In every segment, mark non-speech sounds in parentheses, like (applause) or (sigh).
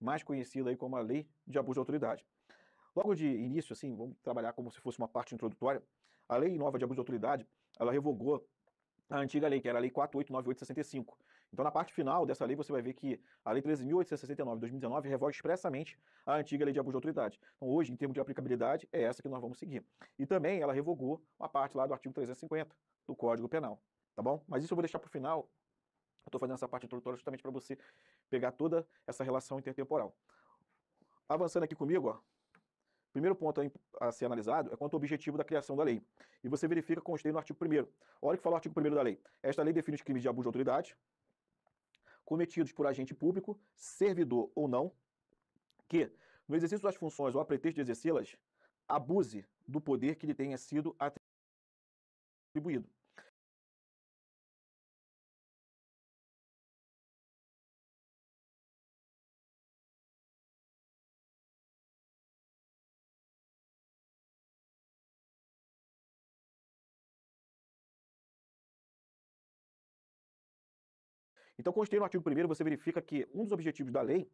mais conhecida aí como a Lei de Abuso de Autoridade. Logo de início, assim, vamos trabalhar como se fosse uma parte introdutória, a Lei Nova de Abuso de Autoridade, ela revogou a antiga lei, que era a Lei 489865. Então, na parte final dessa lei, você vai ver que a Lei 13.869 de 2019 revoga expressamente a antiga Lei de Abuso de Autoridade. Então, hoje, em termos de aplicabilidade, é essa que nós vamos seguir. E também ela revogou a parte lá do artigo 350 do Código Penal, tá bom? Mas isso eu vou deixar para o final. Eu estou fazendo essa parte introdutória justamente para você pegar toda essa relação intertemporal. Avançando aqui comigo, ó, primeiro ponto a ser analisado é quanto ao objetivo da criação da lei. E você verifica constei no artigo 1 Olha o que fala o artigo 1 da lei. Esta lei define os crimes de abuso de autoridade cometidos por agente público, servidor ou não, que, no exercício das funções ou a pretexto de exercê-las, abuse do poder que lhe tenha sido atribuído. Então, quando tem no artigo 1 você verifica que um dos objetivos da lei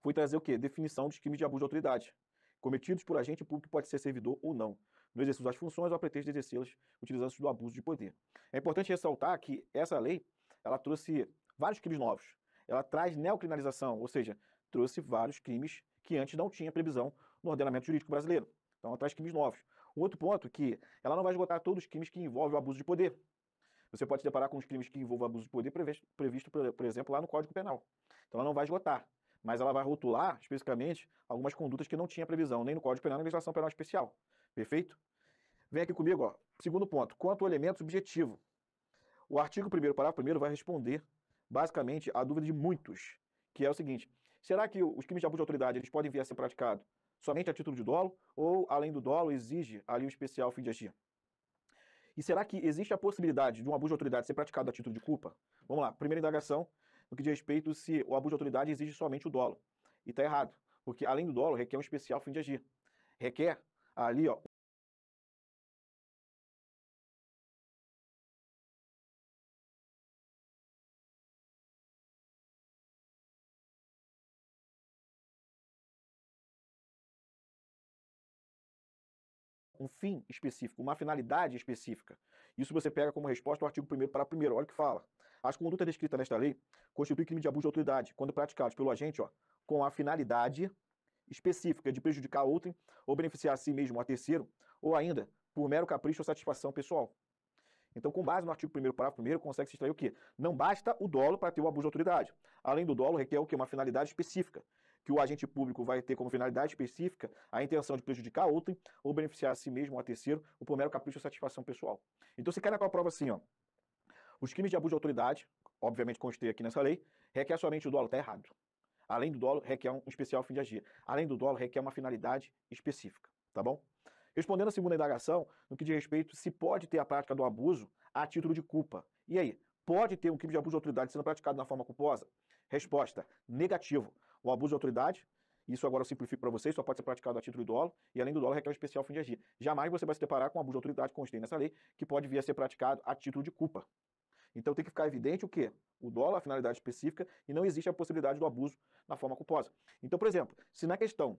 foi trazer o quê? Definição dos crimes de abuso de autoridade, cometidos por agente público pode ser servidor ou não, no exercício das funções ou a pretexto de exercê-las, utilizando-se do abuso de poder. É importante ressaltar que essa lei, ela trouxe vários crimes novos. Ela traz neocriminalização, ou seja, trouxe vários crimes que antes não tinha previsão no ordenamento jurídico brasileiro. Então, ela traz crimes novos. Um outro ponto é que ela não vai esgotar todos os crimes que envolvem o abuso de poder você pode se deparar com os crimes que envolvam abuso de poder previsto, previsto, por exemplo, lá no Código Penal. Então ela não vai esgotar, mas ela vai rotular especificamente algumas condutas que não tinha previsão, nem no Código Penal, nem na legislação penal especial. Perfeito? Vem aqui comigo, ó. Segundo ponto, quanto ao elemento subjetivo. O artigo 1 parágrafo 1 vai responder, basicamente, à dúvida de muitos, que é o seguinte: será que os crimes de abuso de autoridade eles podem vir a ser praticados somente a título de dolo, ou, além do dolo, exige ali o um especial fim de agir? E será que existe a possibilidade de um abuso de autoridade ser praticado a título de culpa? Vamos lá, primeira indagação, no que diz respeito se o abuso de autoridade exige somente o dolo. E está errado, porque além do dolo, requer um especial fim de agir. Requer ali ó, um fim específico, uma finalidade específica. Isso você pega como resposta o artigo 1 para 1 olha o que fala. As condutas descritas nesta lei constituem crime de abuso de autoridade, quando praticados pelo agente, ó, com a finalidade específica de prejudicar outrem ou beneficiar a si mesmo ou a terceiro, ou ainda por mero capricho ou satisfação pessoal. Então, com base no artigo 1 parágrafo 1 consegue se extrair o quê? Não basta o dolo para ter o abuso de autoridade. Além do dolo, requer o quê? Uma finalidade específica, que o agente público vai ter como finalidade específica a intenção de prejudicar outro ou beneficiar a si mesmo ou a terceiro o por mero capricho ou satisfação pessoal. Então se cai naquela prova assim, ó. Os crimes de abuso de autoridade, obviamente constei aqui nessa lei, requer somente o dolo, está errado. Além do dolo, requer um especial fim de agir. Além do dolo, requer uma finalidade específica, tá bom? Respondendo à segunda indagação, no que diz respeito se pode ter a prática do abuso a título de culpa. E aí, pode ter um crime de abuso de autoridade sendo praticado na forma culposa? Resposta: negativo o abuso de autoridade, isso agora eu simplifico para vocês, só pode ser praticado a título do dolo, e além do dolo, requer um especial fim de agir. Jamais você vai se deparar com um abuso de autoridade, constante nessa lei, que pode vir a ser praticado a título de culpa. Então tem que ficar evidente o quê? O dolo, a finalidade específica, e não existe a possibilidade do abuso na forma culposa. Então, por exemplo, se na questão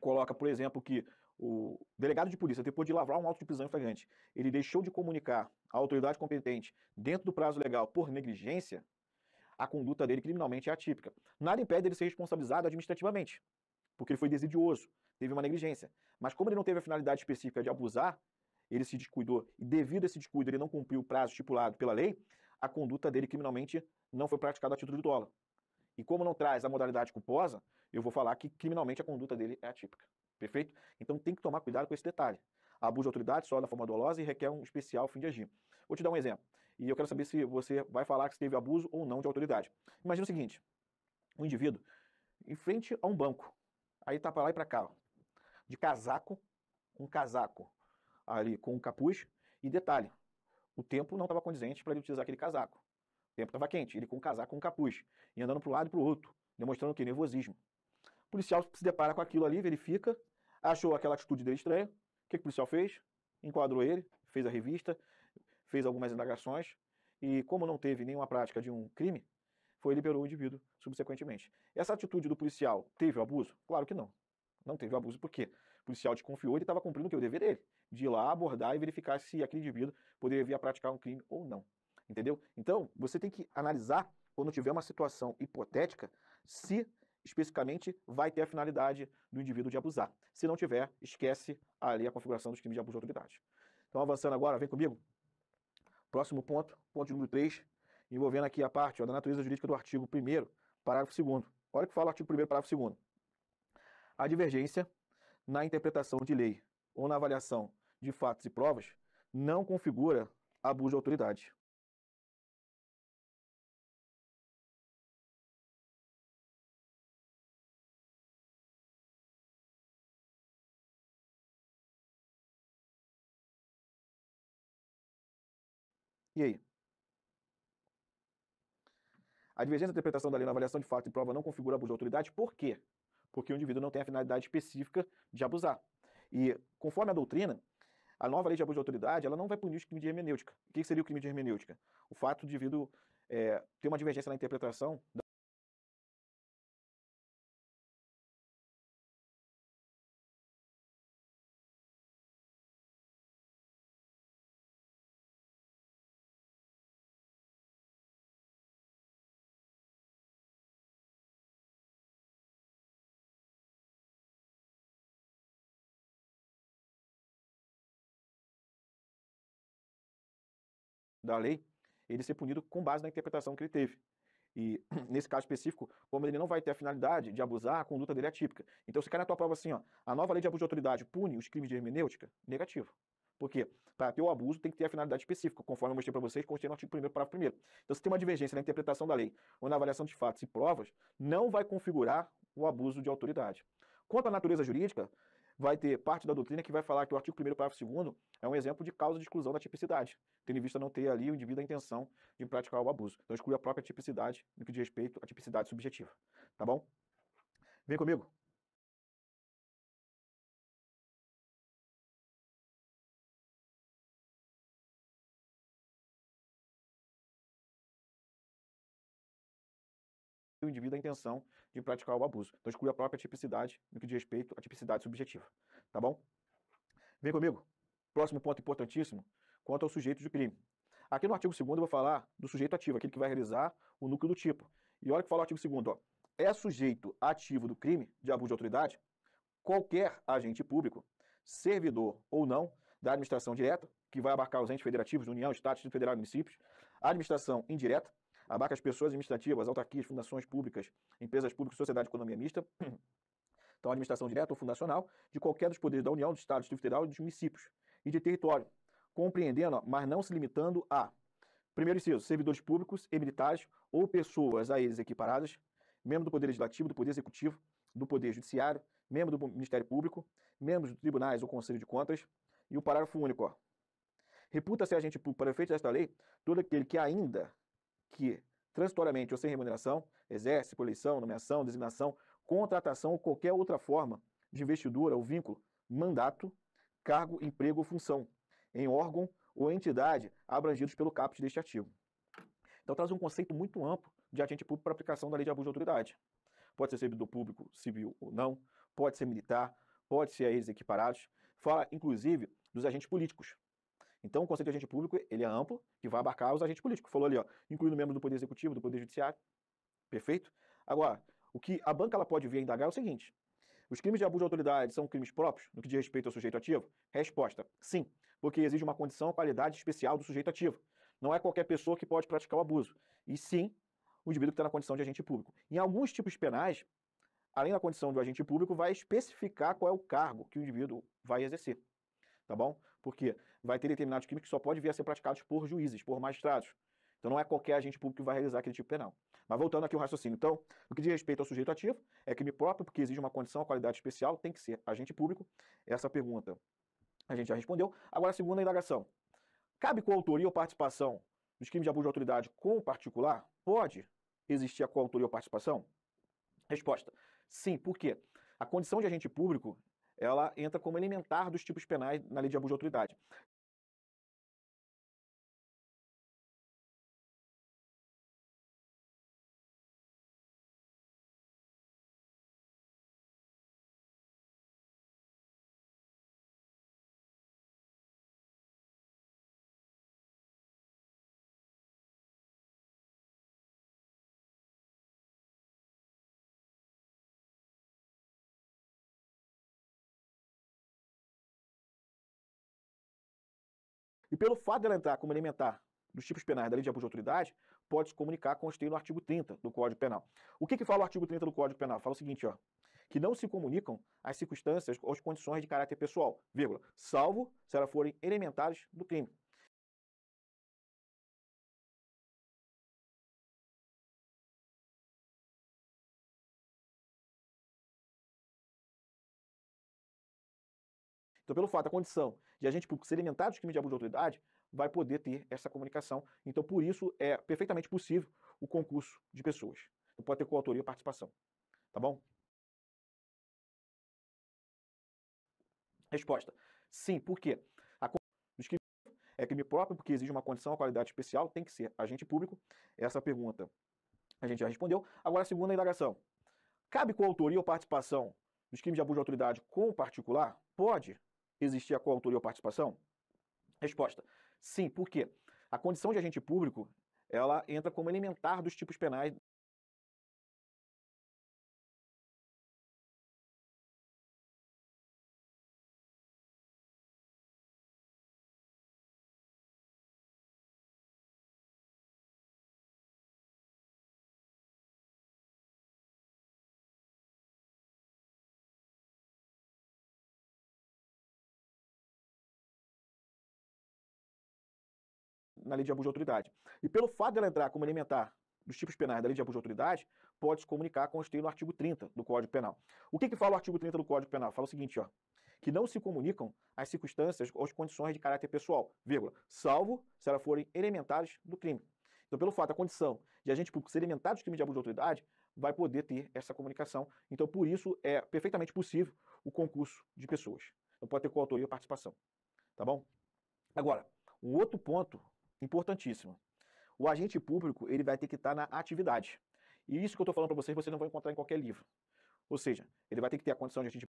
coloca, por exemplo, que o delegado de polícia, depois de lavrar um auto de prisão flagrante, ele deixou de comunicar à autoridade competente dentro do prazo legal por negligência, a conduta dele criminalmente é atípica. Nada impede ele ser responsabilizado administrativamente, porque ele foi desidioso, teve uma negligência. Mas como ele não teve a finalidade específica de abusar, ele se descuidou e devido a esse descuido ele não cumpriu o prazo estipulado pela lei, a conduta dele criminalmente não foi praticada a título de dólar. E como não traz a modalidade culposa, eu vou falar que criminalmente a conduta dele é atípica. Perfeito? Então tem que tomar cuidado com esse detalhe. Abuso de autoridade só da forma dolosa e requer um especial fim de agir. Vou te dar um exemplo. E eu quero saber se você vai falar que teve abuso ou não de autoridade. Imagina o seguinte: um indivíduo em frente a um banco, aí tá para lá e para cá, de casaco, um casaco ali com um capuz. E detalhe, o tempo não estava condizente para ele utilizar aquele casaco. O tempo estava quente, ele com um casaco, com um capuz, e andando para um lado e para o outro, demonstrando que nervosismo. O policial se depara com aquilo ali, verifica, achou aquela atitude dele estranha. O que, que o policial fez? Enquadrou ele, fez a revista, fez algumas indagações e, como não teve nenhuma prática de um crime, foi liberou o indivíduo subsequentemente. Essa atitude do policial teve o abuso? Claro que não. Não teve o abuso, por quê? O policial desconfiou, e estava cumprindo o que é o dever dele, de ir lá abordar e verificar se aquele indivíduo poderia vir a praticar um crime ou não. Entendeu? Então, você tem que analisar, quando tiver uma situação hipotética, se especificamente vai ter a finalidade do indivíduo de abusar. Se não tiver, esquece ali a configuração dos crimes de abuso de autoridade. Então, avançando agora, vem comigo. Próximo ponto, ponto número 3, envolvendo aqui a parte ó, da natureza jurídica do artigo 1 parágrafo 2 Olha o que fala o artigo 1 parágrafo 2 A divergência na interpretação de lei ou na avaliação de fatos e provas não configura abuso de autoridade. E aí? A divergência da interpretação da lei na avaliação de fato e prova não configura abuso de autoridade, por quê? Porque o indivíduo não tem a finalidade específica de abusar. E, conforme a doutrina, a nova lei de abuso de autoridade ela não vai punir o crime de hermenêutica. O que seria o crime de hermenêutica? O fato do indivíduo é, ter uma divergência na interpretação da lei, ele ser punido com base na interpretação que ele teve. E (clears throat) nesse caso específico, como ele não vai ter a finalidade de abusar, a conduta dele é atípica. Então, se cai na tua prova assim, ó, a nova lei de abuso de autoridade pune os crimes de hermenêutica, negativo. Por quê? para ter o abuso tem que ter a finalidade específica, conforme eu mostrei para vocês, constei no artigo 1 parágrafo 1 Então, se tem uma divergência na interpretação da lei ou na avaliação de fatos e provas, não vai configurar o abuso de autoridade. Quanto à natureza jurídica, vai ter parte da doutrina que vai falar que o artigo 1 parágrafo 2 é um exemplo de causa de exclusão da tipicidade, tendo em vista não ter ali o indivíduo a intenção de praticar o abuso. Então exclui a própria tipicidade no que diz respeito à tipicidade subjetiva. Tá bom? Vem comigo. o indivíduo a intenção de praticar o abuso. Então exclui a própria tipicidade no que diz respeito à tipicidade subjetiva. Tá bom? Vem comigo. Próximo ponto importantíssimo, quanto ao sujeito de crime. Aqui no artigo 2 eu vou falar do sujeito ativo, aquele que vai realizar o núcleo do tipo. E olha o que fala o artigo 2 ó. É sujeito ativo do crime de abuso de autoridade qualquer agente público, servidor ou não, da administração direta, que vai abarcar os entes federativos, União, Estados, Distrito Federal e Municípios, administração indireta, abarca as pessoas administrativas, autarquias, fundações públicas, empresas públicas, sociedade de economia mista, (clears throat) então administração direta ou fundacional, de qualquer dos poderes da União, do Estado, do Distrito Federal e dos municípios, e de território, compreendendo, mas não se limitando a, primeiro inciso, servidores públicos e militares ou pessoas a eles equiparadas, membro do Poder Legislativo, do Poder Executivo, do Poder Judiciário, membro do Ministério Público, membros dos tribunais ou Conselho de Contas, e o parágrafo único, ó, Reputa-se agente público para efeito desta lei todo aquele que ainda que, transitoriamente ou sem remuneração, exerce por eleição, nomeação, designação, contratação ou qualquer outra forma de investidura ou vínculo, mandato, cargo, emprego ou função, em órgão ou entidade abrangidos pelo caput deste artigo. Então traz um conceito muito amplo de agente público para aplicação da lei de abuso de autoridade. Pode ser servidor público, civil ou não, pode ser militar, pode ser a eles equiparados. Fala, inclusive, dos agentes políticos. Então, o conceito de agente público, ele é amplo, que vai abarcar os agentes políticos. Falou ali, ó, incluindo membros do Poder Executivo, do Poder Judiciário. Perfeito? Agora, o que a banca ela pode vir a indagar é o seguinte: os crimes de abuso de autoridade são crimes próprios no que diz respeito ao sujeito ativo? Resposta: sim, porque exige uma condição, qualidade especial do sujeito ativo. Não é qualquer pessoa que pode praticar o abuso. E sim, o indivíduo que está na condição de agente público. Em alguns tipos penais, além da condição do agente público, vai especificar qual é o cargo que o indivíduo vai exercer. Tá bom? Porque vai ter determinados crimes que só podem vir a ser praticados por juízes, por magistrados. Então não é qualquer agente público que vai realizar aquele tipo penal. Mas voltando aqui ao raciocínio, então, no que diz respeito ao sujeito ativo, é crime próprio, porque exige uma condição, uma qualidade especial, tem que ser agente público. Essa pergunta a gente já respondeu. Agora a segunda indagação. Cabe coautoria ou participação nos crimes de abuso de autoridade com o particular? Pode existir a coautoria ou participação? Resposta: sim, por quê? A condição de agente público ela entra como elementar dos tipos penais na lei de abuso de autoridade. pelo fato dela entrar como elementar dos tipos penais da lei de abuso de autoridade, pode se comunicar com o no artigo 30 do Código Penal. O que, que fala o artigo 30 do Código Penal? Fala o seguinte, ó, que não se comunicam as circunstâncias ou as condições de caráter pessoal, vírgula, salvo se elas forem elementares do crime. Então, pelo fato, a condição de agente público ser alimentado do crime de abuso de autoridade vai poder ter essa comunicação. Então, por isso, é perfeitamente possível o concurso de pessoas. Então, pode ter coautoria ou participação. Tá bom? Resposta. Sim, por quê? A dos crimes é crime próprio porque exige uma condição, uma qualidade especial, tem que ser agente público. Essa pergunta a gente já respondeu. Agora, a segunda indagação. Cabe coautoria ou participação dos crimes de abuso de autoridade com o particular? Pode existir a coautoria ou participação? Resposta: sim, por quê? A condição de agente público ela entra como elementar dos tipos penais na lei de abuso de autoridade. E pelo fato dela entrar como elementar dos tipos penais da lei de abuso de autoridade, pode se comunicar com o no artigo 30 do Código Penal. O que, que fala o artigo 30 do Código Penal? Fala o seguinte, ó, que não se comunicam as circunstâncias ou as condições de caráter pessoal, vírgula, salvo se elas forem elementares do crime. Então, pelo fato, a condição de agente público ser elementar do crime de abuso de autoridade vai poder ter essa comunicação. Então, por isso, é perfeitamente possível o concurso de pessoas. Então, pode ter coautoria ou participação. Tá bom? Agora, um outro ponto importantíssimo. O agente público ele vai ter que estar tá na atividade. E isso que eu estou falando para vocês, vocês não vão encontrar em qualquer livro. Ou seja, ele vai ter que ter a condição de agente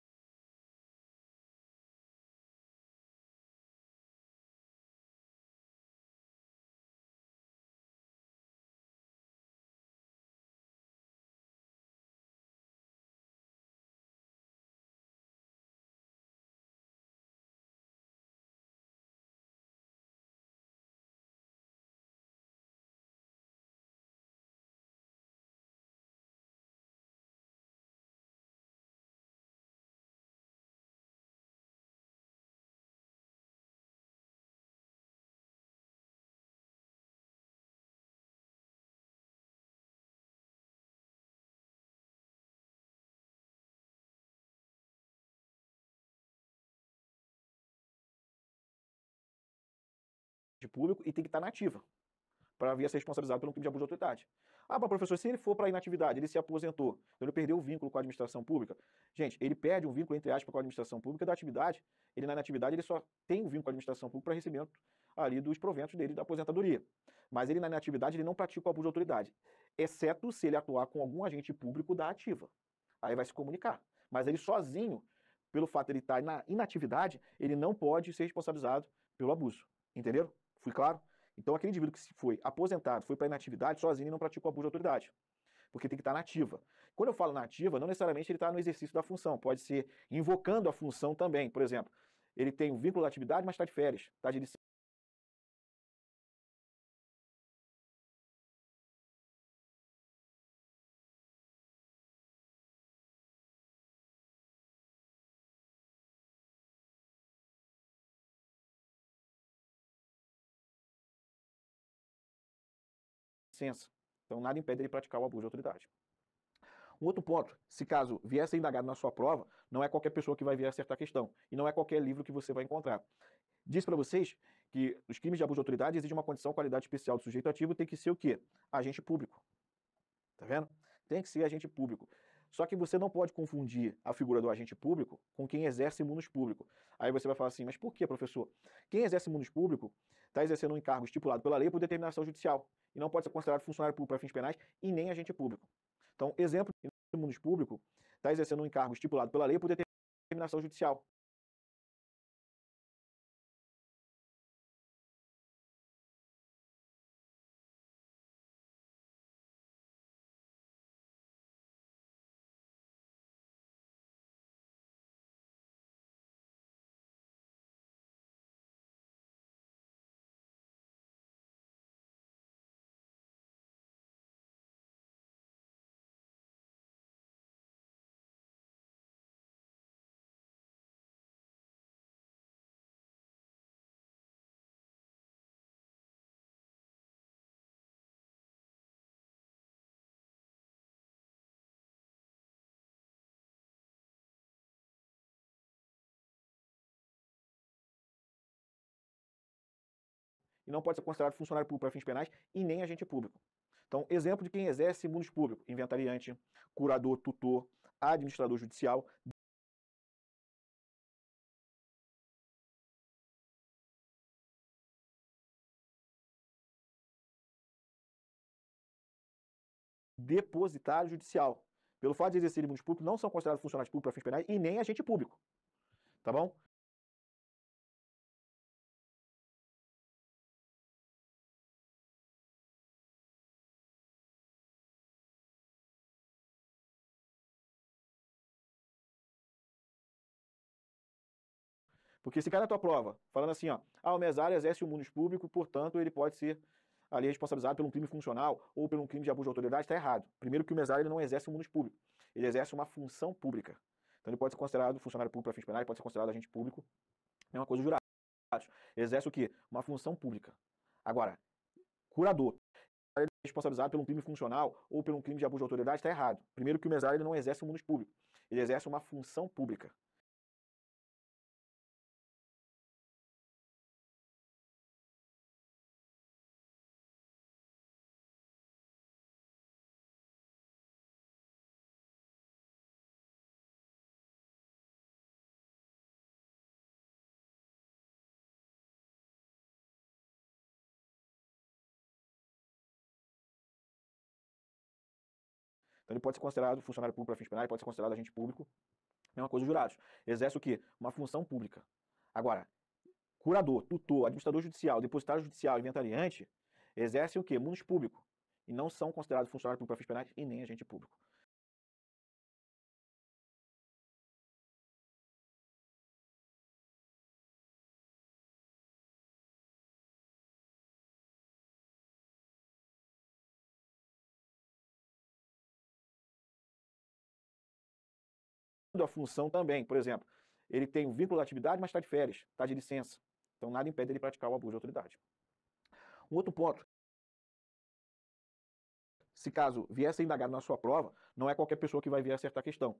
público e tem que estar na ativa para vir a ser responsabilizado pelo crime de abuso de autoridade. Ah, mas professor, se ele for para inatividade, ele se aposentou, então ele perdeu o vínculo com a administração pública. Gente, ele perde um vínculo, entre aspas, com a administração pública da atividade. Ele na inatividade, ele só tem o um vínculo com a administração pública para recebimento ali dos proventos dele da aposentadoria. Mas ele na inatividade, ele não pratica o abuso de autoridade, exceto se ele atuar com algum agente público da ativa. Aí vai se comunicar. Mas ele sozinho, pelo fato de ele estar tá na inatividade, ele não pode ser responsabilizado pelo abuso. Entenderam? Fui claro? Então, aquele indivíduo que foi aposentado, foi para inatividade sozinho e não praticou abuso de autoridade. Porque tem que estar tá nativa. Quando eu falo nativa, não necessariamente ele está no exercício da função, pode ser invocando a função também. Por exemplo, ele tem um vínculo da atividade, mas está de férias, está de licença. licença. Então, nada impede ele praticar o abuso de autoridade. Um outro ponto, se caso vier a ser indagado na sua prova, não é qualquer pessoa que vai vir acertar a questão, e não é qualquer livro que você vai encontrar. Diz para vocês que os crimes de abuso de autoridade exigem uma condição, qualidade especial do sujeito ativo, tem que ser o quê? Agente público. Tá vendo? Tem que ser agente público. Só que você não pode confundir a figura do agente público com quem exerce mundos público. Aí você vai falar assim, mas por que, professor? Quem exerce mundos público está exercendo um encargo estipulado pela lei por determinação judicial e não pode ser considerado funcionário público para fins penais e nem agente público. Então, exemplo de mundos público está exercendo um encargo estipulado pela lei por determinação judicial e não pode ser considerado funcionário público para fins penais e nem agente público. Então, exemplo de quem exerce mundos públicos: inventariante, curador, tutor, administrador judicial. Depositário judicial. Pelo fato de exercer mundos públicos, não são considerados funcionários públicos para fins penais e nem agente público. Tá bom? Porque se cai na é tua prova, falando assim, ó, ah, é o mesário exerce o mundo público, portanto, ele pode ser ali responsabilizado por um crime funcional ou por um crime de abuso de autoridade, está errado. Primeiro que o mesário ele não exerce o mundo público, ele exerce uma função pública. Então ele pode ser considerado funcionário público para fins penais, pode ser considerado agente público, é uma coisa jurado. Exerce o quê? Uma função pública. Agora, curador ele é responsabilizado por um crime funcional ou por um crime de abuso de autoridade, está errado. Primeiro que o mesário ele não exerce o mundo público, ele exerce uma função pública. Então ele pode ser considerado funcionário público para fins penais, pode ser considerado agente público. Mesma é coisa os jurados. Exerce o quê? Uma função pública. Agora, curador, tutor, administrador judicial, depositário judicial, inventariante, exercem o quê? Mundos público. E não são considerados funcionários públicos para fins penais e nem agente público. a função também. Por exemplo, ele tem o vínculo da atividade, mas está de férias, está de licença. Então nada impede ele praticar o abuso de autoridade. Um outro ponto. Se caso viesse a indagado na sua prova, não é qualquer pessoa que vai vir acertar a questão.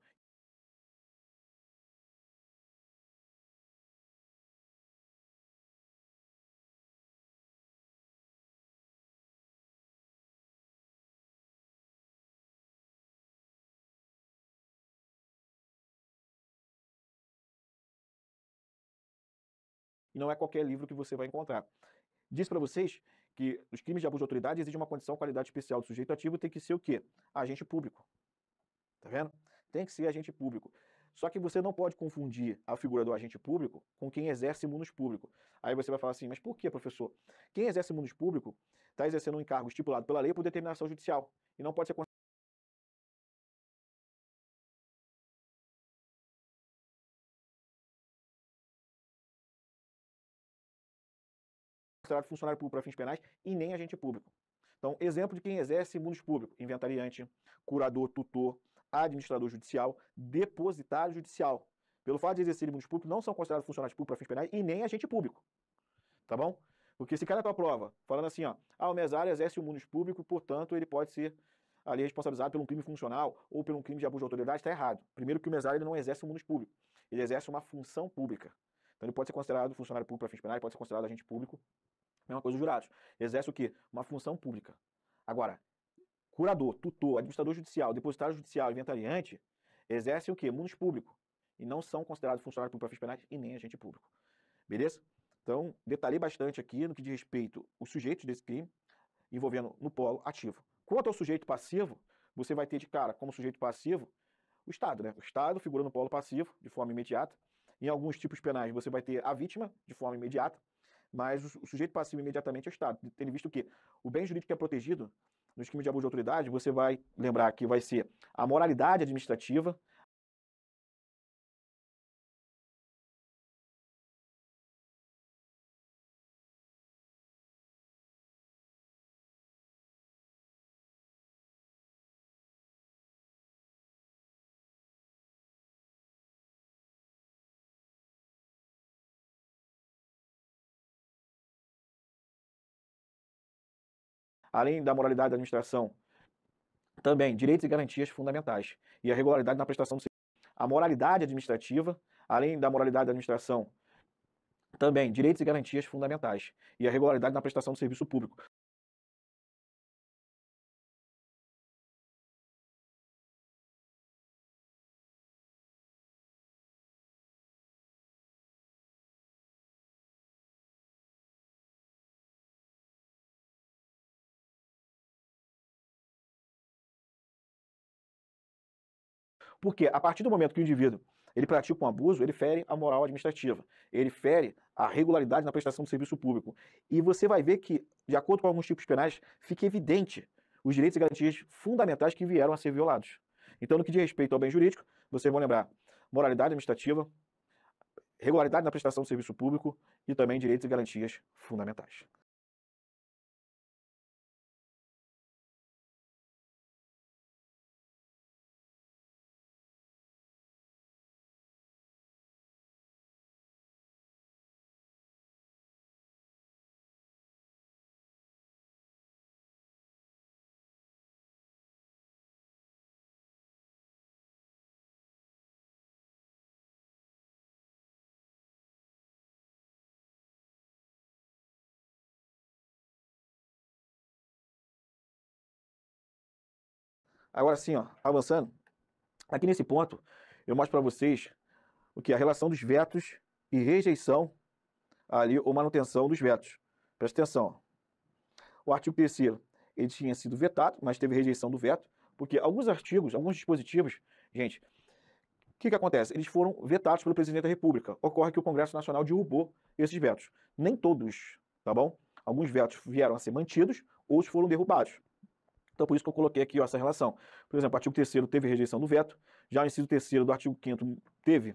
e não é qualquer livro que você vai encontrar. Disse para vocês que os crimes de abuso de autoridade exigem uma condição qualidade especial do sujeito ativo, tem que ser o quê? Agente público. Tá vendo? Tem que ser agente público. Só que você não pode confundir a figura do agente público com quem exerce munus público. Aí você vai falar assim, mas por que, professor? Quem exerce munus público está exercendo um encargo estipulado pela lei por determinação judicial e não pode ser considerado funcionário público para fins penais e nem agente público. Então, exemplo de quem exerce mundos públicos: inventariante, curador, tutor, administrador judicial, depositário judicial. Pelo fato de exercer mundos públicos, não são considerados funcionários públicos para fins penais e nem agente público. Tá bom? Porque se cai na é tua prova, falando assim, ó, ah, o mesário exerce o mundos público, portanto, ele pode ser ali responsabilizado por um crime funcional ou por um crime de abuso de autoridade, está errado. Primeiro que o mesário ele não exerce o mundos público, ele exerce uma função pública. Então ele pode ser considerado funcionário público para fins penais, pode ser considerado agente público Mesma é coisa os jurados. Exerce o quê? Uma função pública. Agora, curador, tutor, administrador judicial, depositário judicial, inventariante, exercem o quê? Mundos públicos. E não são considerados funcionários públicos fins penais e nem agente público. Beleza? Então, detalhei bastante aqui no que diz respeito aos sujeitos desse crime, envolvendo no polo ativo. Quanto ao sujeito passivo, você vai ter de cara como sujeito passivo o Estado, né? O Estado figurando no polo passivo de forma imediata. Em alguns tipos penais, você vai ter a vítima de forma imediata mas o, o sujeito passivo imediatamente é o Estado, tendo visto que o bem jurídico que é protegido no esquema de abuso de autoridade, você vai lembrar que vai ser a moralidade administrativa, além da moralidade da administração, também direitos e garantias fundamentais e a regularidade na prestação do serviço. A moralidade administrativa, além da moralidade da administração, também direitos e garantias fundamentais e a regularidade na prestação do serviço público. Porque a partir do momento que o indivíduo ele pratica um abuso, ele fere a moral administrativa, ele fere a regularidade na prestação do serviço público. E você vai ver que, de acordo com alguns tipos penais, fica evidente os direitos e garantias fundamentais que vieram a ser violados. Então, no que diz respeito ao bem jurídico, vocês vão lembrar moralidade administrativa, regularidade na prestação do serviço público e também direitos e garantias fundamentais. Agora sim, ó, avançando. Aqui nesse ponto, eu mostro para vocês o que é a relação dos vetos e rejeição ali ou manutenção dos vetos. Presta atenção. O artigo 3 ele tinha sido vetado, mas teve rejeição do veto, porque alguns artigos, alguns dispositivos, gente, o que, que acontece? Eles foram vetados pelo presidente da República. Ocorre que o Congresso Nacional derrubou esses vetos. Nem todos, tá bom? Alguns vetos vieram a ser mantidos, outros foram derrubados. Então, por isso que eu coloquei aqui ó, essa relação. Por exemplo, o artigo 3 teve rejeição do veto, já o inciso 3 do artigo 5 teve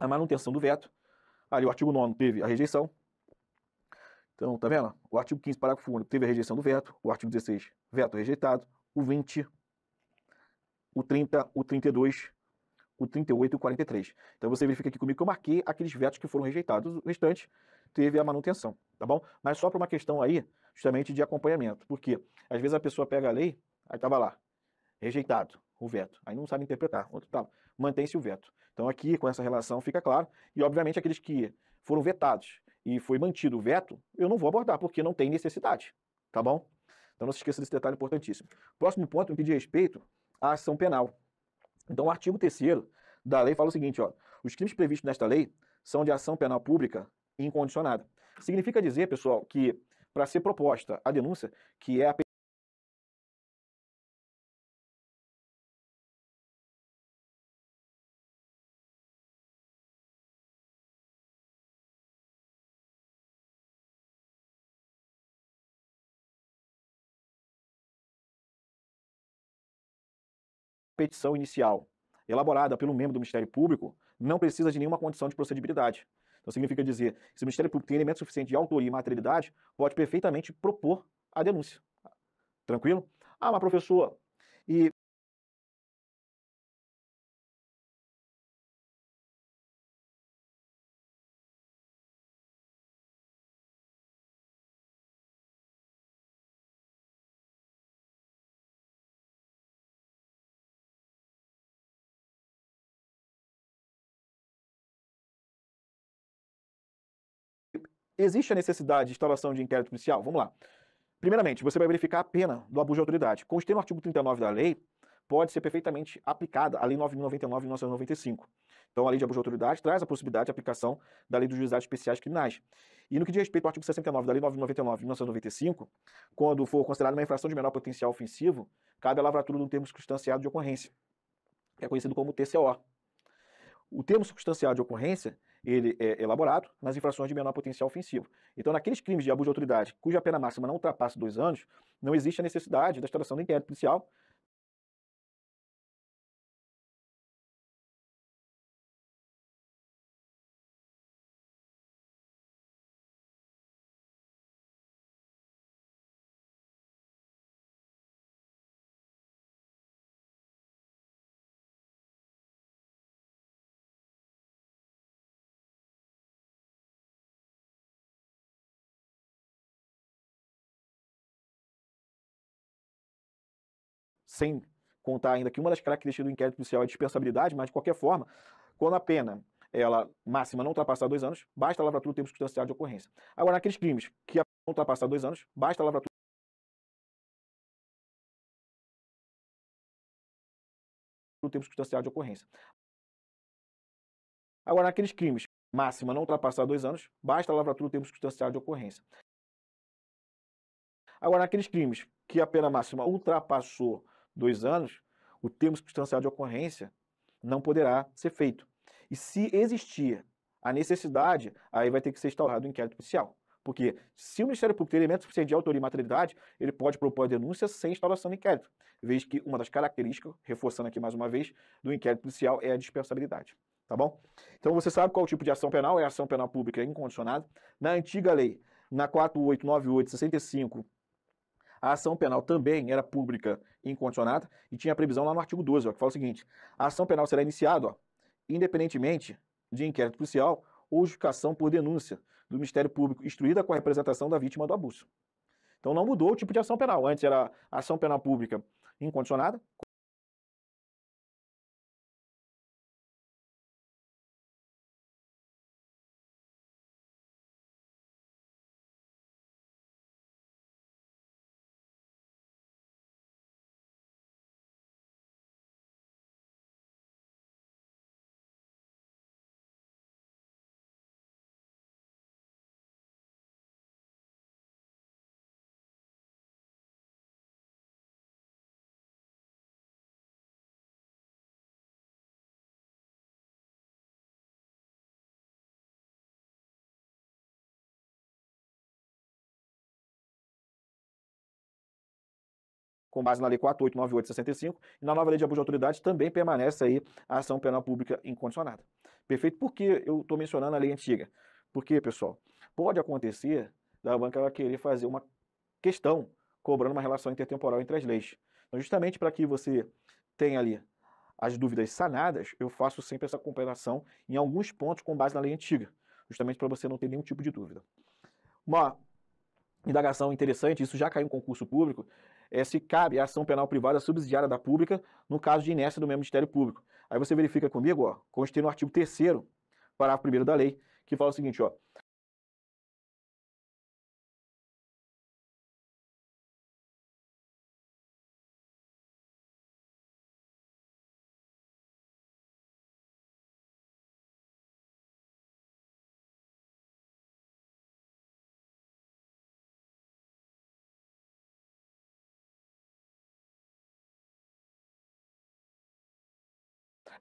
a manutenção do veto, ali o artigo 9 teve a rejeição. Então, tá vendo? O artigo 15, parágrafo único, teve a rejeição do veto, o artigo 16, veto rejeitado, o 20, o 30, o 32, o 38 e o 43. Então, você verifica aqui comigo que eu marquei aqueles vetos que foram rejeitados, o restante teve a manutenção, tá bom? Mas só para uma questão aí, justamente de acompanhamento, porque às vezes a pessoa pega a lei, aí estava lá, rejeitado o veto, aí não sabe interpretar, outro tá, mantém-se o veto. Então aqui, com essa relação, fica claro, e obviamente aqueles que foram vetados e foi mantido o veto, eu não vou abordar, porque não tem necessidade, tá bom? Então não se esqueça desse detalhe importantíssimo. Próximo ponto, me que diz respeito à ação penal. Então o artigo 3 da lei fala o seguinte, ó, os crimes previstos nesta lei são de ação penal pública incondicionada. Significa dizer, pessoal, que para ser proposta a denúncia, que é a petição inicial, elaborada pelo membro do Ministério Público, não precisa de nenhuma condição de procedibilidade. Então significa dizer, se o Ministério Público tem elemento suficiente de autoria e materialidade, pode perfeitamente propor a denúncia. Tranquilo? Ah, mas professor, e Existe a necessidade de instalação de inquérito policial? Vamos lá. Primeiramente, você vai verificar a pena do abuso de autoridade. Constei o artigo 39 da lei, pode ser perfeitamente aplicada a Lei 9.099 de 1995. Então, a Lei de Abuso de Autoridade traz a possibilidade de aplicação da Lei dos Juizados Especiais Criminais. E no que diz respeito ao artigo 69 da Lei 9.099 de 1995, quando for considerada uma infração de menor potencial ofensivo, cabe a lavratura de um termo circunstanciado de ocorrência, que é conhecido como TCO. O termo circunstanciado de ocorrência ele é elaborado nas infrações de menor potencial ofensivo. Então, naqueles crimes de abuso de autoridade cuja pena máxima não ultrapassa dois anos, não existe a necessidade da instalação do inquérito policial sem contar ainda que uma das características do inquérito policial é a dispensabilidade, mas de qualquer forma, quando a pena ela máxima não ultrapassar dois anos, basta a lavratura do tempo substancial de ocorrência. Agora, naqueles crimes que a pena não ultrapassar dois anos, basta a lavratura O tempo substancial de ocorrência. Agora, naqueles crimes máxima não ultrapassar dois anos, basta a lavratura do tempo substancial de ocorrência. Agora, naqueles crimes que a pena máxima ultrapassou dois anos, o termo substancial de ocorrência não poderá ser feito. E se existir a necessidade, aí vai ter que ser instaurado um inquérito policial. Porque se o Ministério Público tem elementos suficientes de autoria e materialidade, ele pode propor a denúncia sem instauração de inquérito, vez que uma das características, reforçando aqui mais uma vez, do inquérito policial é a dispensabilidade. Tá bom? Então você sabe qual é o tipo de ação penal, é a ação penal pública incondicionada. Na antiga lei, na 4898 65 a ação penal também era pública e incondicionada e tinha previsão lá no artigo 12, ó, que fala o seguinte: a ação penal será iniciada, independentemente de inquérito policial ou justificação por denúncia do Ministério Público, instruída com a representação da vítima do abuso. Então não mudou o tipo de ação penal. Antes era ação penal pública incondicionada, com base na Lei 489865, e na nova Lei de Abuso de Autoridade também permanece aí a ação penal pública incondicionada. Perfeito? Por que eu estou mencionando a lei antiga? Porque, pessoal, pode acontecer da banca ela querer fazer uma questão cobrando uma relação intertemporal entre as leis. Então, justamente para que você tenha ali as dúvidas sanadas, eu faço sempre essa comparação em alguns pontos com base na lei antiga, justamente para você não ter nenhum tipo de dúvida. Uma indagação interessante, isso já caiu em concurso público, é, se cabe a ação penal privada subsidiária da pública no caso de inércia do mesmo Ministério Público. Aí você verifica comigo, ó, constei no artigo 3 parágrafo 1 da lei, que fala o seguinte, ó,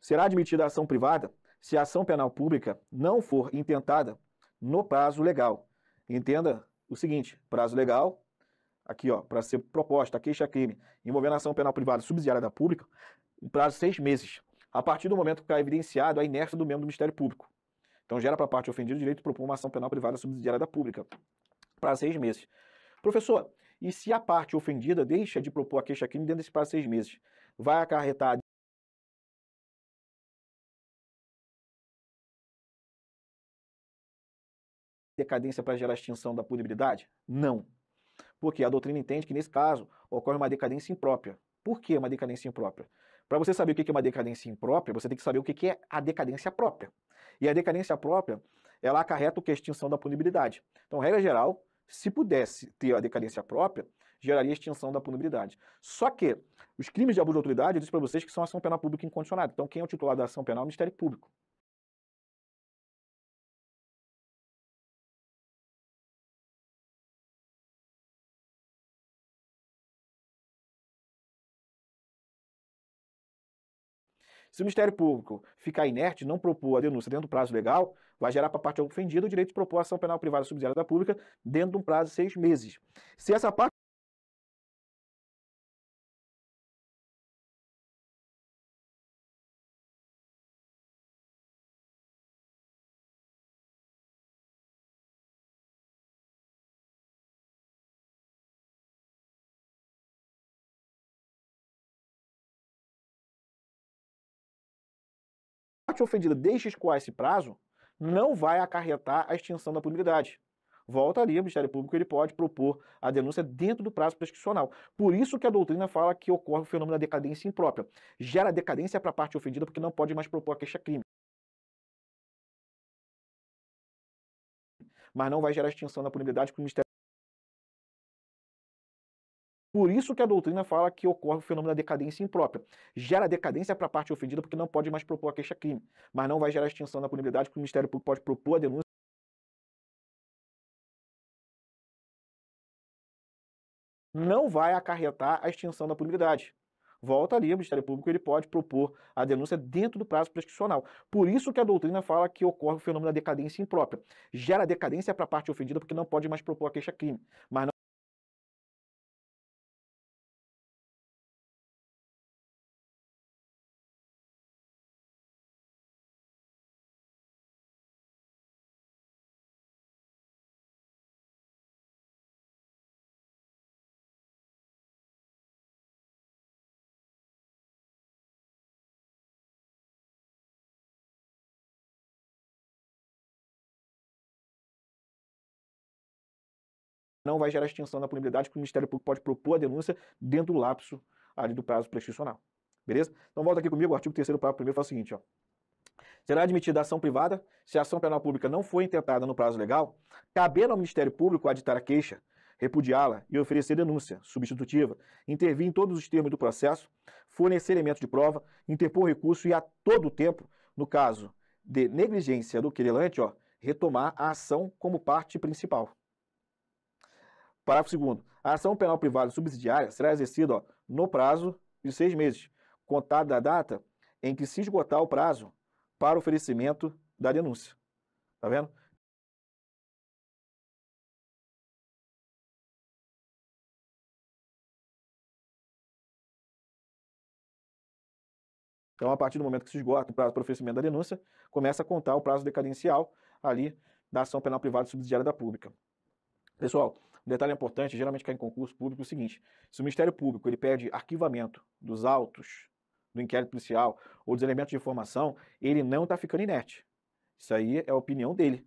Será admitida a ação privada se a ação penal pública não for intentada no prazo legal. Entenda o seguinte: prazo legal, aqui ó, para ser proposta a queixa-crime envolvendo a ação penal privada subsidiária da pública, um prazo de seis meses, a partir do momento que ficar é evidenciado a inércia do membro do Ministério Público. Então gera para a parte ofendida o direito de propor uma ação penal privada subsidiária da pública, para seis meses. Professor, e se a parte ofendida deixa de propor a queixa-crime dentro desse prazo de seis meses, vai acarretar decadência para gerar extinção da punibilidade? Não. Porque a doutrina entende que, nesse caso, ocorre uma decadência imprópria. Por que uma decadência imprópria? Para você saber o que é uma decadência imprópria, você tem que saber o que é a decadência própria. E a decadência própria, ela acarreta o que é a extinção da punibilidade. Então, regra geral, se pudesse ter a decadência própria, geraria extinção da punibilidade. Só que os crimes de abuso de autoridade, eu disse para vocês que são ação penal pública incondicionada. Então, quem é o titular da ação penal é o Ministério Público. Se o Ministério Público ficar inerte não propor a denúncia dentro do prazo legal, vai gerar para a parte ofendida o direito de propor ação penal privada subsidiária da pública dentro de um prazo de seis meses. Se essa parte parte ofendida deixa escoar esse prazo, não vai acarretar a extinção da punibilidade. Volta ali, o Ministério Público ele pode propor a denúncia dentro do prazo prescricional. Por isso que a doutrina fala que ocorre o fenômeno da decadência imprópria. Gera decadência para a parte ofendida porque não pode mais propor a queixa-crime. Mas não vai gerar extinção da punibilidade para o Ministério por isso que a doutrina fala que ocorre o fenômeno da decadência imprópria. Gera decadência para a parte ofendida porque não pode mais propor a queixa-crime, mas não vai gerar extinção da punibilidade porque o Ministério Público pode propor a denúncia não vai acarretar a extinção da punibilidade. Volta ali, o Ministério Público ele pode propor a denúncia dentro do prazo prescricional. Por isso que a doutrina fala que ocorre o fenômeno da decadência imprópria. Gera decadência para a parte ofendida porque não pode mais propor a queixa-crime, mas não vai gerar extinção da punibilidade, porque o Ministério Público pode propor a denúncia dentro do lapso ali do prazo prescricional. Beleza? Então volta aqui comigo, o artigo 3 parágrafo 1 fala o seguinte, ó. Será admitida a ação privada se a ação penal pública não foi intentada no prazo legal, cabendo ao Ministério Público aditar a queixa, repudiá-la e oferecer denúncia substitutiva, intervir em todos os termos do processo, fornecer elementos de prova, interpor recurso e a todo tempo, no caso de negligência do querelante, ó, retomar a ação como parte principal. Parágrafo 2 A ação penal privada subsidiária será exercida ó, no prazo de seis meses, contada da data em que se esgotar o prazo para oferecimento da denúncia. Tá vendo? Então, a partir do momento que se esgota o prazo para oferecimento da denúncia, começa a contar o prazo decadencial ali da ação penal privada subsidiária da pública. Pessoal, um detalhe importante, geralmente cai em concurso público, é o seguinte: se o Ministério Público ele pede arquivamento dos autos do inquérito policial ou dos elementos de informação, ele não está ficando inerte. Isso aí é a opinião dele.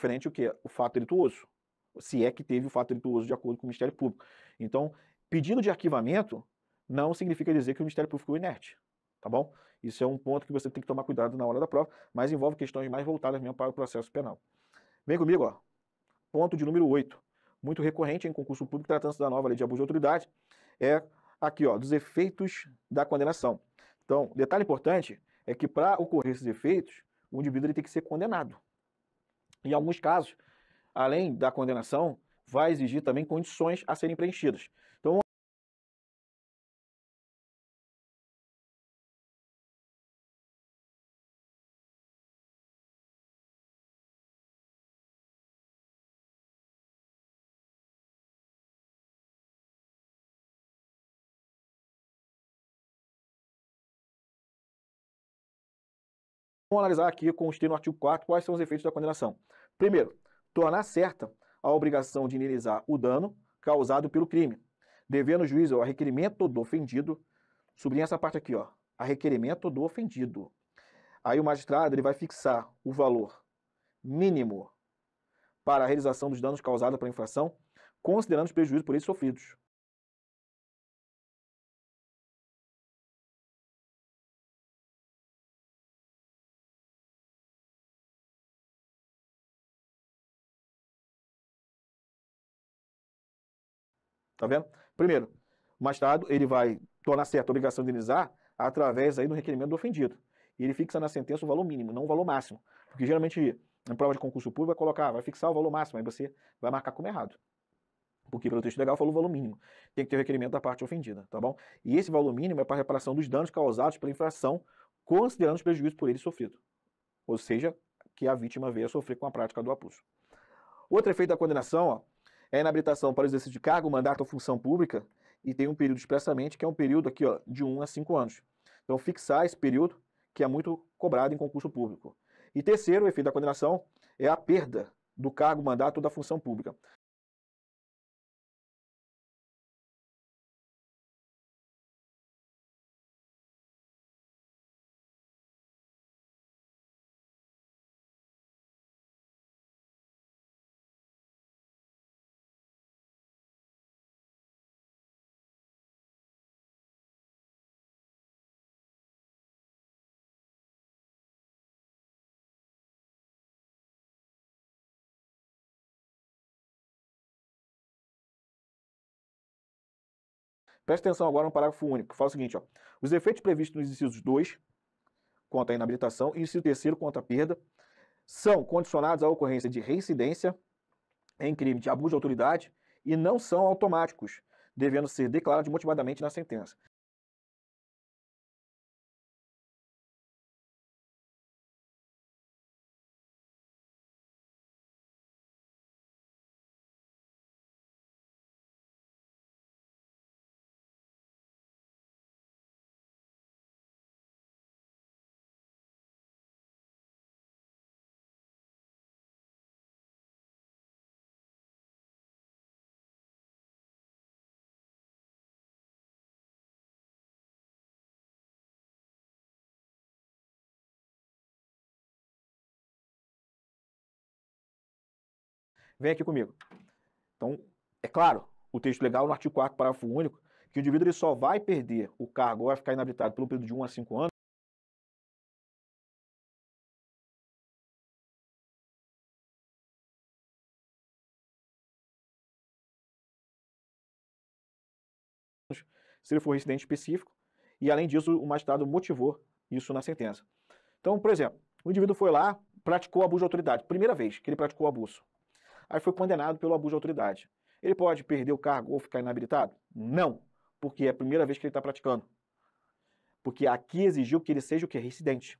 referente o que? O fato delituoso. Se é que teve o fato delituoso de acordo com o Ministério Público. Então, pedido de arquivamento não significa dizer que o Ministério Público ficou inerte. Tá bom? Isso é um ponto que você tem que tomar cuidado na hora da prova, mas envolve questões mais voltadas mesmo para o processo penal. Vem comigo, ó. Ponto de número 8. Muito recorrente em concurso público, tratando-se da nova lei de abuso de autoridade, é aqui, ó, dos efeitos da condenação. Então, detalhe importante é que para ocorrer esses efeitos, o indivíduo ele tem que ser condenado. Em alguns casos, além da condenação, vai exigir também condições a serem preenchidas. Vamos analisar aqui, com o artigo 4, quais são os efeitos da condenação. Primeiro, tornar certa a obrigação de indenizar o dano causado pelo crime, devendo o juiz ao requerimento do ofendido, sublinha essa parte aqui, ó, a requerimento do ofendido. Aí o magistrado ele vai fixar o valor mínimo para a realização dos danos causados pela infração, considerando os prejuízos por eles sofridos. Tá vendo? Primeiro, o magistrado ele vai tornar certa a obrigação de indenizar através aí do requerimento do ofendido. E ele fixa na sentença o valor mínimo, não o valor máximo. Porque geralmente, na prova de concurso público, vai colocar, vai fixar o valor máximo, aí você vai marcar como errado. Porque pelo texto legal falou o valor mínimo. Tem que ter o requerimento da parte ofendida, tá bom? E esse valor mínimo é para reparação dos danos causados pela infração, considerando os prejuízos por ele sofrido. Ou seja, que a vítima veio a sofrer com a prática do abuso. Outro efeito da condenação, ó, é inabilitação para o exercício de cargo, mandato ou função pública, e tem um período expressamente, que é um período aqui ó, de 1 a 5 anos. Então, fixar esse período, que é muito cobrado em concurso público. E terceiro, o efeito da condenação é a perda do cargo, mandato ou da função pública. Preste atenção agora no parágrafo único, que fala o seguinte, ó. Os efeitos previstos nos incisos 2, quanto à inabilitação, e inciso 3 quanto à perda, são condicionados à ocorrência de reincidência em crime de abuso de autoridade e não são automáticos, devendo ser declarados motivadamente na sentença. Vem aqui comigo. Então, é claro, o texto legal é no artigo 4 parágrafo único, que o indivíduo ele só vai perder o cargo ou vai ficar inabilitado pelo período de 1 a 5 anos se ele for residente específico, e além disso, o magistrado motivou isso na sentença. Então, por exemplo, o indivíduo foi lá, praticou abuso de autoridade, primeira vez que ele praticou abuso aí foi condenado pelo abuso de autoridade. Ele pode perder o cargo ou ficar inabilitado? Não, porque é a primeira vez que ele está praticando. Porque aqui exigiu que ele seja o que? Recidente.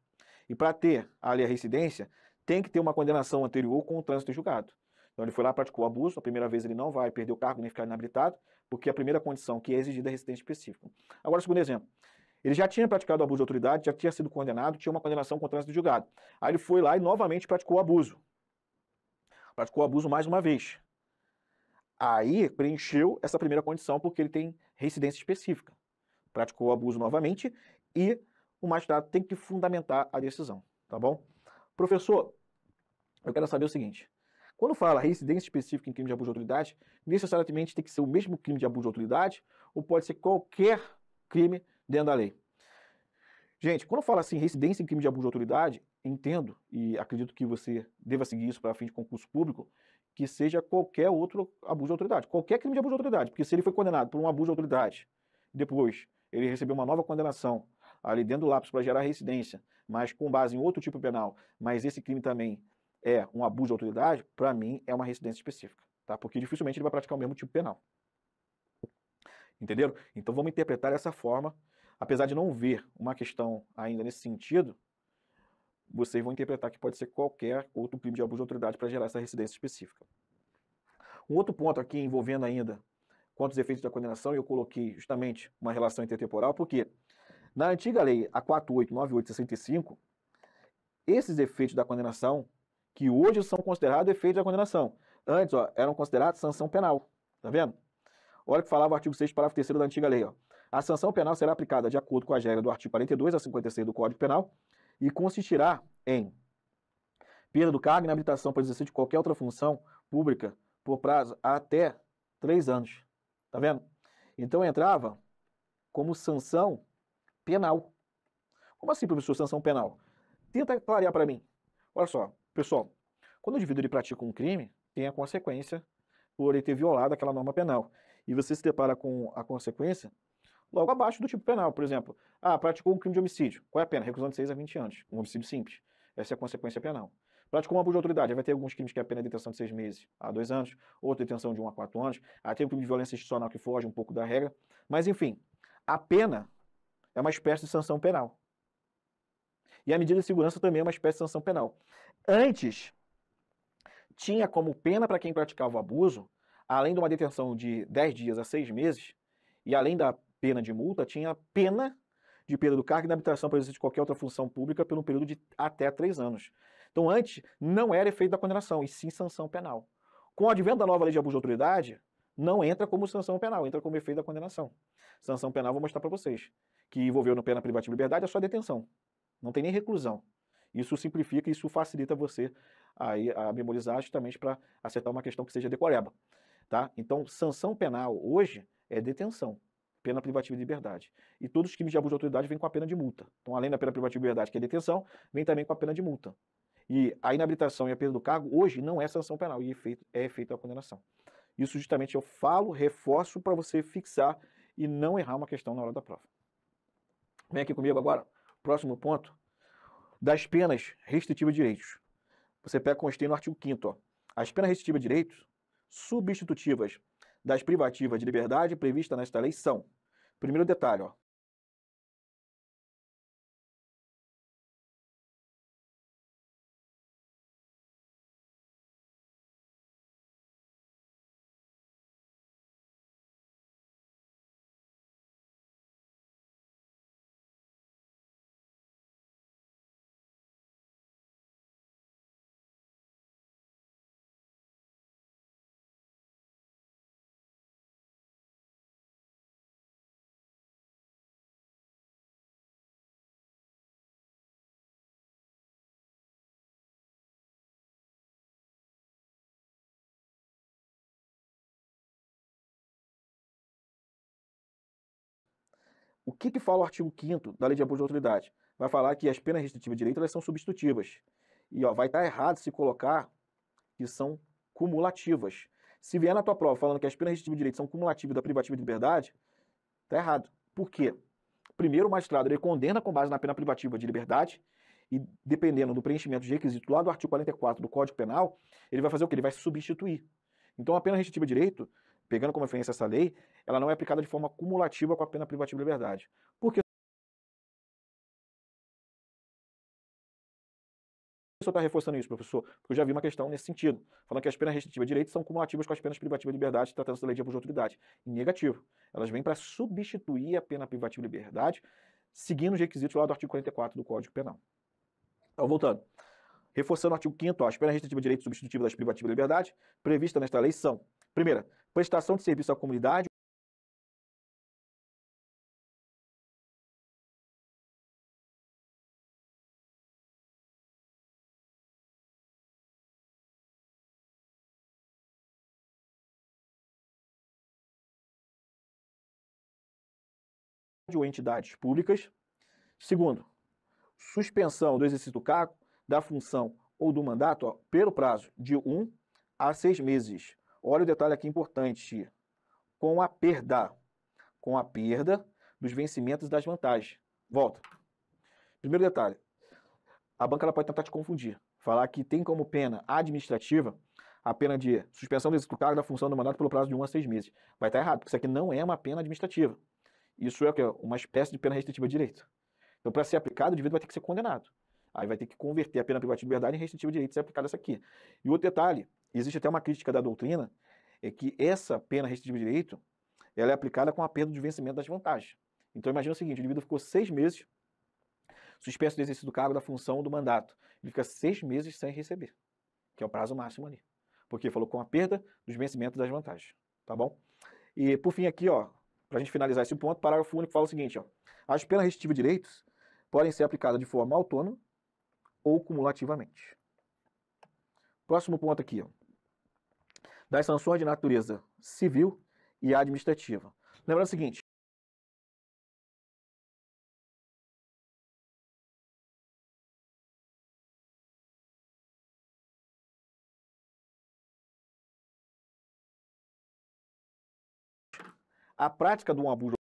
E para ter ali a recidência, tem que ter uma condenação anterior com o trânsito em julgado. Então ele foi lá, praticou o abuso, a primeira vez ele não vai perder o cargo nem ficar inabilitado, porque é a primeira condição que é exigida é residência específica. Agora, segundo exemplo, ele já tinha praticado o abuso de autoridade, já tinha sido condenado, tinha uma condenação com o trânsito em julgado. Aí ele foi lá e novamente praticou o abuso praticou abuso mais uma vez. Aí preencheu essa primeira condição porque ele tem residência específica. Praticou o abuso novamente e o magistrado tem que fundamentar a decisão, tá bom? Professor, eu quero saber o seguinte. Quando fala residência específica em crime de abuso de autoridade, necessariamente tem que ser o mesmo crime de abuso de autoridade ou pode ser qualquer crime dentro da lei? Gente, quando fala assim residência em crime de abuso de autoridade, entendo e acredito que você deva seguir isso para fim de concurso público, que seja qualquer outro abuso de autoridade, qualquer crime de abuso de autoridade, porque se ele foi condenado por um abuso de autoridade, depois ele recebeu uma nova condenação ali dentro do lápis para gerar residência, mas com base em outro tipo penal, mas esse crime também é um abuso de autoridade, para mim é uma residência específica, tá? Porque dificilmente ele vai praticar o mesmo tipo penal. Entenderam? Então vamos interpretar dessa forma, apesar de não ver uma questão ainda nesse sentido, vocês vão interpretar que pode ser qualquer outro crime de abuso de autoridade para gerar essa residência específica. Um outro ponto aqui envolvendo ainda quanto aos efeitos da condenação, eu coloquei justamente uma relação intertemporal, porque na antiga lei, a 489865, esses efeitos da condenação, que hoje são considerados efeitos da condenação, antes ó, eram considerados sanção penal. Tá vendo? Olha o que falava o artigo 6, parágrafo 3 da antiga lei. Ó. A sanção penal será aplicada de acordo com a regra do artigo 42 a 56 do Código Penal, e consistirá em perda do cargo e inabilitação para exercício de qualquer outra função pública por prazo até três anos. Tá vendo? Então entrava como sanção penal. Como assim, professor, sanção penal? Tenta clarear para mim. Olha só, pessoal, quando o indivíduo ele pratica um crime, tem a consequência por ele ter violado aquela norma penal. E você se depara com a consequência logo abaixo do tipo penal. Por exemplo, ah, praticou um crime de homicídio. Qual é a pena? Reclusão de 6 a 20 anos. Um homicídio simples. Essa é a consequência penal. Praticou um abuso de autoridade. Vai ter alguns crimes que a é pena é detenção de seis meses a dois anos, outro detenção de um a quatro anos. Aí tem o crime de violência institucional que foge um pouco da regra. Mas, enfim, a pena é uma espécie de sanção penal. E a medida de segurança também é uma espécie de sanção penal. Antes, tinha como pena para quem praticava o abuso, além de uma detenção de 10 dias a 6 meses, e além da pena de multa, tinha pena de perda do cargo e da habitação para exercício de qualquer outra função pública por um período de até três anos. Então, antes, não era efeito da condenação, e sim sanção penal. Com o advento da nova lei de abuso de autoridade, não entra como sanção penal, entra como efeito da condenação. Sanção penal, vou mostrar para vocês, que envolveu no pena privativa de liberdade é só detenção, não tem nem reclusão. Isso simplifica, isso facilita você aí a memorizar justamente para acertar uma questão que seja decoreba. Tá? Então, sanção penal hoje é detenção pena privativa de liberdade. E todos os crimes de abuso de autoridade vêm com a pena de multa. Então, além da pena privativa de liberdade, que é detenção, vem também com a pena de multa. E a inabilitação e a perda do cargo, hoje, não é sanção penal, e é efeito é a condenação. Isso justamente eu falo, reforço para você fixar e não errar uma questão na hora da prova. Vem aqui comigo agora, próximo ponto, das penas restritivas de direitos. Você pega constei no artigo 5 ó. As penas restritivas de direitos substitutivas das privativas de liberdade prevista nesta lei são: primeiro detalhe, ó, O que, que fala o artigo 5 da Lei de Abuso de Autoridade? Vai falar que as penas restritivas de direito elas são substitutivas. E ó, vai estar tá errado se colocar que são cumulativas. Se vier na tua prova falando que as penas restritivas de direito são cumulativas da privativa de liberdade, está errado. Por quê? Primeiro, o magistrado ele condena com base na pena privativa de liberdade e dependendo do preenchimento de requisito lá do artigo 44 do Código Penal, ele vai fazer o que? Ele vai substituir. Então, a pena restritiva de direito pegando como referência essa lei, ela não é aplicada de forma cumulativa com a pena privativa de liberdade. Por que o senhor está reforçando isso, professor? Porque eu já vi uma questão nesse sentido, falando que as penas restritivas de direito são cumulativas com as penas privativas de liberdade, tratando-se da lei de abuso de autoridade. negativo. Elas vêm para substituir a pena privativa de liberdade, seguindo os requisitos lá do artigo 44 do Código Penal. Então, voltando. Reforçando o artigo 5 as penas restritivas de direito substitutivas das privativas de liberdade previstas nesta lei são, primeira, prestação de serviço à comunidade, ou entidades públicas. Segundo, suspensão do exercício do cargo, da função ou do mandato ó, pelo prazo de um a seis meses. Olha o detalhe aqui importante. Com a perda. Com a perda dos vencimentos e das vantagens. Volta. Primeiro detalhe. A banca ela pode tentar te confundir. Falar que tem como pena administrativa a pena de suspensão do cargo da função do mandato pelo prazo de 1 a 6 meses. Vai estar errado, porque isso aqui não é uma pena administrativa. Isso é uma espécie de pena restritiva de direito. Então, para ser aplicado, o indivíduo vai ter que ser condenado. Aí vai ter que converter a pena privativa de liberdade em restritiva de direito se é aplicada essa aqui. E outro detalhe, existe até uma crítica da doutrina, é que essa pena restritiva de direito ela é aplicada com a perda de vencimento das vantagens. Então imagina o seguinte, o indivíduo ficou seis meses suspenso do exercício do cargo, da função, do mandato. Ele fica seis meses sem receber, que é o prazo máximo ali. Porque falou com a perda dos vencimentos das vantagens, tá bom? E por fim aqui, ó, para a gente finalizar esse ponto, parágrafo único fala o seguinte, ó. As penas restritivas de direitos podem ser aplicadas de forma autônoma ou cumulativamente. Próximo ponto aqui, ó das sanções de natureza civil e administrativa. Lembrando o seguinte, a prática de um abuso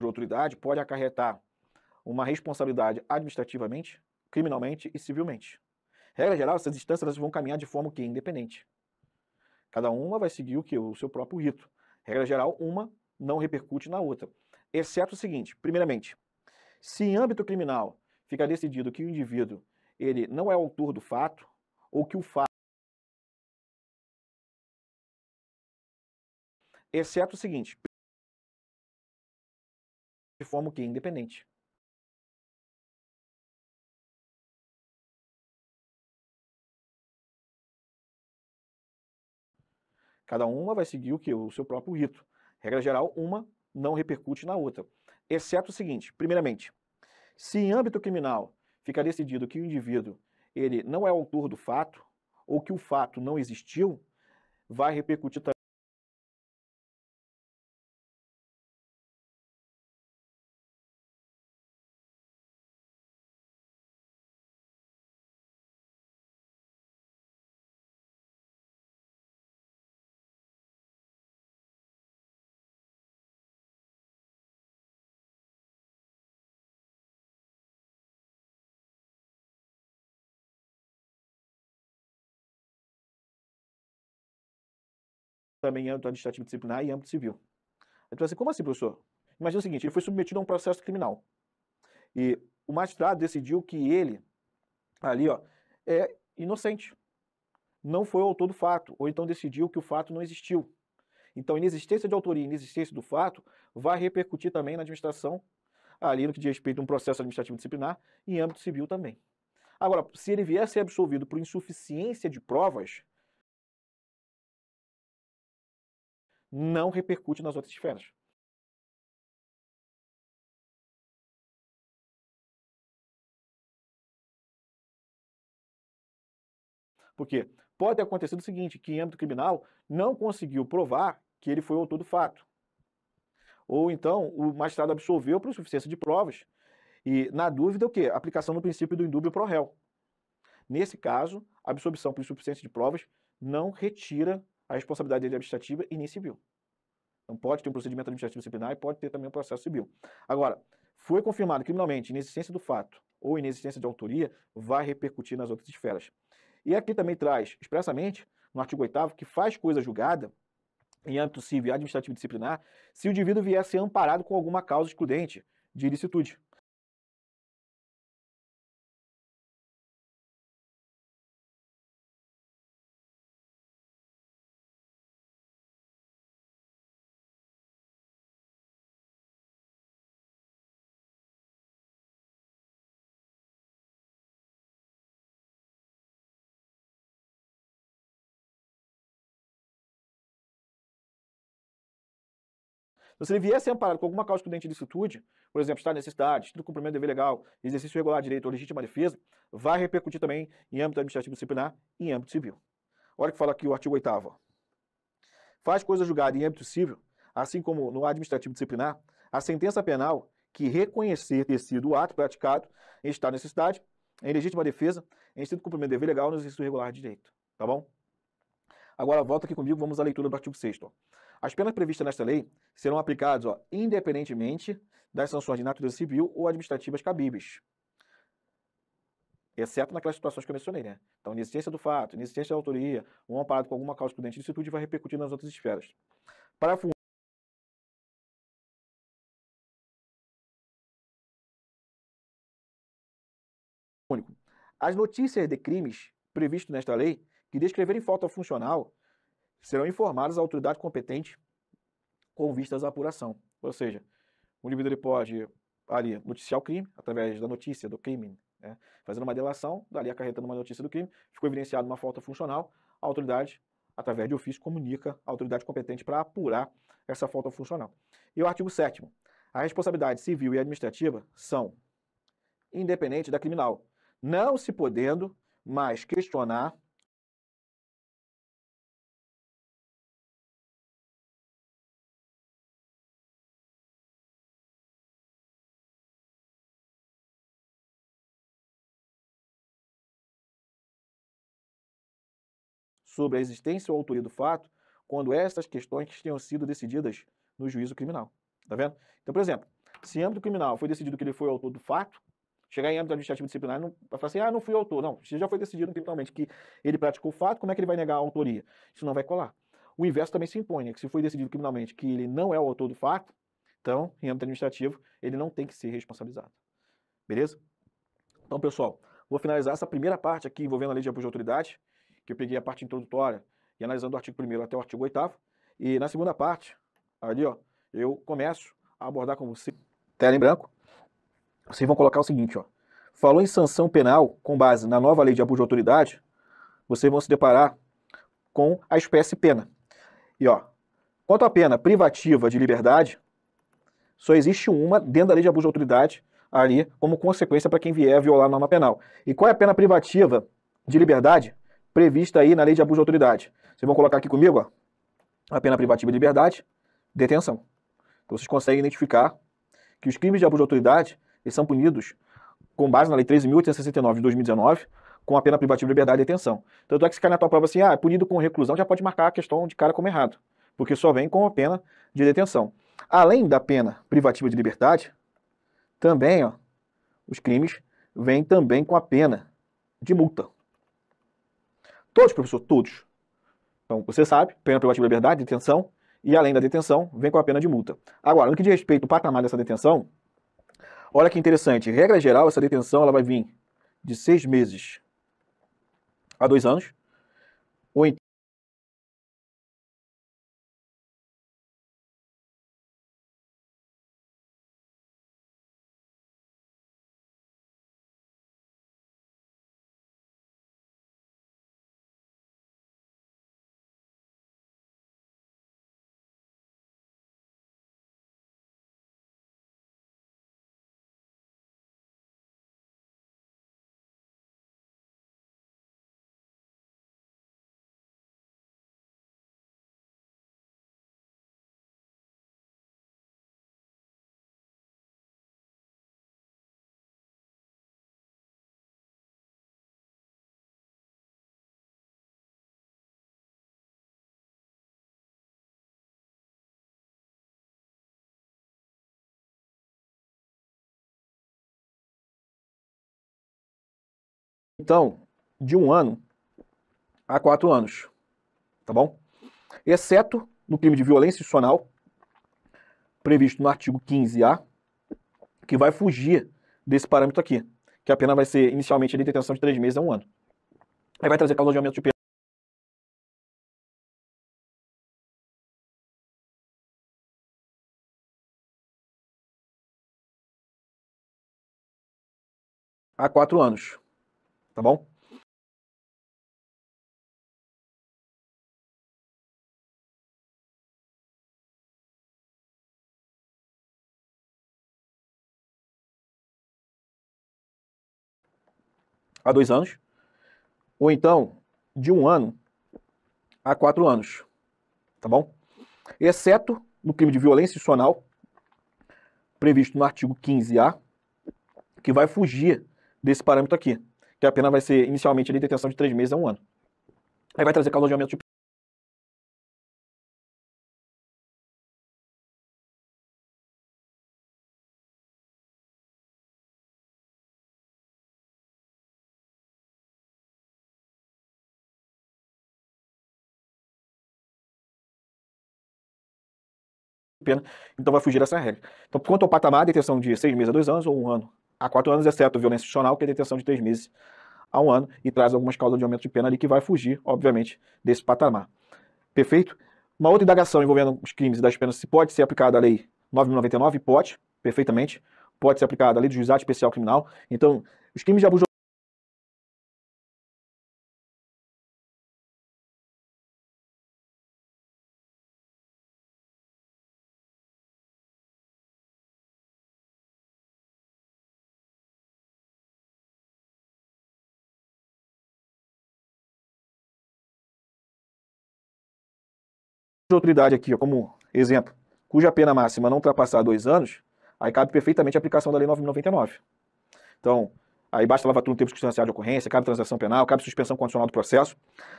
de autoridade pode acarretar uma responsabilidade administrativamente, criminalmente e civilmente. Regra geral, essas instâncias vão caminhar de forma que independente. Cada uma vai seguir o que o seu próprio rito. Regra geral, uma não repercute na outra, exceto o seguinte: primeiramente, se em âmbito criminal fica decidido que o indivíduo ele não é autor do fato ou que o fato exceto o seguinte de forma que independente. Cada uma vai seguir o que o seu próprio rito. Regra geral, uma não repercute na outra, exceto o seguinte: primeiramente, se em âmbito criminal fica decidido que o indivíduo ele não é autor do fato ou que o fato não existiu, vai repercutir também em âmbito administrativo disciplinar e âmbito civil. Então, assim, como assim, professor? Imagina o seguinte, ele foi submetido a um processo criminal. E o magistrado decidiu que ele, ali, ó, é inocente. Não foi o autor do fato, ou então decidiu que o fato não existiu. Então, inexistência de autoria e inexistência do fato vai repercutir também na administração, ali no que diz respeito a um processo administrativo disciplinar, e em âmbito civil também. Agora, se ele vier a ser absolvido por insuficiência de provas, não repercute nas outras esferas. Porque pode acontecer o seguinte, que em âmbito criminal não conseguiu provar que ele foi o autor do fato. Ou então o magistrado absolveu por insuficiência de provas e, na dúvida, o quê? Aplicação do princípio do indúbio pro réu. Nesse caso, a absolvição por insuficiência de provas não retira a responsabilidade dele é administrativa e nem civil. Então pode ter um procedimento administrativo disciplinar e pode ter também um processo civil. Agora, foi confirmado criminalmente inexistência do fato ou inexistência de autoria, vai repercutir nas outras esferas. E aqui também traz expressamente, no artigo 8 que faz coisa julgada em âmbito civil, administrativo e disciplinar, se o indivíduo vier a ser amparado com alguma causa excludente de ilicitude. Então, se ele vier ser amparado com alguma causa excludente de institude, por exemplo, está de necessidade, estudo cumprimento de dever legal, exercício regular de direito ou legítima defesa, vai repercutir também em âmbito administrativo disciplinar e em âmbito civil. Olha que fala aqui o artigo 8 Faz coisa julgada em âmbito civil, assim como no administrativo disciplinar, a sentença penal que reconhecer ter sido o ato praticado em estado de necessidade, em legítima defesa, em de cumprimento de dever legal no exercício regular de direito. Tá bom? Agora volta aqui comigo, vamos à leitura do artigo 6 as penas previstas nesta lei serão aplicadas ó, independentemente das sanções de natureza civil ou administrativas cabíveis. Exceto naquelas situações que eu mencionei, né? Então, inexistência do fato, inexistência da autoria, um amparado com alguma causa prudente de instituto vai repercutir nas outras esferas. Para As notícias de crimes previstos nesta lei que descreverem falta funcional serão informados à autoridade competente com vistas à apuração. Ou seja, o indivíduo ele pode ali noticiar o crime através da notícia do crime, né? fazendo uma delação, dali acarretando uma notícia do crime, ficou evidenciado uma falta funcional, a autoridade, através de ofício, comunica à autoridade competente para apurar essa falta funcional. E o artigo 7 a responsabilidade civil e administrativa são independentes da criminal, não se podendo mais questionar sobre a existência ou autoria do fato quando estas questões tenham sido decididas no juízo criminal. Tá vendo? Então, por exemplo, se em âmbito criminal foi decidido que ele foi autor do fato, chegar em âmbito administrativo disciplinar não vai falar assim, ah, não fui autor. Não, se já foi decidido criminalmente que ele praticou o fato, como é que ele vai negar a autoria? Isso não vai colar. O inverso também se impõe, né? que se foi decidido criminalmente que ele não é o autor do fato, então, em âmbito administrativo, ele não tem que ser responsabilizado. Beleza? Então, pessoal, vou finalizar essa primeira parte aqui envolvendo a lei de abuso de autoridade que eu peguei a parte introdutória e analisando o artigo 1 até o artigo 8 e na segunda parte, ali, ó, eu começo a abordar com você, tela em branco, vocês vão colocar o seguinte, ó, falou em sanção penal com base na nova lei de abuso de autoridade, vocês vão se deparar com a espécie pena. E, ó, quanto à pena privativa de liberdade, só existe uma dentro da lei de abuso de autoridade ali como consequência para quem vier violar a norma penal. E qual é a pena privativa de liberdade prevista aí na lei de abuso de autoridade. Vocês vão colocar aqui comigo, ó, a pena privativa de liberdade, detenção. Então vocês conseguem identificar que os crimes de abuso de autoridade eles são punidos com base na lei 13.869 de 2019, com a pena privativa de liberdade e detenção. Tanto é que se cai na tua prova assim, ah, é punido com reclusão, já pode marcar a questão de cara como errado, porque só vem com a pena de detenção. Além da pena privativa de liberdade, também, ó, os crimes vêm também com a pena de multa. Todos, professor, todos. Então, você sabe, pena privativa de liberdade, detenção, e além da detenção, vem com a pena de multa. Agora, no que diz respeito ao patamar dessa detenção, olha que interessante. Regra geral, essa detenção ela vai vir de seis meses a dois anos. Então, de um ano a quatro anos, tá bom? Exceto no crime de violência institucional, previsto no artigo 15A, que vai fugir desse parâmetro aqui, que a pena vai ser inicialmente de detenção de três meses a um ano. Aí vai trazer causa de aumento de pena. a quatro anos tá bom? a dois anos, ou então de um ano a quatro anos, tá bom? Exceto no crime de violência institucional, previsto no artigo 15A, que vai fugir desse parâmetro aqui que a pena vai ser inicialmente de detenção de três meses a um ano. Aí vai trazer causa de aumento de pena, então vai fugir dessa regra. Então, quanto ao patamar, detenção de seis meses a dois anos ou um ano a quatro anos, exceto é violência institucional, que é detenção de três meses a um ano, e traz algumas causas de aumento de pena ali que vai fugir, obviamente, desse patamar. Perfeito? Uma outra indagação envolvendo os crimes e das penas, se pode ser aplicada a lei 9.099, pode, perfeitamente, pode ser aplicada a lei do juizado especial criminal. Então, os crimes de abuso autoridade aqui, ó, como exemplo, cuja pena máxima não ultrapassar dois anos, aí cabe perfeitamente a aplicação da Lei 9.099. Então, aí basta lavar tudo no tempo substancial de ocorrência, cabe transação penal, cabe suspensão condicional do processo.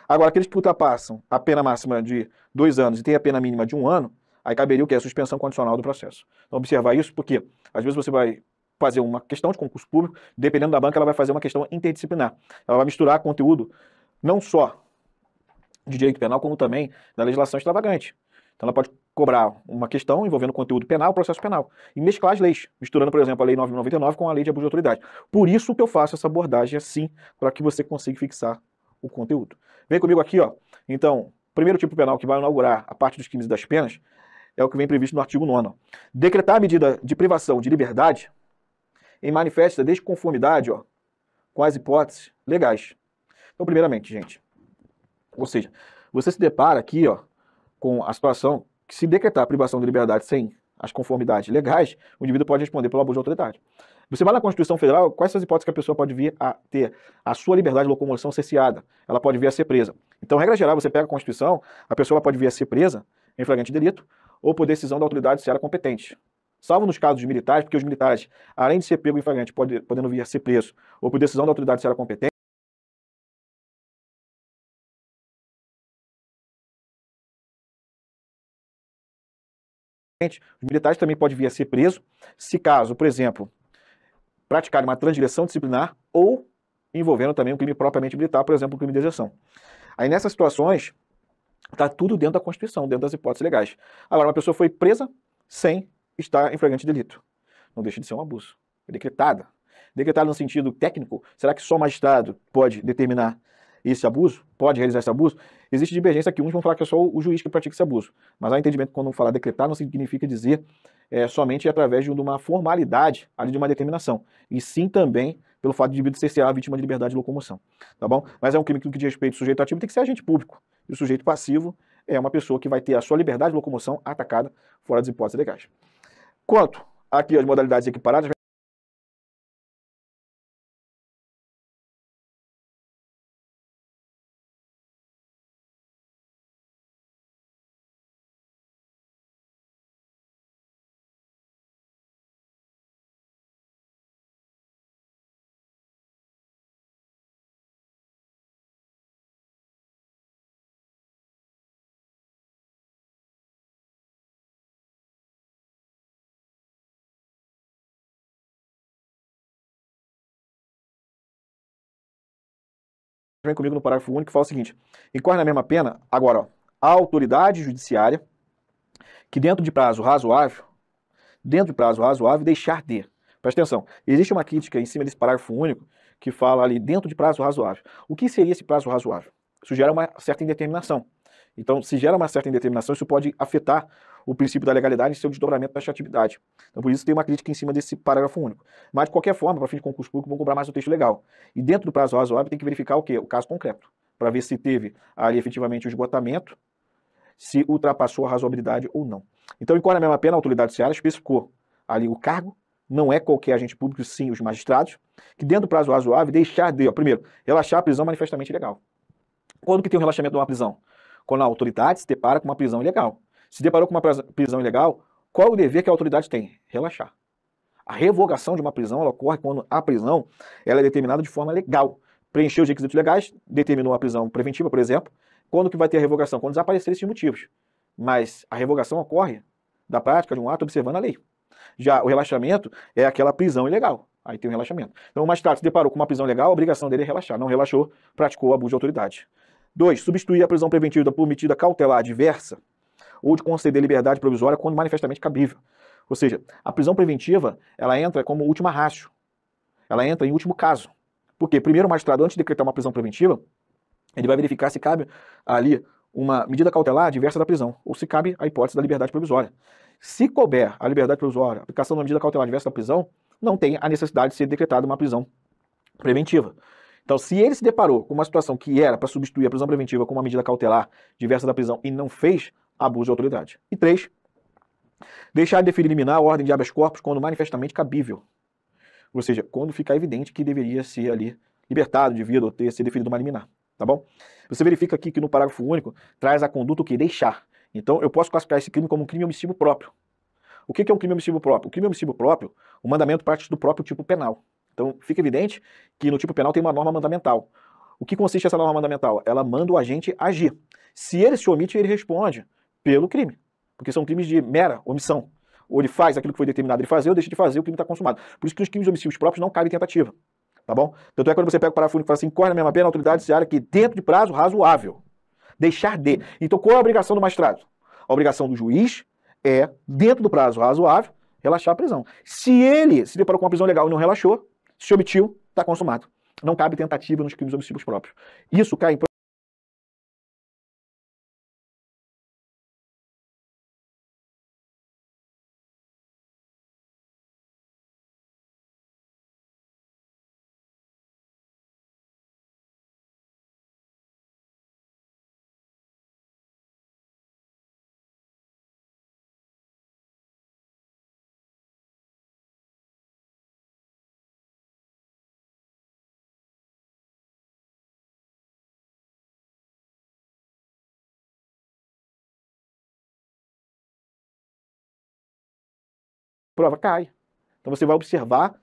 Agora, aqueles que ultrapassam a pena máxima de dois anos e têm a pena mínima de um ano, aí caberia o que? A suspensão condicional do processo. Então, observar isso, porque às vezes você vai fazer uma questão de concurso público, dependendo da banca, ela vai fazer uma questão interdisciplinar. Ela vai misturar conteúdo não só de direito penal, como também da legislação extravagante. Então ela pode cobrar uma questão envolvendo conteúdo penal, processo penal, e mesclar as leis, misturando, por exemplo, a Lei 9.099 com a Lei de Abuso de Autoridade. Por isso que eu faço essa abordagem assim, para que você consiga fixar o conteúdo. Vem comigo aqui, ó. Então, primeiro tipo penal que vai inaugurar a parte dos crimes e das penas é o que vem previsto no artigo 9. Decretar a medida de privação de liberdade em manifesta desconformidade ó, com as hipóteses legais. Então, primeiramente, gente, ou seja, você se depara aqui ó, com a situação que se decretar a privação de liberdade sem as conformidades legais, o indivíduo pode responder pelo abuso de autoridade. Você vai na Constituição Federal, quais são as hipóteses que a pessoa pode vir a ter? A sua liberdade de locomoção cerceada. Ela pode vir a ser presa. Então, regra geral, você pega a Constituição, a pessoa pode vir a ser presa em flagrante de delito ou por decisão da autoridade se era é competente. Salvo nos casos dos militares, porque os militares, além de ser pego em flagrante, pode, podendo vir a ser preso ou por decisão da autoridade se era é competente, os militares também podem vir a ser presos se caso, por exemplo, praticarem uma transgressão disciplinar ou envolvendo também um crime propriamente militar, por exemplo, um crime de deserção. Aí nessas situações, está tudo dentro da Constituição, dentro das hipóteses legais. Agora, uma pessoa foi presa sem estar em flagrante delito. Não deixa de ser um abuso. É decretada. Decretada no sentido técnico, será que só o magistrado pode determinar esse é abuso, pode realizar esse abuso, existe divergência que uns vão falar que é só o juiz que pratica esse abuso. Mas há entendimento quando falar decretar não significa dizer é, somente através de uma formalidade ali de uma determinação, e sim também pelo fato de indivíduo cercear a vítima de liberdade de locomoção, tá bom? Mas é um crime que, diz respeito ao sujeito ativo tem que ser agente público, e o sujeito passivo é uma pessoa que vai ter a sua liberdade de locomoção atacada fora das hipóteses legais. Quanto aqui às modalidades equiparadas, vem comigo no parágrafo único que fala o seguinte: incorre na mesma pena, agora, ó, a autoridade judiciária que dentro de prazo razoável, dentro de prazo razoável, deixar de. Presta atenção, existe uma crítica em cima desse parágrafo único que fala ali dentro de prazo razoável. O que seria esse prazo razoável? Isso gera uma certa indeterminação. Então, se gera uma certa indeterminação, isso pode afetar o princípio da legalidade em seu desdobramento da chatividade. Então, por isso, tem uma crítica em cima desse parágrafo único. Mas, de qualquer forma, para fins de concurso público, vão cobrar mais o texto legal. E dentro do prazo razoável, tem que verificar o quê? O caso concreto, para ver se teve ali efetivamente o esgotamento, se ultrapassou a razoabilidade ou não. Então, enquanto é a mesma pena, a autoridade judiciária especificou ali o cargo, não é qualquer agente público, sim os magistrados, que dentro do prazo razoável deixar de, ó, primeiro, relaxar a prisão manifestamente ilegal. Quando que tem o um relaxamento de uma prisão? Quando a autoridade se depara com uma prisão ilegal se deparou com uma prisão ilegal, qual é o dever que a autoridade tem? Relaxar. A revogação de uma prisão ela ocorre quando a prisão ela é determinada de forma legal. Preencheu os requisitos legais, determinou a prisão preventiva, por exemplo. Quando que vai ter a revogação? Quando desaparecer esses motivos. Mas a revogação ocorre da prática de um ato observando a lei. Já o relaxamento é aquela prisão ilegal. Aí tem o um relaxamento. Então o magistrado se deparou com uma prisão legal, a obrigação dele é relaxar. Não relaxou, praticou o abuso de autoridade. 2. Substituir a prisão preventiva por medida cautelar adversa ou de conceder liberdade provisória quando manifestamente cabível. Ou seja, a prisão preventiva, ela entra como última rácio. Ela entra em último caso. Porque primeiro o magistrado, antes de decretar uma prisão preventiva, ele vai verificar se cabe ali uma medida cautelar diversa da prisão, ou se cabe a hipótese da liberdade provisória. Se couber a liberdade provisória, aplicação de uma medida cautelar diversa da prisão, não tem a necessidade de ser decretada uma prisão preventiva. Então, se ele se deparou com uma situação que era para substituir a prisão preventiva com uma medida cautelar diversa da prisão e não fez, abuso de autoridade. E três, deixar de definir liminar a ordem de habeas corpus quando manifestamente cabível. Ou seja, quando ficar evidente que deveria ser ali libertado de vida ou ter sido definido uma liminar, tá bom? Você verifica aqui que no parágrafo único traz a conduta o que? Deixar. Então eu posso classificar esse crime como um crime omissivo próprio. O que é um crime omissivo próprio? O crime omissivo próprio, o mandamento parte do próprio tipo penal. Então fica evidente que no tipo penal tem uma norma mandamental. O que consiste essa norma mandamental? Ela manda o agente agir. Se ele se omite, ele responde pelo crime. Porque são crimes de mera omissão. Ou ele faz aquilo que foi determinado ele fazer, ou deixa de fazer, o crime está consumado. Por isso que os crimes omissivos próprios não cabem tentativa. Tá bom? Tanto é quando você pega o parafuso e fala assim, corre na mesma pena a autoridade judiciária que dentro de prazo razoável. Deixar de. Então qual é a obrigação do magistrado? A obrigação do juiz é, dentro do prazo razoável, relaxar a prisão. Se ele se deparou com uma prisão legal e não relaxou, se omitiu, está consumado. Não cabe tentativa nos crimes omissivos próprios. Isso cai em prova cai. Então você vai observar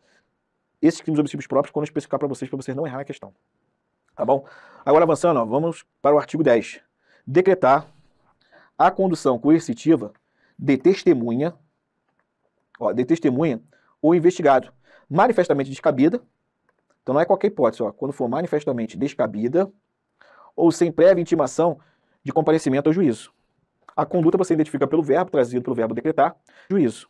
esses crimes obscuros próprios quando eu especificar para vocês, para vocês não errar a questão. Tá bom? Agora avançando, ó, vamos para o artigo 10. Decretar a condução coercitiva de testemunha, ó, de testemunha ou investigado manifestamente descabida, então não é qualquer hipótese, ó, quando for manifestamente descabida ou sem prévia intimação de comparecimento ao juízo. A conduta você identifica pelo verbo, trazido pelo verbo decretar, juízo.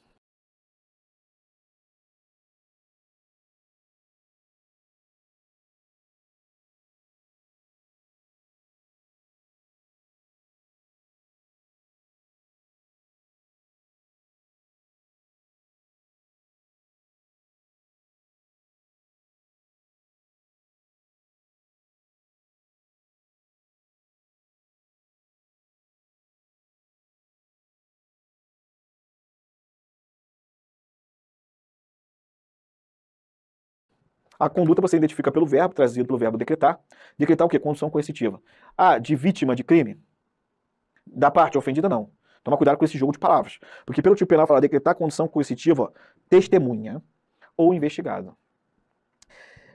A conduta você identifica pelo verbo, trazido pelo verbo decretar. Decretar o quê? Condução coercitiva. Ah, de vítima de crime? Da parte ofendida, não. Toma cuidado com esse jogo de palavras. Porque pelo tipo penal fala decretar condição coercitiva, testemunha ou investigado.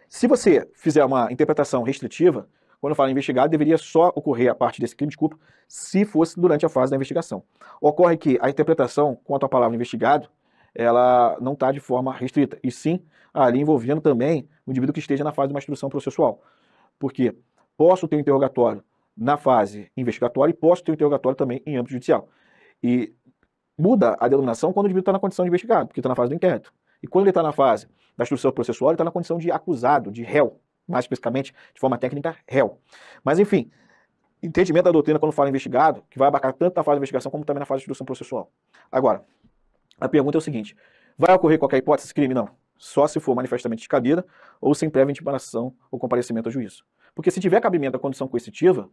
Se você fizer uma interpretação restritiva, quando fala investigado, deveria só ocorrer a parte desse crime de culpa se fosse durante a fase da investigação. Ocorre que a interpretação quanto à palavra investigado ela não está de forma restrita, e sim ali envolvendo também o indivíduo que esteja na fase de uma instrução processual. Porque posso ter um interrogatório na fase investigatória e posso ter um interrogatório também em âmbito judicial. E muda a denominação quando o indivíduo está na condição de investigado, porque está na fase do inquérito. E quando ele está na fase da instrução processual, ele está na condição de acusado, de réu, mais especificamente, de forma técnica, réu. Mas, enfim, entendimento da doutrina quando fala investigado, que vai abarcar tanto na fase de investigação como também na fase de instrução processual. Agora, a pergunta é o seguinte: vai ocorrer qualquer hipótese de crime? Não. Só se for manifestamente descabida ou sem prévia intimação ou comparecimento ao juízo. Porque se tiver cabimento à condição coercitiva,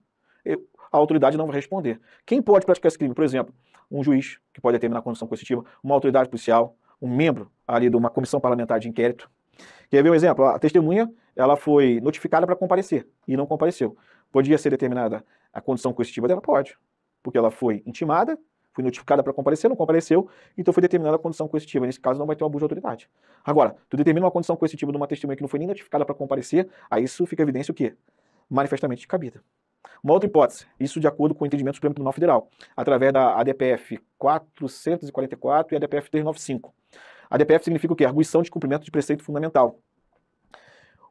a autoridade não vai responder. Quem pode praticar esse crime? Por exemplo, um juiz que pode determinar a condição coercitiva, uma autoridade policial, um membro ali de uma comissão parlamentar de inquérito. Quer ver um exemplo? A testemunha ela foi notificada para comparecer e não compareceu. Podia ser determinada a condição coercitiva dela? Pode, porque ela foi intimada foi notificada para comparecer, não compareceu, então foi determinada a condição coercitiva. Nesse caso, não vai ter um abuso de autoridade. Agora, tu determina uma condição coercitiva de uma testemunha que não foi nem notificada para comparecer, aí isso fica evidência o quê? Manifestamente de cabida. Uma outra hipótese, isso de acordo com o entendimento do Supremo Tribunal Federal, através da ADPF 444 e ADPF 395. ADPF significa o quê? Arguição de cumprimento de preceito fundamental.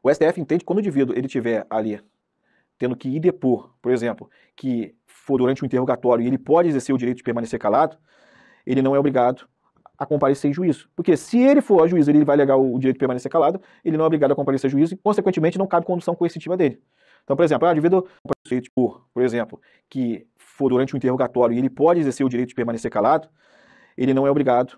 O STF entende que quando o indivíduo ele tiver ali tendo que ir depor, por exemplo, que for durante o um interrogatório e ele pode exercer o direito de permanecer calado, ele não é obrigado a comparecer em juízo. Porque se ele for a juízo, ele vai alegar o direito de permanecer calado, ele não é obrigado a comparecer em juízo e, consequentemente, não cabe condução coercitiva dele. Então, por exemplo, ah, devido por, por exemplo, que for durante o um interrogatório e ele pode exercer o direito de permanecer calado, ele não é obrigado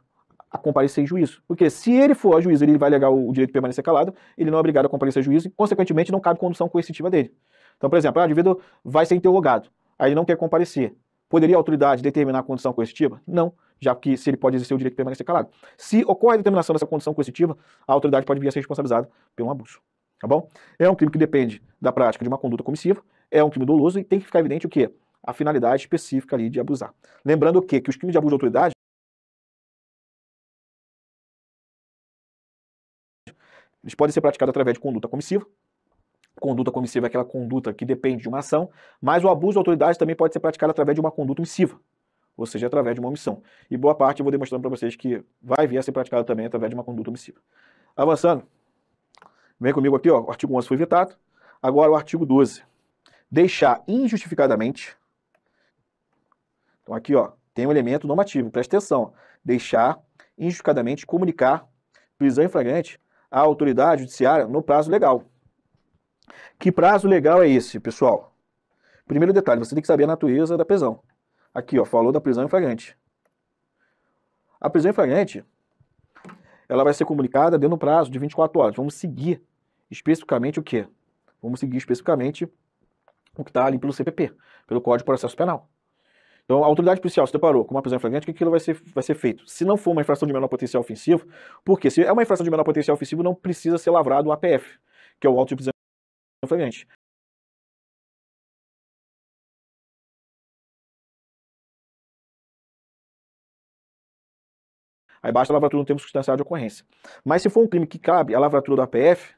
a comparecer em juízo. Porque se ele for a juízo, ele vai alegar o direito de permanecer calado, ele não é obrigado a comparecer em juízo e, consequentemente, não cabe condução coercitiva dele. Então, por exemplo, ah, o indivíduo vai ser interrogado, aí ele não quer comparecer. Poderia a autoridade determinar a condição coercitiva? Não, já que se ele pode exercer o direito de permanecer calado. Se ocorre a determinação dessa condição coercitiva, a autoridade pode vir a ser responsabilizada pelo abuso. Tá bom? É um crime que depende da prática de uma conduta comissiva, é um crime doloso e tem que ficar evidente o quê? A finalidade específica ali de abusar. Lembrando o quê? Que os crimes de abuso de autoridade eles podem ser praticados através de conduta comissiva, Conduta comissiva é aquela conduta que depende de uma ação, mas o abuso de autoridade também pode ser praticado através de uma conduta omissiva, ou seja, através de uma omissão. E boa parte eu vou demonstrando para vocês que vai vir a ser praticado também através de uma conduta omissiva. Avançando, vem comigo aqui, ó, o artigo 11 foi vetado, agora o artigo 12. Deixar injustificadamente. Então aqui, ó, tem um elemento normativo, presta atenção. Deixar injustificadamente comunicar prisão em flagrante à autoridade judiciária no prazo legal. Que prazo legal é esse, pessoal? Primeiro detalhe, você tem que saber a natureza da prisão. Aqui, ó, falou da prisão em flagrante. A prisão em flagrante, ela vai ser comunicada dentro do prazo de 24 horas. Vamos seguir especificamente o quê? Vamos seguir especificamente o que está ali pelo CPP, pelo Código de Processo Penal. Então, a autoridade policial se deparou com uma prisão em flagrante, o que aquilo vai ser, vai ser feito? Se não for uma infração de menor potencial ofensivo, porque se é uma infração de menor potencial ofensivo, não precisa ser lavrado o APF, que é o auto de prisão ofegante Aí basta a lavratura no tempo substancial de ocorrência. Mas se for um crime que cabe a lavratura da APF,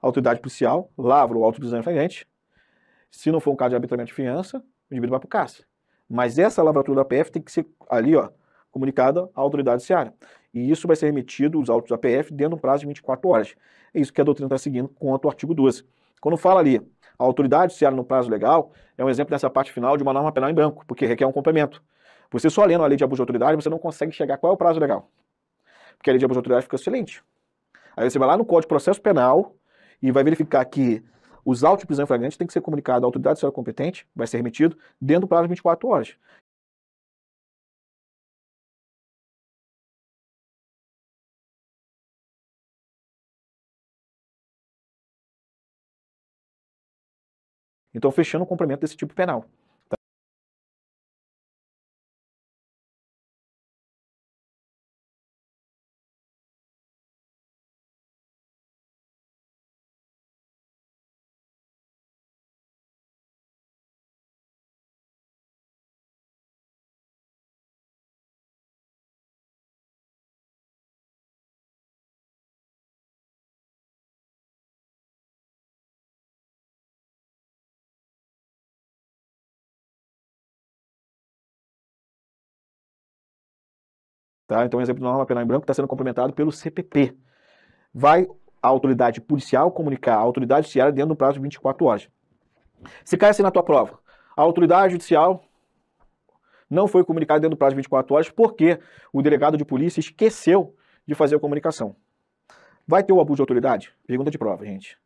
autoridade policial, lavra o auto de frente. Se não for um caso de arbitramento de fiança, o indivíduo vai para o cárcere. Mas essa lavratura da PF tem que ser ali, ó, comunicada à autoridade judiciária. E isso vai ser remetido, os autos da PF, dentro de um prazo de 24 horas. É isso que a doutrina está seguindo quanto ao artigo 12. Quando fala ali, a autoridade judiciária no prazo legal, é um exemplo dessa parte final de uma norma penal em branco, porque requer um complemento. Você só lendo a lei de abuso de autoridade, você não consegue chegar qual é o prazo legal. Porque a lei de abuso de autoridade fica excelente. Aí você vai lá no Código de Processo Penal, e vai verificar que os autos de prisão flagrante têm que ser comunicados à autoridade social competente, vai ser remetido, dentro do prazo de 24 horas. Então, fechando o cumprimento desse tipo penal. Tá? Então, o exemplo da norma penal em branco está sendo complementado pelo CPP. Vai a autoridade policial comunicar à autoridade judiciária dentro do prazo de 24 horas. Se cai assim na tua prova, a autoridade judicial não foi comunicada dentro do prazo de 24 horas porque o delegado de polícia esqueceu de fazer a comunicação. Vai ter o abuso de autoridade? Pergunta de prova, gente.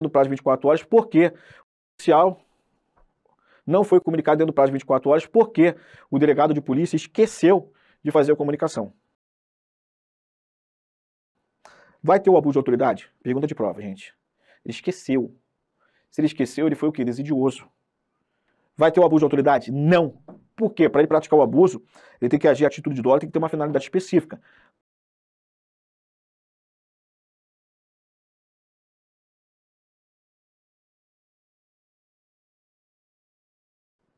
No prazo de 24 horas, porque o policial não foi comunicado dentro do prazo de 24 horas porque o delegado de polícia esqueceu de fazer a comunicação. Vai ter o abuso de autoridade? Pergunta de prova, gente. Ele esqueceu. Se ele esqueceu, ele foi o quê? Desidioso. Vai ter o abuso de autoridade? Não. Por quê? Para ele praticar o abuso, ele tem que agir a atitude de dólar, tem que ter uma finalidade específica.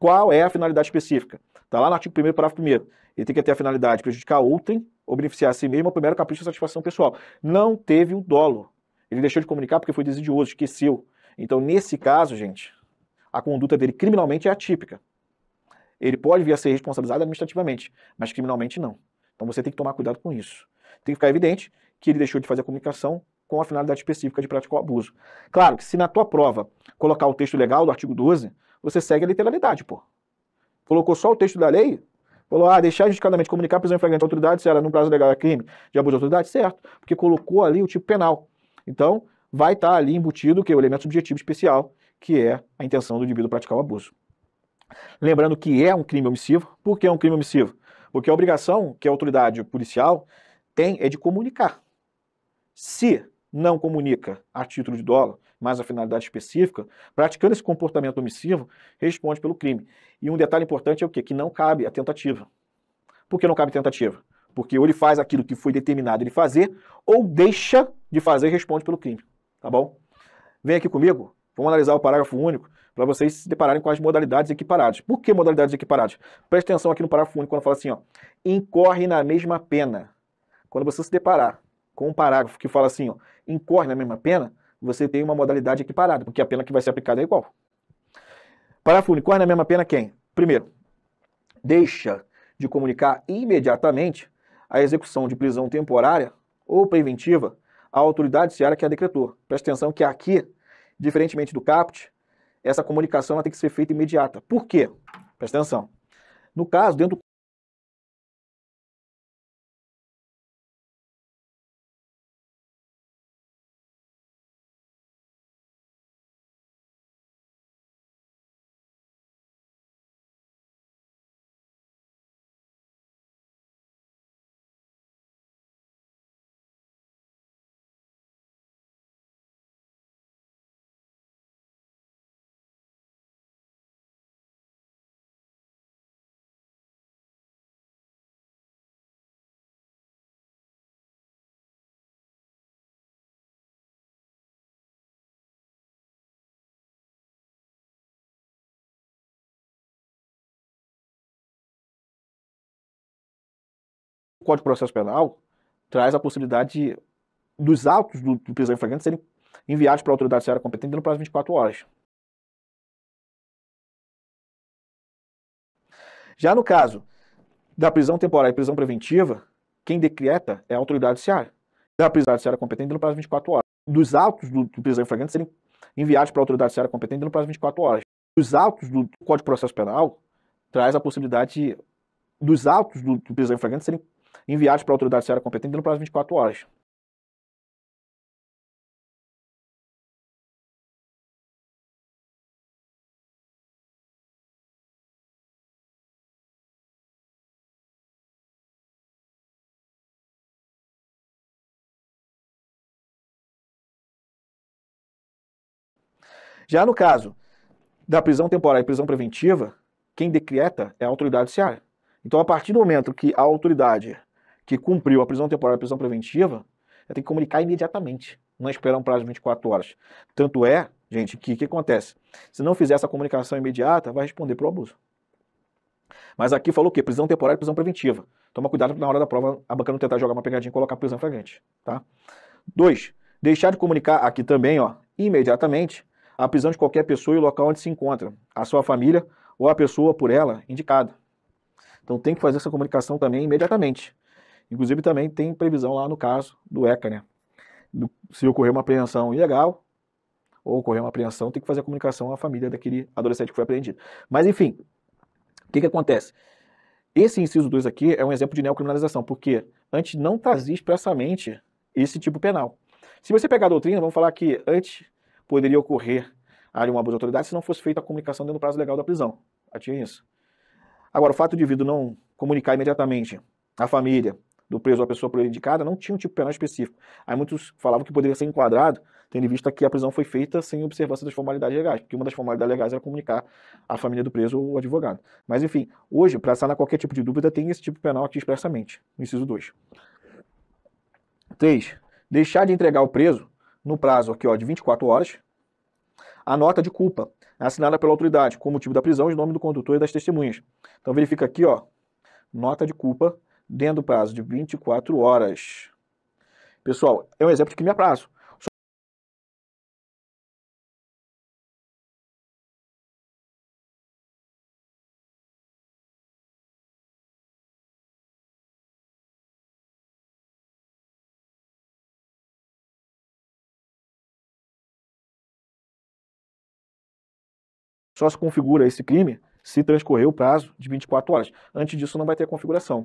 qual é a finalidade específica. Está lá no artigo 1 parágrafo 1 Ele tem que ter a finalidade de prejudicar outrem ou beneficiar a si mesmo ao primeiro capricho de satisfação pessoal. Não teve o dolo. Ele deixou de comunicar porque foi desidioso, esqueceu. Então, nesse caso, gente, a conduta dele criminalmente é atípica. Ele pode vir a ser responsabilizado administrativamente, mas criminalmente não. Então você tem que tomar cuidado com isso. Tem que ficar evidente que ele deixou de fazer a comunicação com a finalidade específica de praticar o abuso. Claro que se na tua prova colocar o texto legal do artigo 12, você segue a literalidade, pô. Colocou só o texto da lei, falou, ah, deixar justificadamente comunicar a prisão em flagrante à autoridade, se era no prazo legal a crime de abuso de autoridade, certo, porque colocou ali o tipo penal. Então, vai estar tá ali embutido que é o elemento subjetivo especial, que é a intenção do indivíduo praticar o abuso. Lembrando que é um crime omissivo. Por que é um crime omissivo? Porque a obrigação que a autoridade policial tem é de comunicar. Se não comunica a título de dolo, mais a finalidade específica, praticando esse comportamento omissivo, responde pelo crime. E um detalhe importante é o quê? Que não cabe a tentativa. Por que não cabe tentativa? Porque ou ele faz aquilo que foi determinado ele fazer, ou deixa de fazer e responde pelo crime. Tá bom? Vem aqui comigo, vamos analisar o parágrafo único para vocês se depararem com as modalidades equiparadas. Por que modalidades equiparadas? Presta atenção aqui no parágrafo único quando fala assim, ó, incorre na mesma pena. Quando você se deparar com um parágrafo que fala assim, ó, incorre na mesma pena, você tem uma modalidade equiparada, porque a pena que vai ser aplicada é igual. Parágrafo único. Corre na é mesma pena quem? Primeiro, deixa de comunicar imediatamente a execução de prisão temporária ou preventiva à autoridade seara que a decretou. Presta atenção que aqui, diferentemente do CAPT, essa comunicação tem que ser feita imediata. Por quê? Presta atenção. No caso, dentro Código de Processo Penal traz a possibilidade dos autos do, do prisão em flagrante serem enviados para a autoridade judiciária competente no prazo de 24 horas. Já no caso da prisão temporária e prisão preventiva, quem decreta é a autoridade judiciária. Da então, prisão judiciária competente no prazo de 24 horas. Dos autos do, do prisão em flagrante serem enviados para a autoridade judiciária competente no prazo de 24 horas. Os autos do Código de Processo Penal traz a possibilidade de, dos autos do, do prisão em flagrante serem enviados para a autoridade judiciária competente no prazo de 24 horas. Já no caso da prisão temporária e prisão preventiva, quem decreta é a autoridade judiciária. Então, a partir do momento que a autoridade que cumpriu a prisão temporária e a prisão preventiva, ela tem que comunicar imediatamente, não esperar um prazo de 24 horas. Tanto é, gente, que o que acontece? Se não fizer essa comunicação imediata, vai responder o abuso. Mas aqui falou o quê? Prisão temporária e prisão preventiva. Toma cuidado na hora da prova a banca não tentar jogar uma pegadinha e colocar prisão flagrante, tá? Dois, deixar de comunicar aqui também, ó, imediatamente, a prisão de qualquer pessoa e o local onde se encontra, a sua família ou a pessoa por ela indicada. Então tem que fazer essa comunicação também imediatamente. Inclusive também tem previsão lá no caso do ECA, né? Do, se ocorrer uma apreensão ilegal ou ocorrer uma apreensão, tem que fazer a comunicação à família daquele adolescente que foi apreendido. Mas enfim, o que, que acontece? Esse inciso 2 aqui é um exemplo de neocriminalização, porque antes não trazia expressamente esse tipo penal. Se você pegar a doutrina, vamos falar que antes poderia ocorrer ali um abuso de autoridade se não fosse feita a comunicação dentro do prazo legal da prisão. Já tinha isso. Agora, o fato de o indivíduo não comunicar imediatamente à família do preso à pessoa prejudicada não tinha um tipo penal específico. Aí muitos falavam que poderia ser enquadrado, tendo em vista que a prisão foi feita sem observância das formalidades legais, porque uma das formalidades legais era comunicar à família do preso ou ao advogado. Mas enfim, hoje, para sanar qualquer tipo de dúvida, tem esse tipo penal aqui expressamente, no inciso 2. 3. Deixar de entregar o preso, no prazo aqui ó, de 24 horas, a nota de culpa assinada pela autoridade com motivo da prisão e nome do condutor e das testemunhas. Então verifica aqui, ó, nota de culpa dentro do prazo de 24 horas. Pessoal, é um exemplo de crime a prazo. Só se configura esse crime se transcorrer o prazo de 24 horas. Antes disso, não vai ter configuração.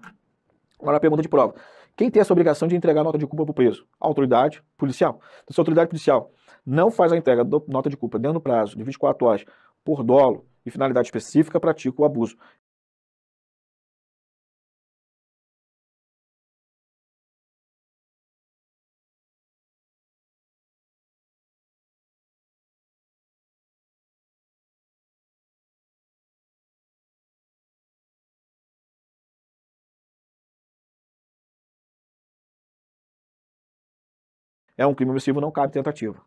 Agora a pergunta de prova. Quem tem essa obrigação de entregar nota de culpa para o preso? autoridade policial. Então, se a autoridade policial não faz a entrega da nota de culpa dentro do prazo de 24 horas por dolo e finalidade específica, pratica o abuso. É um crime omissivo, não cabe tentativa.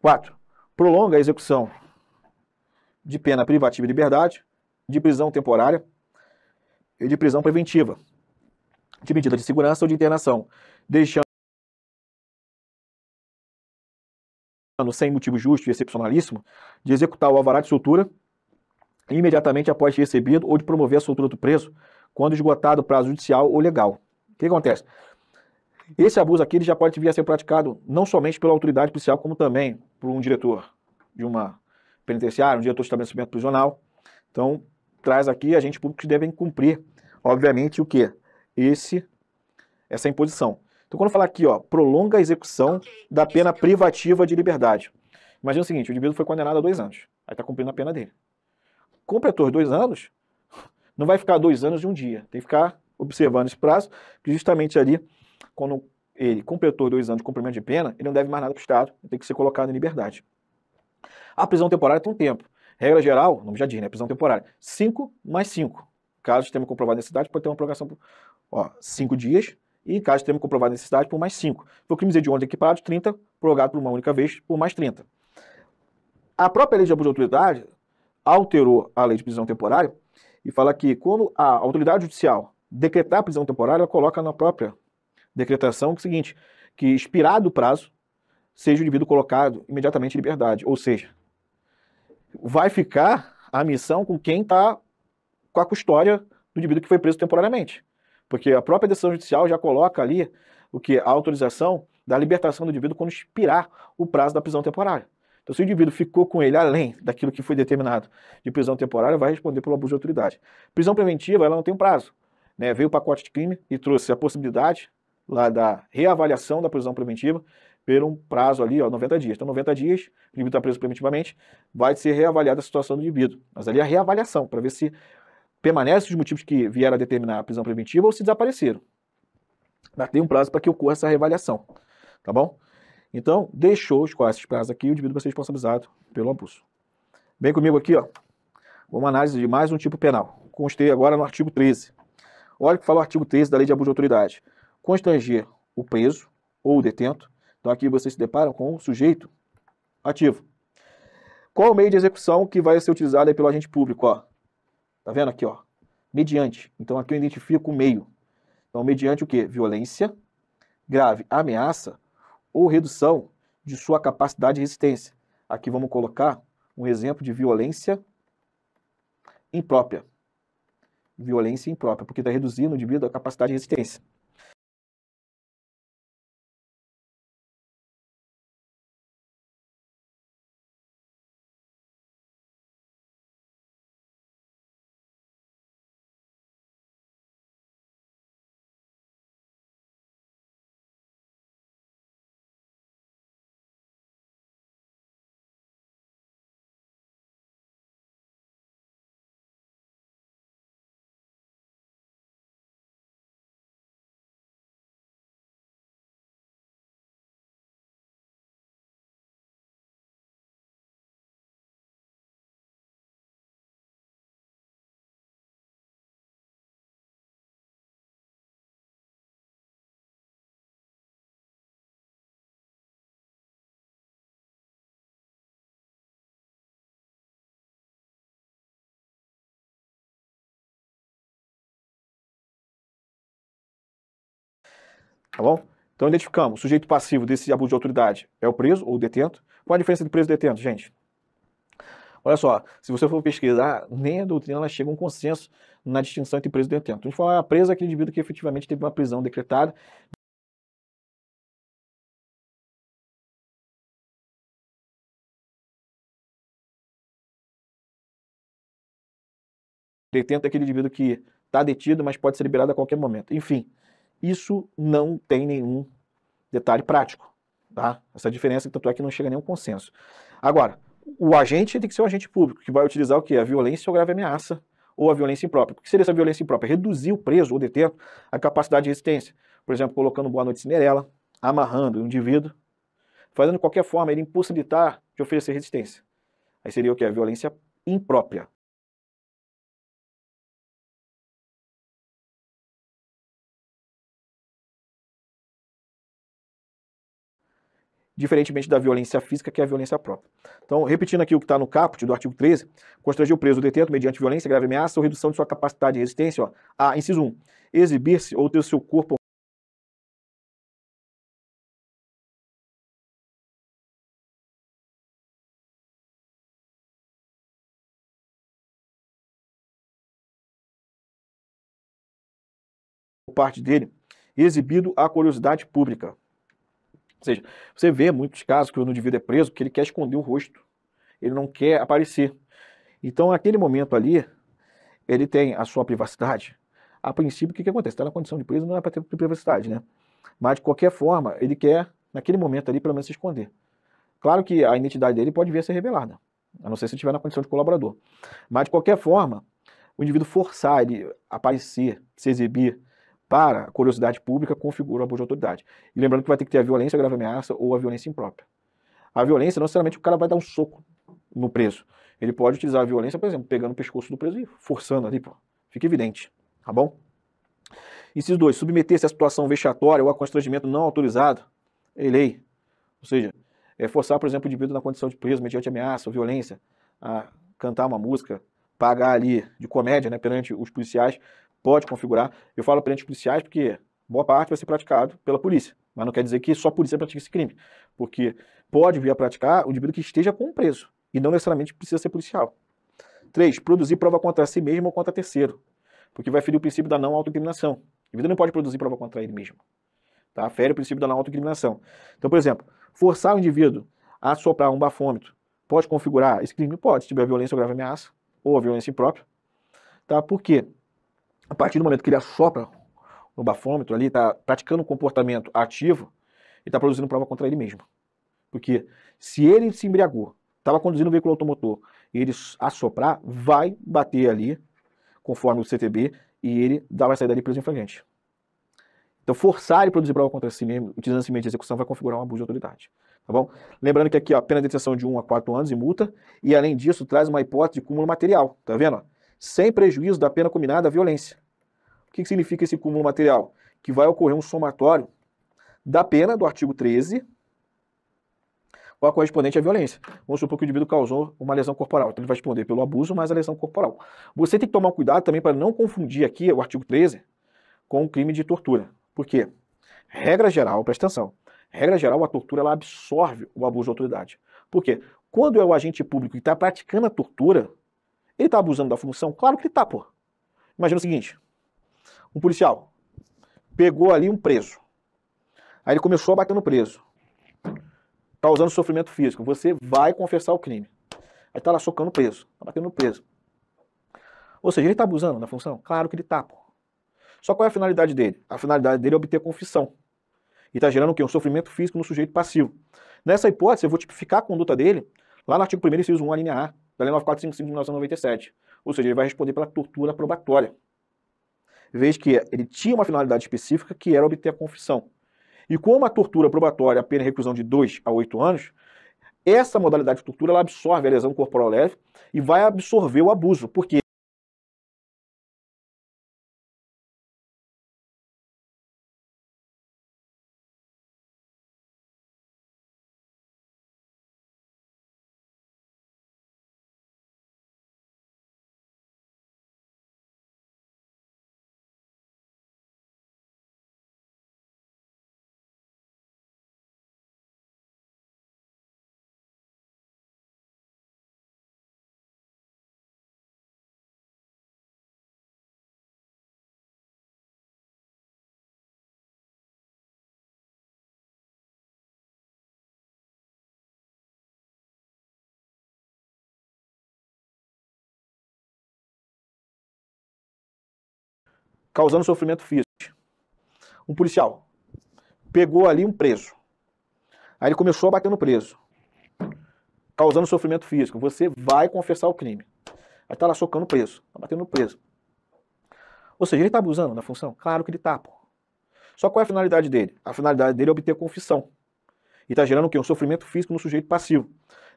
4. Prolonga a execução de pena privativa de liberdade, de prisão temporária e de prisão preventiva, de medida de segurança ou de internação, deixando sem motivo justo e excepcionalíssimo de executar o alvará de soltura imediatamente após recebido ou de promover a soltura do preso quando esgotado o prazo judicial ou legal. O que acontece? Esse abuso aqui ele já pode vir a ser praticado não somente pela autoridade policial, como também por um diretor de uma penitenciária, um diretor de estabelecimento prisional. Então, traz aqui agentes públicos que devem cumprir, obviamente, o quê? Esse, essa imposição. Então, quando falar aqui, ó, prolonga a execução okay. da pena privativa de liberdade. Imagina o seguinte, o indivíduo foi condenado a dois anos, aí está cumprindo a pena dele. Completou dois anos, não vai ficar dois anos e um dia, tem que ficar observando esse prazo, que justamente ali quando ele completou dois anos de cumprimento de pena, ele não deve mais nada para o Estado, tem que ser colocado em liberdade. A prisão temporária tem um tempo. Regra geral, o nome já diz, né? Prisão temporária. 5 mais 5. Caso tenha comprovado necessidade, pode ter uma prorrogação por 5 dias. E caso tenha comprovado necessidade, por mais 5. Por crimes hediondos de 30, prorrogado por uma única vez, por mais 30. A própria lei de abuso de autoridade alterou a lei de prisão temporária e fala que quando a autoridade judicial decretar a prisão temporária, ela coloca na própria decretação que é o seguinte, que expirado o prazo, seja o indivíduo colocado imediatamente em liberdade, ou seja, vai ficar a missão com quem está com a custódia do indivíduo que foi preso temporariamente. Porque a própria decisão judicial já coloca ali o que a autorização da libertação do indivíduo quando expirar o prazo da prisão temporária. Então, se o indivíduo ficou com ele além daquilo que foi determinado de prisão temporária, vai responder pelo abuso de autoridade. Prisão preventiva, ela não tem um prazo. Né? Veio o pacote de crime e trouxe a possibilidade lá da reavaliação da prisão preventiva por um prazo ali, ó, 90 dias. Então, 90 dias, o indivíduo está preso preventivamente, vai ser reavaliada a situação do indivíduo. Mas ali é a reavaliação, para ver se permanece os motivos que vieram a determinar a prisão preventiva ou se desapareceram. Mas tem um prazo para que ocorra essa reavaliação, tá bom? Então, deixou os quais esses prazos aqui, o indivíduo vai ser responsabilizado pelo abuso. Vem comigo aqui, ó. Uma análise de mais um tipo penal. Constei agora no artigo 13. Olha o que fala o artigo 13 da Lei de Abuso de Autoridade constranger o preso ou o detento. Então aqui vocês se deparam com o sujeito ativo. Qual o meio de execução que vai ser utilizado pelo agente público? Ó? Tá vendo aqui? Ó? Mediante. Então aqui eu identifico o meio. Então mediante o que? Violência, grave ameaça ou redução de sua capacidade de resistência. Aqui vamos colocar um exemplo de violência imprópria. Violência imprópria, porque está reduzindo o indivíduo a capacidade de resistência. Tá bom? Então identificamos o sujeito passivo desse abuso de autoridade é o preso ou o detento. Qual a diferença entre preso e detento, gente? Olha só, se você for pesquisar, nem a doutrina ela chega a um consenso na distinção entre preso e detento. Então, a gente fala, a ah, preso é aquele indivíduo que efetivamente teve uma prisão decretada, detento é aquele indivíduo que está detido, mas pode ser liberado a qualquer momento. Enfim, isso não tem nenhum detalhe prático. Tá? Essa diferença, tanto é que não chega a nenhum consenso. Agora, o agente tem que ser um agente público, que vai utilizar o quê? A violência ou grave ameaça, ou a violência imprópria. O que seria essa violência imprópria? Reduzir o preso ou detento a capacidade de resistência. Por exemplo, colocando Boa Noite Cinderela, amarrando o indivíduo, fazendo de qualquer forma ele impossibilitar de oferecer resistência. Aí seria o que? A violência imprópria. diferentemente da violência física, que é a violência própria. Então, repetindo aqui o que está no caput do artigo 13, constranger o preso detento mediante violência, grave ameaça ou redução de sua capacidade de resistência, ó, a, inciso 1, exibir-se ou ter o seu corpo parte dele, exibido à curiosidade pública. Ou seja, você vê muitos casos que o indivíduo é preso porque ele quer esconder o rosto, ele não quer aparecer. Então, naquele momento ali, ele tem a sua privacidade. A princípio, o que, que acontece? Está na condição de preso, não é para ter privacidade, né? Mas, de qualquer forma, ele quer, naquele momento ali, pelo menos se esconder. Claro que a identidade dele pode vir a ser revelada, a não ser se estiver na condição de colaborador. Mas, de qualquer forma, o indivíduo forçar ele aparecer, se exibir, para a curiosidade pública configura o abuso de autoridade. E lembrando que vai ter que ter a violência, a grave ameaça ou a violência imprópria. A violência, não necessariamente o cara vai dar um soco no preso. Ele pode utilizar a violência, por exemplo, pegando o pescoço do preso e forçando ali, pô. Fica evidente, tá bom? Inciso 2. Submeter-se à situação vexatória ou a constrangimento não autorizado elei lei. Ou seja, é forçar, por exemplo, o indivíduo na condição de preso, mediante ameaça ou violência, a cantar uma música, pagar ali de comédia, né, perante os policiais, pode configurar. Eu falo perante policiais porque boa parte vai ser praticado pela polícia. Mas não quer dizer que só a polícia pratica esse crime. Porque pode vir a praticar o indivíduo que esteja com um preso. E não necessariamente precisa ser policial. 3. Produzir prova contra si mesmo ou contra terceiro. Porque vai ferir o princípio da não autocriminação. O indivíduo não pode produzir prova contra ele mesmo. Tá? Fere o princípio da não autocriminação. Então, por exemplo, forçar o indivíduo a soprar um bafômetro pode configurar esse crime? Pode, se tiver violência ou grave ameaça, ou a violência imprópria. Tá? Por quê? a partir do momento que ele assopra no bafômetro ali, está praticando um comportamento ativo, ele está produzindo prova contra ele mesmo. Porque se ele se embriagou, estava conduzindo o veículo automotor, e ele assoprar, vai bater ali, conforme o CTB, e ele vai sair dali preso em flagrante. Então, forçar ele a produzir prova contra si mesmo, utilizando esse meio de execução, vai configurar um abuso de autoridade. Tá bom? Lembrando que aqui, ó, pena de detenção de 1 a 4 anos e multa, e além disso, traz uma hipótese de cúmulo material. Tá vendo? sem prejuízo da pena combinada à violência. O que significa esse cúmulo material? Que vai ocorrer um somatório da pena do artigo 13 com a correspondente à violência. Vamos supor que o indivíduo causou uma lesão corporal. Então ele vai responder pelo abuso mais a lesão corporal. Você tem que tomar cuidado também para não confundir aqui o artigo 13 com o crime de tortura. Por quê? Regra geral, presta atenção. Regra geral, a tortura ela absorve o abuso de autoridade. Por quê? Quando é o agente público que está praticando a tortura, ele tá abusando da função? Claro que ele tá, pô. Imagina o seguinte: um policial pegou ali um preso. Aí ele começou a bater no preso, causando tá sofrimento físico. Você vai confessar o crime. Aí tá lá socando o preso, tá batendo no preso. Ou seja, ele tá abusando da função? Claro que ele tá, pô. Só qual é a finalidade dele? A finalidade dele é obter confissão. E tá gerando o quê? Um sofrimento físico no sujeito passivo. Nessa hipótese, eu vou tipificar a conduta dele lá no artigo 1 inciso 1, a linha A da Lei 9455 de 1997. Ou seja, ele vai responder pela tortura probatória. Vez que ele tinha uma finalidade específica, que era obter a confissão. E como a tortura probatória, a pena de reclusão de 2 a 8 anos, essa modalidade de tortura ela absorve a lesão corporal leve e vai absorver o abuso. Por quê? causando sofrimento físico. Um policial pegou ali um preso. Aí ele começou a bater no preso, causando sofrimento físico. Você vai confessar o crime. Aí tá lá socando o preso, tá batendo no preso. Ou seja, ele tá abusando da função? Claro que ele tá, pô. Só qual é a finalidade dele? A finalidade dele é obter confissão. E tá gerando o quê? Um sofrimento físico no sujeito passivo.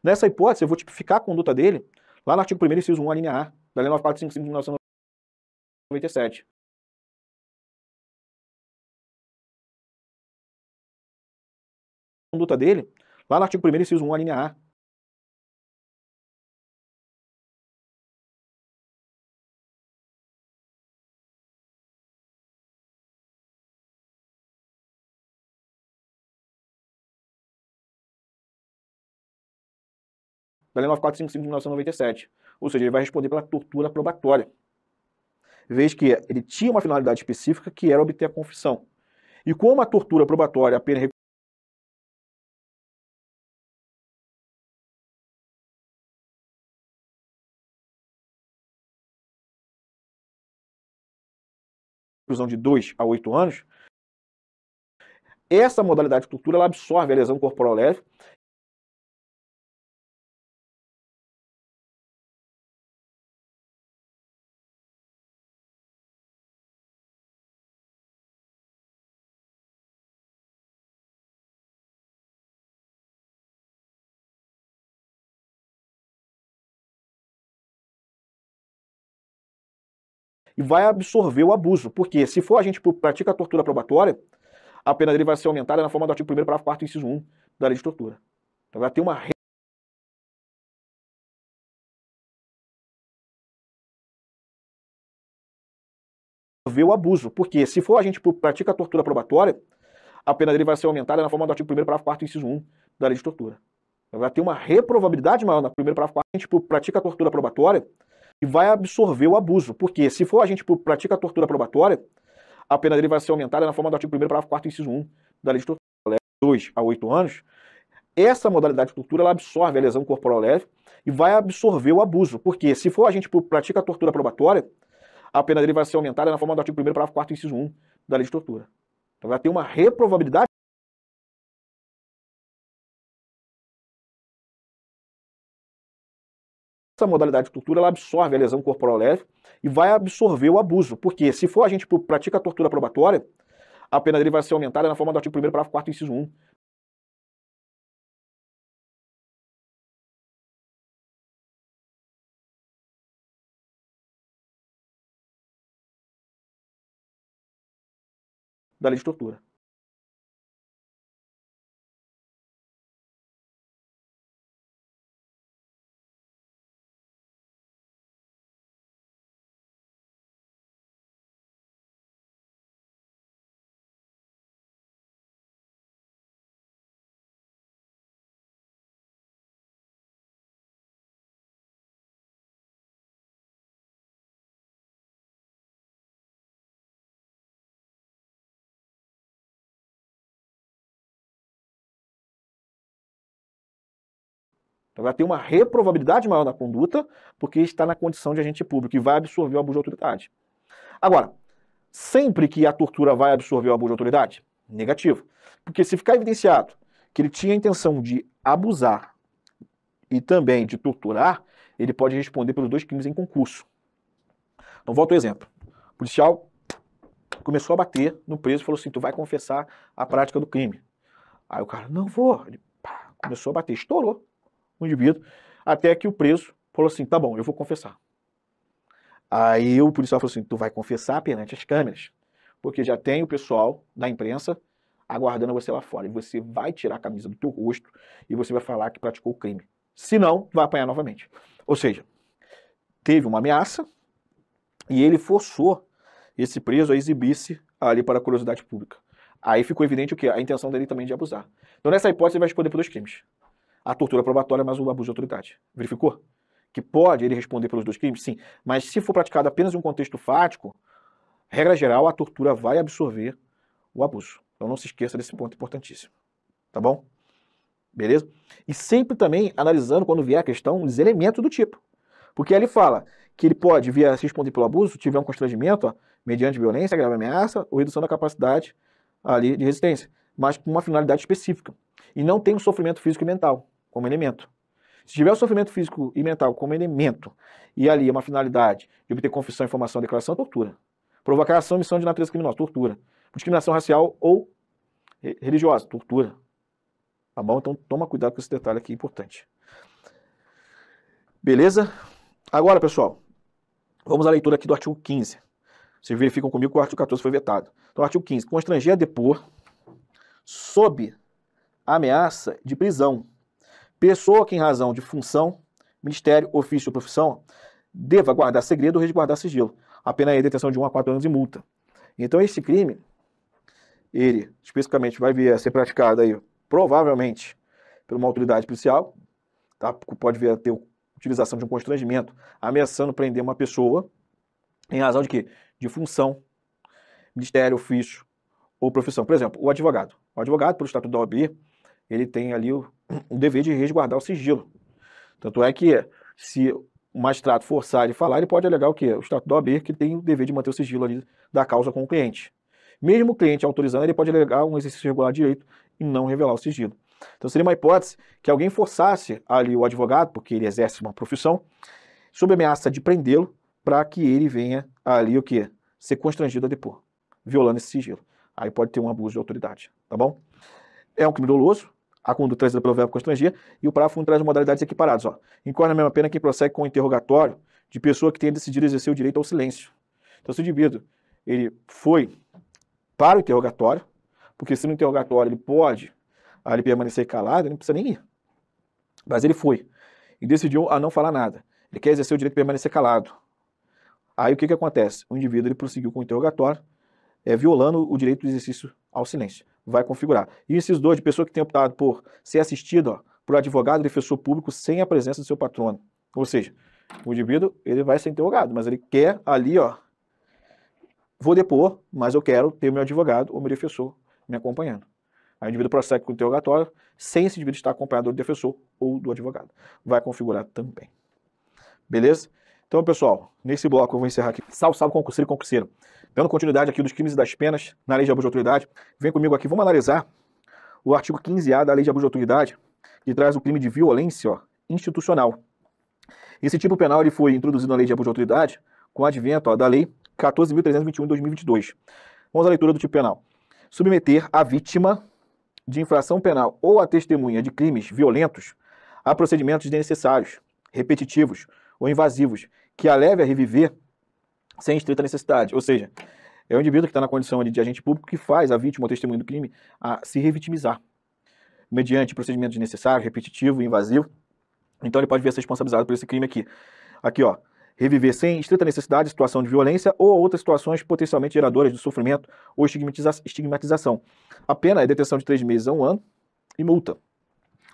Nessa hipótese, eu vou tipificar a conduta dele lá no artigo 1º, inciso 1, linha A, da Lei 9455 de 1997. conduta dele, lá no artigo 1 inciso 1, a linha A. Da Lei 9455 de 1997. Ou seja, ele vai responder pela tortura probatória. Vez que ele tinha uma finalidade específica, que era obter a confissão. E como a tortura probatória, a pena reclusão de 2 a 8 anos, essa modalidade de tortura ela absorve a lesão corporal leve e vai absorver o abuso. Porque se for a gente pratica a tortura probatória, a pena dele vai ser aumentada na forma do artigo 1 parágrafo 4 inciso 1 da lei de tortura. Então vai ter uma ver o abuso, porque se for a gente pratica a tortura probatória, a pena dele vai ser aumentada na forma do artigo 1 parágrafo 4 inciso 1 da lei de tortura. Então, vai ter uma reprovabilidade maior na primeira parágrafo 4, a gente pratica a tortura probatória, e vai absorver o abuso. Porque se for a gente pratica a tortura probatória, a pena dele vai ser aumentada na forma do artigo 1 parágrafo 4 inciso 1 da lei de tortura leve 2 a 8 anos. Essa modalidade de tortura ela absorve a lesão corporal leve e vai absorver o abuso. Porque se for a gente pratica a tortura probatória, a pena dele vai ser aumentada na forma do artigo 1 parágrafo 4 inciso 1 da lei de tortura. Então vai ter uma reprovabilidade essa modalidade de tortura ela absorve a lesão corporal leve e vai absorver o abuso. Porque se for a gente pratica a tortura probatória, a pena dele vai ser aumentada na forma do artigo 1 parágrafo 4 inciso 1. da lei de tortura. Ela tem uma reprovabilidade maior na conduta, porque está na condição de agente público e vai absorver o abuso de autoridade. Agora, sempre que a tortura vai absorver o abuso de autoridade? Negativo. Porque se ficar evidenciado que ele tinha a intenção de abusar e também de torturar, ele pode responder pelos dois crimes em concurso. Então, volta o exemplo. O policial começou a bater no preso e falou assim: Tu vai confessar a prática do crime. Aí o cara, não vou. Ele pá, começou a bater, estourou o indivíduo, até que o preso falou assim: tá bom, eu vou confessar. Aí o policial falou assim: tu vai confessar perante as câmeras, porque já tem o pessoal da imprensa aguardando você lá fora. E você vai tirar a camisa do teu rosto e você vai falar que praticou o crime. Se não, vai apanhar novamente. Ou seja, teve uma ameaça e ele forçou esse preso a exibir-se ali para a curiosidade pública. Aí ficou evidente o que? A intenção dele também de abusar. Então, nessa hipótese, ele vai responder por dois crimes a tortura probatória mais o abuso de autoridade. Verificou? Que pode ele responder pelos dois crimes? Sim. Mas se for praticado apenas em um contexto fático, regra geral, a tortura vai absorver o abuso. Então não se esqueça desse ponto importantíssimo. Tá bom? Beleza? E sempre também analisando, quando vier a questão, os elementos do tipo. Porque ele fala que ele pode vir a se responder pelo abuso, tiver um constrangimento, ó, mediante violência, grave ameaça ou redução da capacidade ali de resistência, mas com uma finalidade específica. E não tem um sofrimento físico e mental como elemento. Se tiver o sofrimento físico e mental como elemento, e ali é uma finalidade de obter confissão, informação, declaração, tortura. Provocar ação, missão de natureza criminosa, tortura. Discriminação racial ou eh, religiosa, tortura. Tá bom? Então toma cuidado com esse detalhe aqui, é importante. Beleza? Agora, pessoal, vamos à leitura aqui do artigo 15. Vocês verificam comigo que o artigo 14 foi vetado. Então, artigo 15. Constranger a depor sob ameaça de prisão Pessoa que, em razão de função, ministério, ofício ou profissão, deva guardar segredo ou resguardar sigilo. A pena é detenção de 1 a 4 anos e multa. Então, esse crime, ele especificamente vai vir a ser praticado aí, provavelmente, por uma autoridade policial, tá? pode vir a ter utilização de um constrangimento, ameaçando prender uma pessoa, em razão de quê? De função, ministério, ofício ou profissão. Por exemplo, o advogado. O advogado, pelo estatuto da OAB, ele tem ali o o dever de resguardar o sigilo. Tanto é que, se o magistrado forçar ele falar, ele pode alegar o quê? O estatuto do OAB, que tem o dever de manter o sigilo ali da causa com o cliente. Mesmo o cliente autorizando, ele pode alegar um exercício regular de direito e não revelar o sigilo. Então seria uma hipótese que alguém forçasse ali o advogado, porque ele exerce uma profissão, sob ameaça de prendê-lo, para que ele venha ali o quê? Ser constrangido a depor, violando esse sigilo. Aí pode ter um abuso de autoridade, tá bom? É um crime doloso, a conduta trazida pelo verbo constranger, e o parágrafo 1 traz modalidades equiparadas. Ó. Incorre na mesma pena quem prossegue com o interrogatório de pessoa que tenha decidido exercer o direito ao silêncio. Então, se o indivíduo ele foi para o interrogatório, porque se no interrogatório ele pode ali permanecer calado, ele não precisa nem ir. Mas ele foi e decidiu a não falar nada. Ele quer exercer o direito de permanecer calado. Aí o que, que acontece? O indivíduo ele prosseguiu com o interrogatório, é, violando o direito do exercício ao silêncio vai configurar. E o inciso 2, de pessoa que tem optado por ser assistida ó, por advogado defensor público sem a presença do seu patrono. Ou seja, o indivíduo ele vai ser interrogado, mas ele quer ali, ó, vou depor, mas eu quero ter meu advogado ou meu defensor me acompanhando. Aí o indivíduo prossegue com o interrogatório sem esse indivíduo estar acompanhado do defensor ou do advogado. Vai configurar também. Beleza? Então, pessoal, nesse bloco eu vou encerrar aqui. Salve, salve, concurseiro e concurseiro. Dando continuidade aqui dos crimes e das penas na Lei de Abuso de Autoridade. Vem comigo aqui, vamos analisar o artigo 15A da Lei de Abuso de Autoridade, que traz o crime de violência ó, institucional. Esse tipo penal ele foi introduzido na Lei de Abuso de Autoridade com o advento ó, da Lei 14.321 de 2022. Vamos à leitura do tipo penal. Submeter a vítima de infração penal ou a testemunha de crimes violentos a procedimentos desnecessários, repetitivos ou invasivos que a leve a reviver sem estrita necessidade. Ou seja, é o indivíduo que está na condição de agente público que faz a vítima ou testemunha do crime a se revitimizar, mediante procedimento desnecessário, repetitivo e invasivo. Então ele pode vir a ser responsabilizado por esse crime aqui. Aqui, ó, reviver sem estrita necessidade situação de violência ou outras situações potencialmente geradoras de sofrimento ou estigmatização. A pena é detenção de três meses a um ano e multa.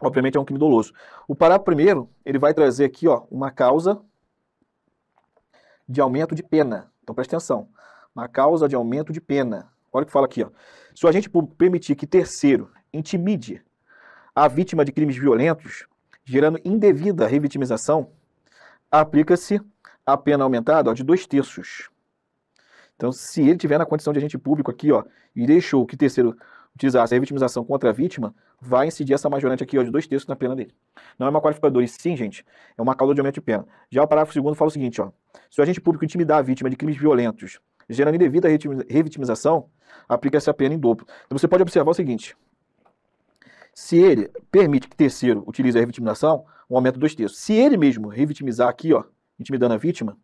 Obviamente é um crime doloso. O parágrafo primeiro, ele vai trazer aqui, ó, uma causa de aumento de pena. Então preste atenção. Na causa de aumento de pena. Olha o que fala aqui. Ó. Se o agente público permitir que terceiro intimide a vítima de crimes violentos, gerando indevida revitimização, aplica-se a pena aumentada ó, de dois terços. Então, se ele tiver na condição de agente público aqui, ó, e deixou que terceiro utilizar a revitimização contra a vítima, vai incidir essa majorante aqui ó, de dois terços na pena dele. Não é uma qualificadora, e sim, gente, é uma causa de aumento de pena. Já o parágrafo segundo fala o seguinte, ó, se o agente público intimidar a vítima de crimes violentos, gerando indevida revitimização, aplica-se a pena em duplo Então você pode observar o seguinte, se ele permite que terceiro utilize a revitimização, um aumento de dois terços. Se ele mesmo revitimizar aqui, ó, intimidando a vítima,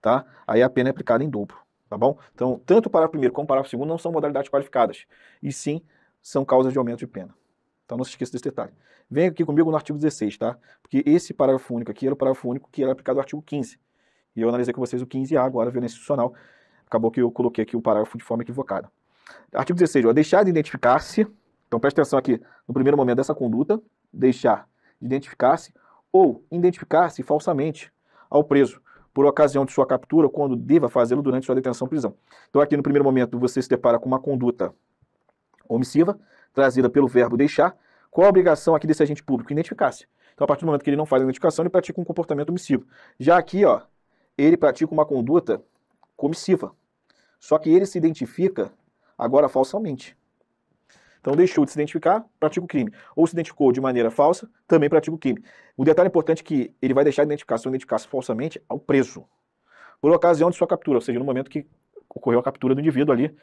tá? aí a pena é aplicada em duplo tá bom? Então, tanto o parágrafo primeiro como o parágrafo segundo não são modalidades qualificadas, e sim são causas de aumento de pena. Então não se esqueça desse detalhe. Vem aqui comigo no artigo 16, tá? Porque esse parágrafo único aqui era o parágrafo único que era aplicado ao artigo 15. E eu analisei com vocês o 15A agora, violência institucional. Acabou que eu coloquei aqui o parágrafo de forma equivocada. Artigo 16, ó, deixar de identificar-se. Então preste atenção aqui no primeiro momento dessa conduta, deixar de identificar-se ou identificar-se falsamente ao preso por ocasião de sua captura, quando deva fazê-lo durante sua detenção prisão. Então, aqui no primeiro momento, você se depara com uma conduta omissiva, trazida pelo verbo deixar. Qual a obrigação aqui desse agente público? Identificar-se. Então, a partir do momento que ele não faz a identificação, ele pratica um comportamento omissivo. Já aqui, ó, ele pratica uma conduta comissiva. Só que ele se identifica agora falsamente. Então deixou de se identificar, pratica o crime. Ou se identificou de maneira falsa, também pratica o crime. O detalhe importante é que ele vai deixar de identificar, se identificasse falsamente, ao preso. Por ocasião de sua captura, ou seja, no momento que ocorreu a captura do indivíduo ali,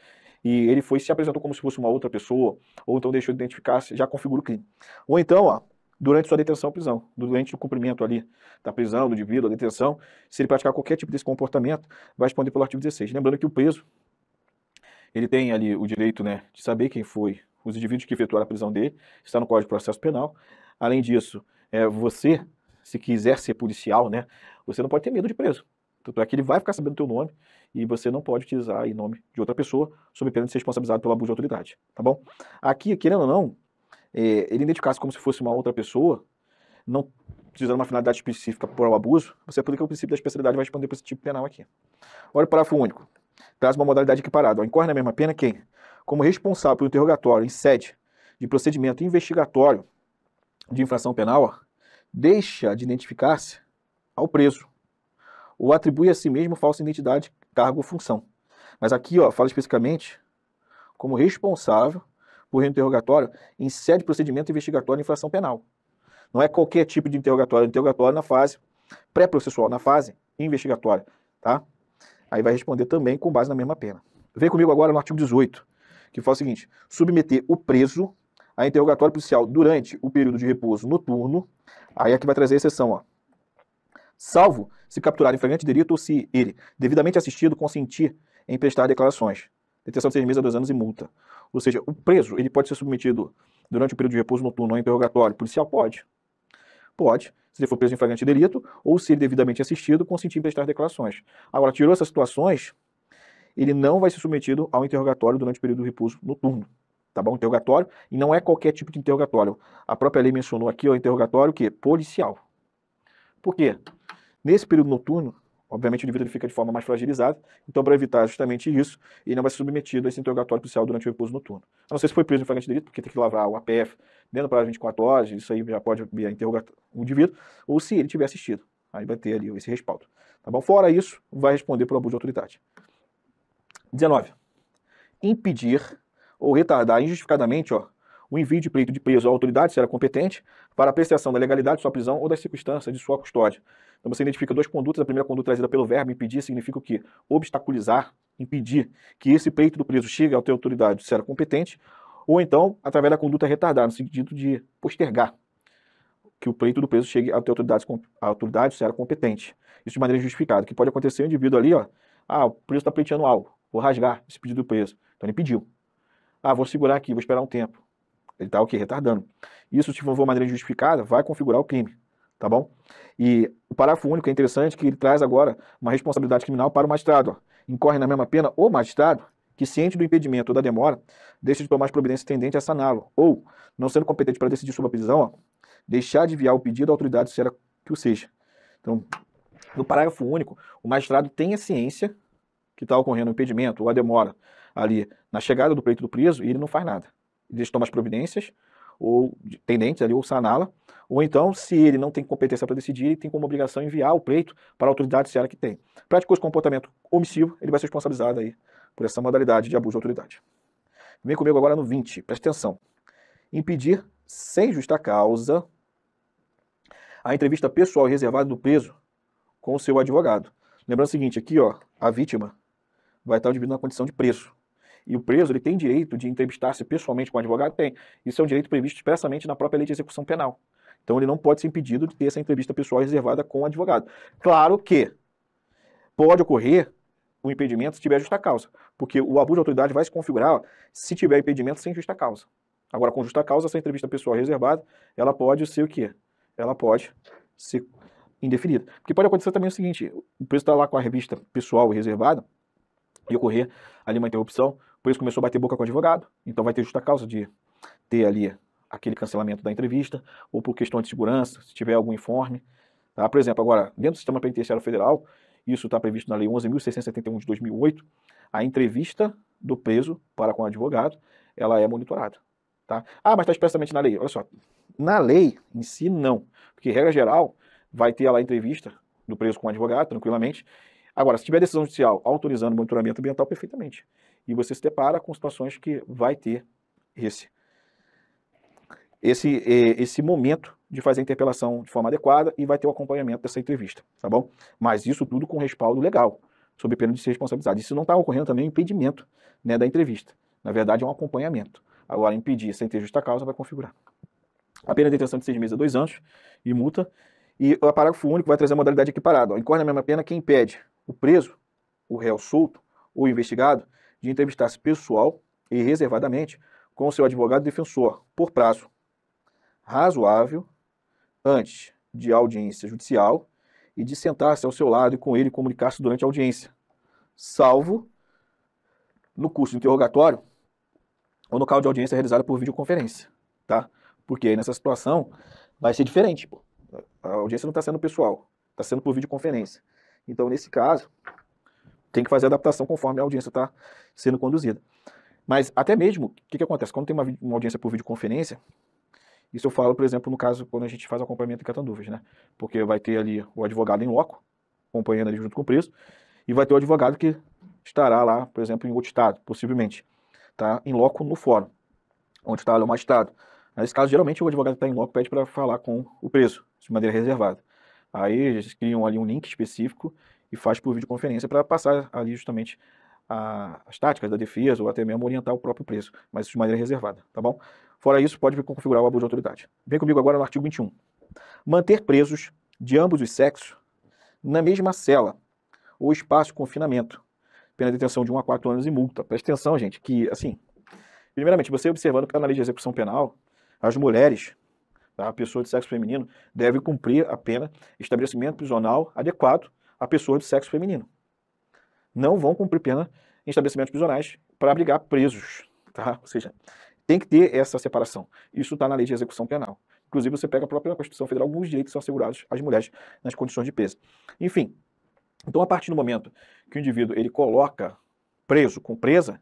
e ele foi se apresentou como se fosse uma outra pessoa, ou então deixou de identificar, já configura o crime. Ou então, ó, durante sua detenção à prisão, durante o cumprimento ali da prisão, do indivíduo, da detenção, se ele praticar qualquer tipo desse comportamento, vai responder pelo artigo 16. Lembrando que o preso, ele tem ali o direito né, de saber quem foi os indivíduos que efetuaram a prisão dele, está no Código de Processo Penal. Além disso, é, você, se quiser ser policial, né, você não pode ter medo de preso. Tanto é que ele vai ficar sabendo o teu nome e você não pode utilizar o nome de outra pessoa, sob pena de ser responsabilizado pelo abuso de autoridade, tá bom? Aqui, querendo ou não, é, ele identificasse como se fosse uma outra pessoa, não utilizando uma finalidade específica por o abuso, você aplica o princípio da especialidade vai responder por esse tipo penal aqui. Olha o parágrafo único. Traz uma modalidade equiparada. Encorre incorre na mesma pena quem como responsável pelo interrogatório em sede de procedimento investigatório de infração penal, deixa de identificar-se ao preso ou atribui a si mesmo falsa identidade, cargo ou função. Mas aqui, ó, fala especificamente como responsável por interrogatório em sede de procedimento investigatório de infração penal. Não é qualquer tipo de interrogatório, é interrogatório na fase pré-processual, na fase investigatória, tá? Aí vai responder também com base na mesma pena. Vem comigo agora no artigo 18 que fala o seguinte: submeter o preso a interrogatório policial durante o período de repouso noturno. Aí aqui vai trazer a exceção, ó. Salvo se capturar em flagrante de delito ou se ele, devidamente assistido, consentir em prestar declarações. Detenção de seis meses a dois anos e multa. Ou seja, o preso ele pode ser submetido durante o período de repouso noturno a interrogatório policial? Pode. Pode, se ele for preso em flagrante de delito ou se ele, devidamente assistido, consentir em prestar declarações. Agora, tirou essas situações, ele não vai ser submetido ao interrogatório durante o período do repouso noturno. Tá bom? Interrogatório, e não é qualquer tipo de interrogatório. A própria lei mencionou aqui o interrogatório que policial. Por quê? Nesse período noturno, obviamente o indivíduo fica de forma mais fragilizada, então para evitar justamente isso, ele não vai ser submetido a esse interrogatório policial durante o repouso noturno. A não sei se foi preso em flagrante de delito, porque tem que lavrar o APF dentro para 24 horas, isso aí já pode interrogar o indivíduo, ou se ele tiver assistido. Aí vai ter ali esse respaldo. Tá bom? Fora isso, vai responder por abuso de autoridade. 19. Impedir ou retardar injustificadamente ó, o envio de pleito de preso à autoridade, se era competente, para apreciação da legalidade de sua prisão ou das circunstâncias de sua custódia. Então você identifica duas condutas. A primeira conduta trazida pelo verbo impedir significa o quê? Obstaculizar, impedir que esse pleito do preso chegue à autoridade, se era competente, ou então através da conduta retardar, no sentido de postergar que o pleito do preso chegue à autoridade, à autoridade se era competente. Isso de maneira justificada. O que pode acontecer o indivíduo ali, ó, ah, o preso está pleiteando algo. Vou rasgar esse pedido do preso. Então ele pediu. Ah, vou segurar aqui, vou esperar um tempo. Ele está o okay, quê? Retardando. Isso, se for uma maneira injustificada, vai configurar o crime. Tá bom? E o parágrafo único é interessante que ele traz agora uma responsabilidade criminal para o magistrado. Incorre na mesma pena o magistrado que, ciente do impedimento ou da demora, deixa de tomar as providências tendentes a saná-lo. Ou, não sendo competente para decidir sobre a prisão, ó, deixar de enviar o pedido à autoridade, se era que o seja. Então, no parágrafo único, o magistrado tem a ciência que está ocorrendo o impedimento ou a demora ali na chegada do pleito do preso e ele não faz nada. Ele toma as providências ou tendentes ali, ou saná-la, ou então, se ele não tem competência para decidir, ele tem como obrigação enviar o pleito para a autoridade se é ela que tem. Praticou esse comportamento omissivo, ele vai ser responsabilizado aí por essa modalidade de abuso de autoridade. Vem comigo agora no 20, presta atenção. Impedir, sem justa causa, a entrevista pessoal reservada do preso com o seu advogado. Lembrando o seguinte, aqui ó, a vítima vai estar o indivíduo na condição de preso. E o preso ele tem direito de entrevistar-se pessoalmente com o advogado? Tem. Isso é um direito previsto expressamente na própria lei de execução penal. Então ele não pode ser impedido de ter essa entrevista pessoal reservada com o advogado. Claro que pode ocorrer o impedimento se tiver justa causa, porque o abuso de autoridade vai se configurar se tiver impedimento sem justa causa. Agora, com justa causa, essa entrevista pessoal reservada, ela pode ser o quê? Ela pode ser indefinida. Porque pode acontecer também o seguinte, o preso está lá com a revista pessoal reservada, e ocorrer ali uma interrupção. Por isso começou a bater boca com o advogado, então vai ter justa causa de ter ali aquele cancelamento da entrevista, ou por questão de segurança, se tiver algum informe. Tá? Por exemplo, agora, dentro do sistema penitenciário federal, isso está previsto na Lei 11.671 de 2008, a entrevista do preso para com o advogado, ela é monitorada. Tá? Ah, mas está expressamente na lei. Olha só, na lei em si, não. Porque, regra geral, vai ter lá a entrevista do preso com o advogado, tranquilamente, Agora, se tiver decisão judicial autorizando o monitoramento ambiental, perfeitamente. E você se depara com situações que vai ter esse, esse, eh, esse momento de fazer a interpelação de forma adequada e vai ter o acompanhamento dessa entrevista, tá bom? Mas isso tudo com respaldo legal, sob pena de ser responsabilizado. Isso não está ocorrendo também o é impedimento né, da entrevista. Na verdade, é um acompanhamento. Agora, impedir sem ter justa causa vai configurar. A pena de detenção de seis meses a é dois anos e multa. E o parágrafo único vai trazer a modalidade equiparada. Ó, incorre na mesma pena quem impede o preso, o réu solto ou investigado de entrevistar-se pessoal e reservadamente com seu advogado defensor por prazo razoável antes de audiência judicial e de sentar-se ao seu lado e com ele comunicar-se durante a audiência, salvo no curso de interrogatório ou no caso de audiência realizada por videoconferência, tá? Porque aí nessa situação vai ser diferente, A audiência não está sendo pessoal, está sendo por videoconferência. Então, nesse caso, tem que fazer adaptação conforme a audiência está sendo conduzida. Mas até mesmo, o que, que acontece? Quando tem uma, uma, audiência por videoconferência, isso eu falo, por exemplo, no caso, quando a gente faz acompanhamento em catanduvas, né? Porque vai ter ali o advogado em loco, acompanhando ali junto com o preso, e vai ter o advogado que estará lá, por exemplo, em outro estado, possivelmente, tá? Em loco no fórum, onde está o magistrado. Nesse caso, geralmente, o advogado que está em loco pede para falar com o preso, de maneira reservada. Aí eles criam ali um link específico e faz por videoconferência para passar ali justamente a, as táticas da defesa ou até mesmo orientar o próprio preço, mas de maneira reservada, tá bom? Fora isso, pode configurar o abuso de autoridade. Vem comigo agora no artigo 21. Manter presos de ambos os sexos na mesma cela ou espaço de confinamento. Pena de detenção de 1 a 4 anos e multa. Presta atenção, gente, que, assim, primeiramente, você observando que na lei de execução penal, as mulheres Tá? A pessoa de sexo feminino deve cumprir a pena estabelecimento prisional adequado à pessoa de sexo feminino. Não vão cumprir pena em estabelecimentos prisionais para abrigar presos. Tá? Ou seja, tem que ter essa separação. Isso está na lei de execução penal. Inclusive, você pega a própria Constituição Federal, alguns direitos são assegurados às mulheres nas condições de peso. Enfim, então a partir do momento que o indivíduo ele coloca preso com presa,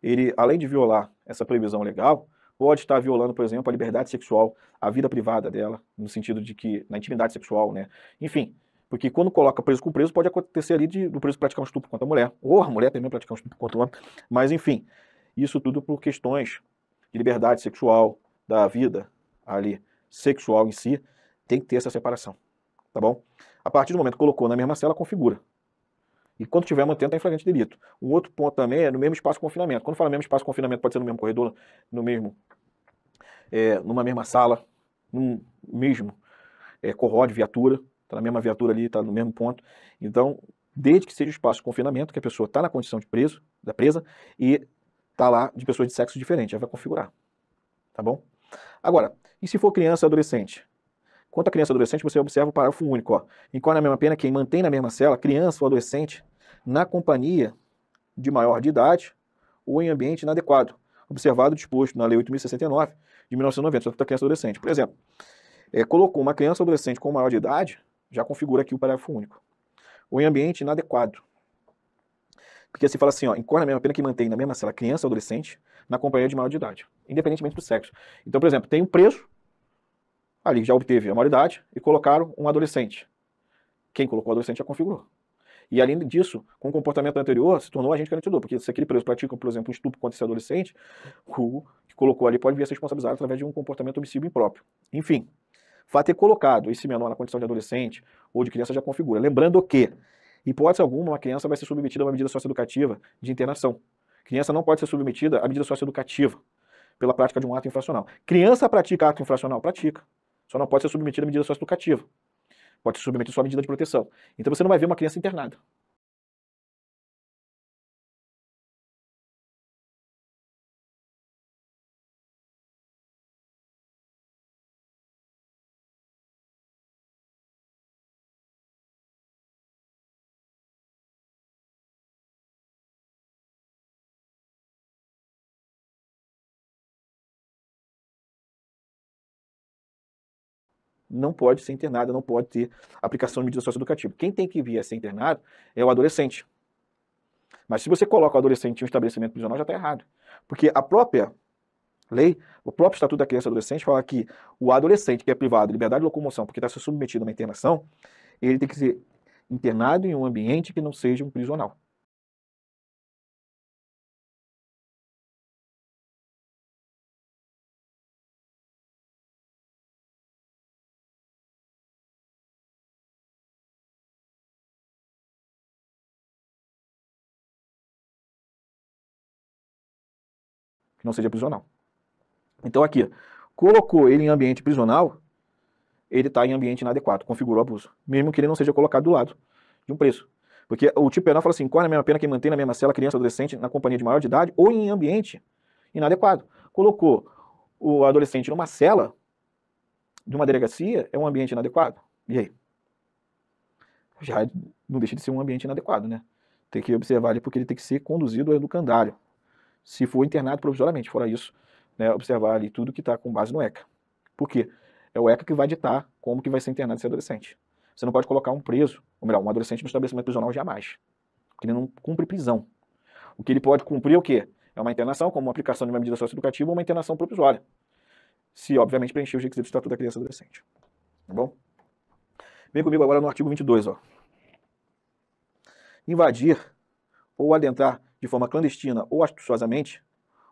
ele, além de violar essa previsão legal, pode estar violando, por exemplo, a liberdade sexual, a vida privada dela, no sentido de que na intimidade sexual, né? Enfim, porque quando coloca preso com preso, pode acontecer ali de, do preso praticar um estupro contra a mulher, ou a mulher também praticar um estupro contra o homem, mas enfim, isso tudo por questões de liberdade sexual, da vida ali sexual em si, tem que ter essa separação, tá bom? A partir do momento que colocou na mesma cela, configura. E quando tiver mantendo, está em flagrante de delito. Um outro ponto também é no mesmo espaço de confinamento. Quando fala mesmo espaço de confinamento, pode ser no mesmo corredor, no mesmo, é, numa mesma sala, num mesmo é, corró de viatura, está na mesma viatura ali, está no mesmo ponto. Então, desde que seja o espaço de confinamento, que a pessoa está na condição de preso, da presa, e está lá de pessoas de sexo diferente, já vai configurar. Tá bom? Agora, e se for criança ou adolescente? Quanto a criança e adolescente, você observa o parágrafo único. Ó. Incorre na mesma pena quem mantém na mesma cela criança ou adolescente na companhia de maior de idade ou em ambiente inadequado, observado disposto na Lei 8.069 de 1990, sobre a criança e adolescente. Por exemplo, é, colocou uma criança ou adolescente com maior de idade, já configura aqui o parágrafo único. Ou em ambiente inadequado. Porque se fala assim, ó, incorre na mesma pena que mantém na mesma cela criança ou adolescente na companhia de maior de idade, independentemente do sexo. Então, por exemplo, tem um preso ali já obteve a maioridade e colocaram um adolescente. Quem colocou o adolescente já configurou. E além disso, com o comportamento anterior, se tornou agente garantidor, porque se aquele preso pratica, por exemplo, um estupro contra esse adolescente, o que colocou ali pode vir a ser responsabilizado através de um comportamento obsessivo impróprio. Enfim, vai ter é colocado esse menor na condição de adolescente ou de criança já configura. Lembrando que, hipótese alguma, uma criança vai ser submetida a uma medida socioeducativa de internação. Criança não pode ser submetida à medida socioeducativa pela prática de um ato infracional. Criança pratica ato infracional? Pratica. Só não pode ser submetida à medida socioeducativa. Pode ser submetida só à medida de proteção. Então você não vai ver uma criança internada. não pode ser internado, não pode ter aplicação de medida socioeducativa. Quem tem que vir a ser internado é o adolescente. Mas se você coloca o adolescente em um estabelecimento prisional, já está errado. Porque a própria lei, o próprio Estatuto da Criança e Adolescente fala que o adolescente que é privado de liberdade de locomoção porque está se submetido a uma internação, ele tem que ser internado em um ambiente que não seja um prisional. não seja prisional. Então aqui, colocou ele em ambiente prisional, ele está em ambiente inadequado, configurou abuso, mesmo que ele não seja colocado do lado de um preso. Porque o tipo penal fala assim, é a mesma pena que mantém na mesma cela criança adolescente na companhia de maior de idade ou em ambiente inadequado. Colocou o adolescente numa cela de uma delegacia, é um ambiente inadequado. E aí? Já não deixa de ser um ambiente inadequado, né? Tem que observar ele porque ele tem que ser conduzido ao educandário se for internado provisoriamente. Fora isso, né, observar ali tudo que está com base no ECA. Por quê? É o ECA que vai ditar como que vai ser internado esse adolescente. Você não pode colocar um preso, ou melhor, um adolescente no estabelecimento prisional jamais, porque ele não cumpre prisão. O que ele pode cumprir é o quê? É uma internação, como uma aplicação de uma medida socioeducativa ou uma internação provisória. Se, obviamente, preencher os requisitos do Estatuto da Criança e Adolescente. Tá bom? Vem comigo agora no artigo 22, ó. Invadir ou adentrar de forma clandestina ou astuciosamente,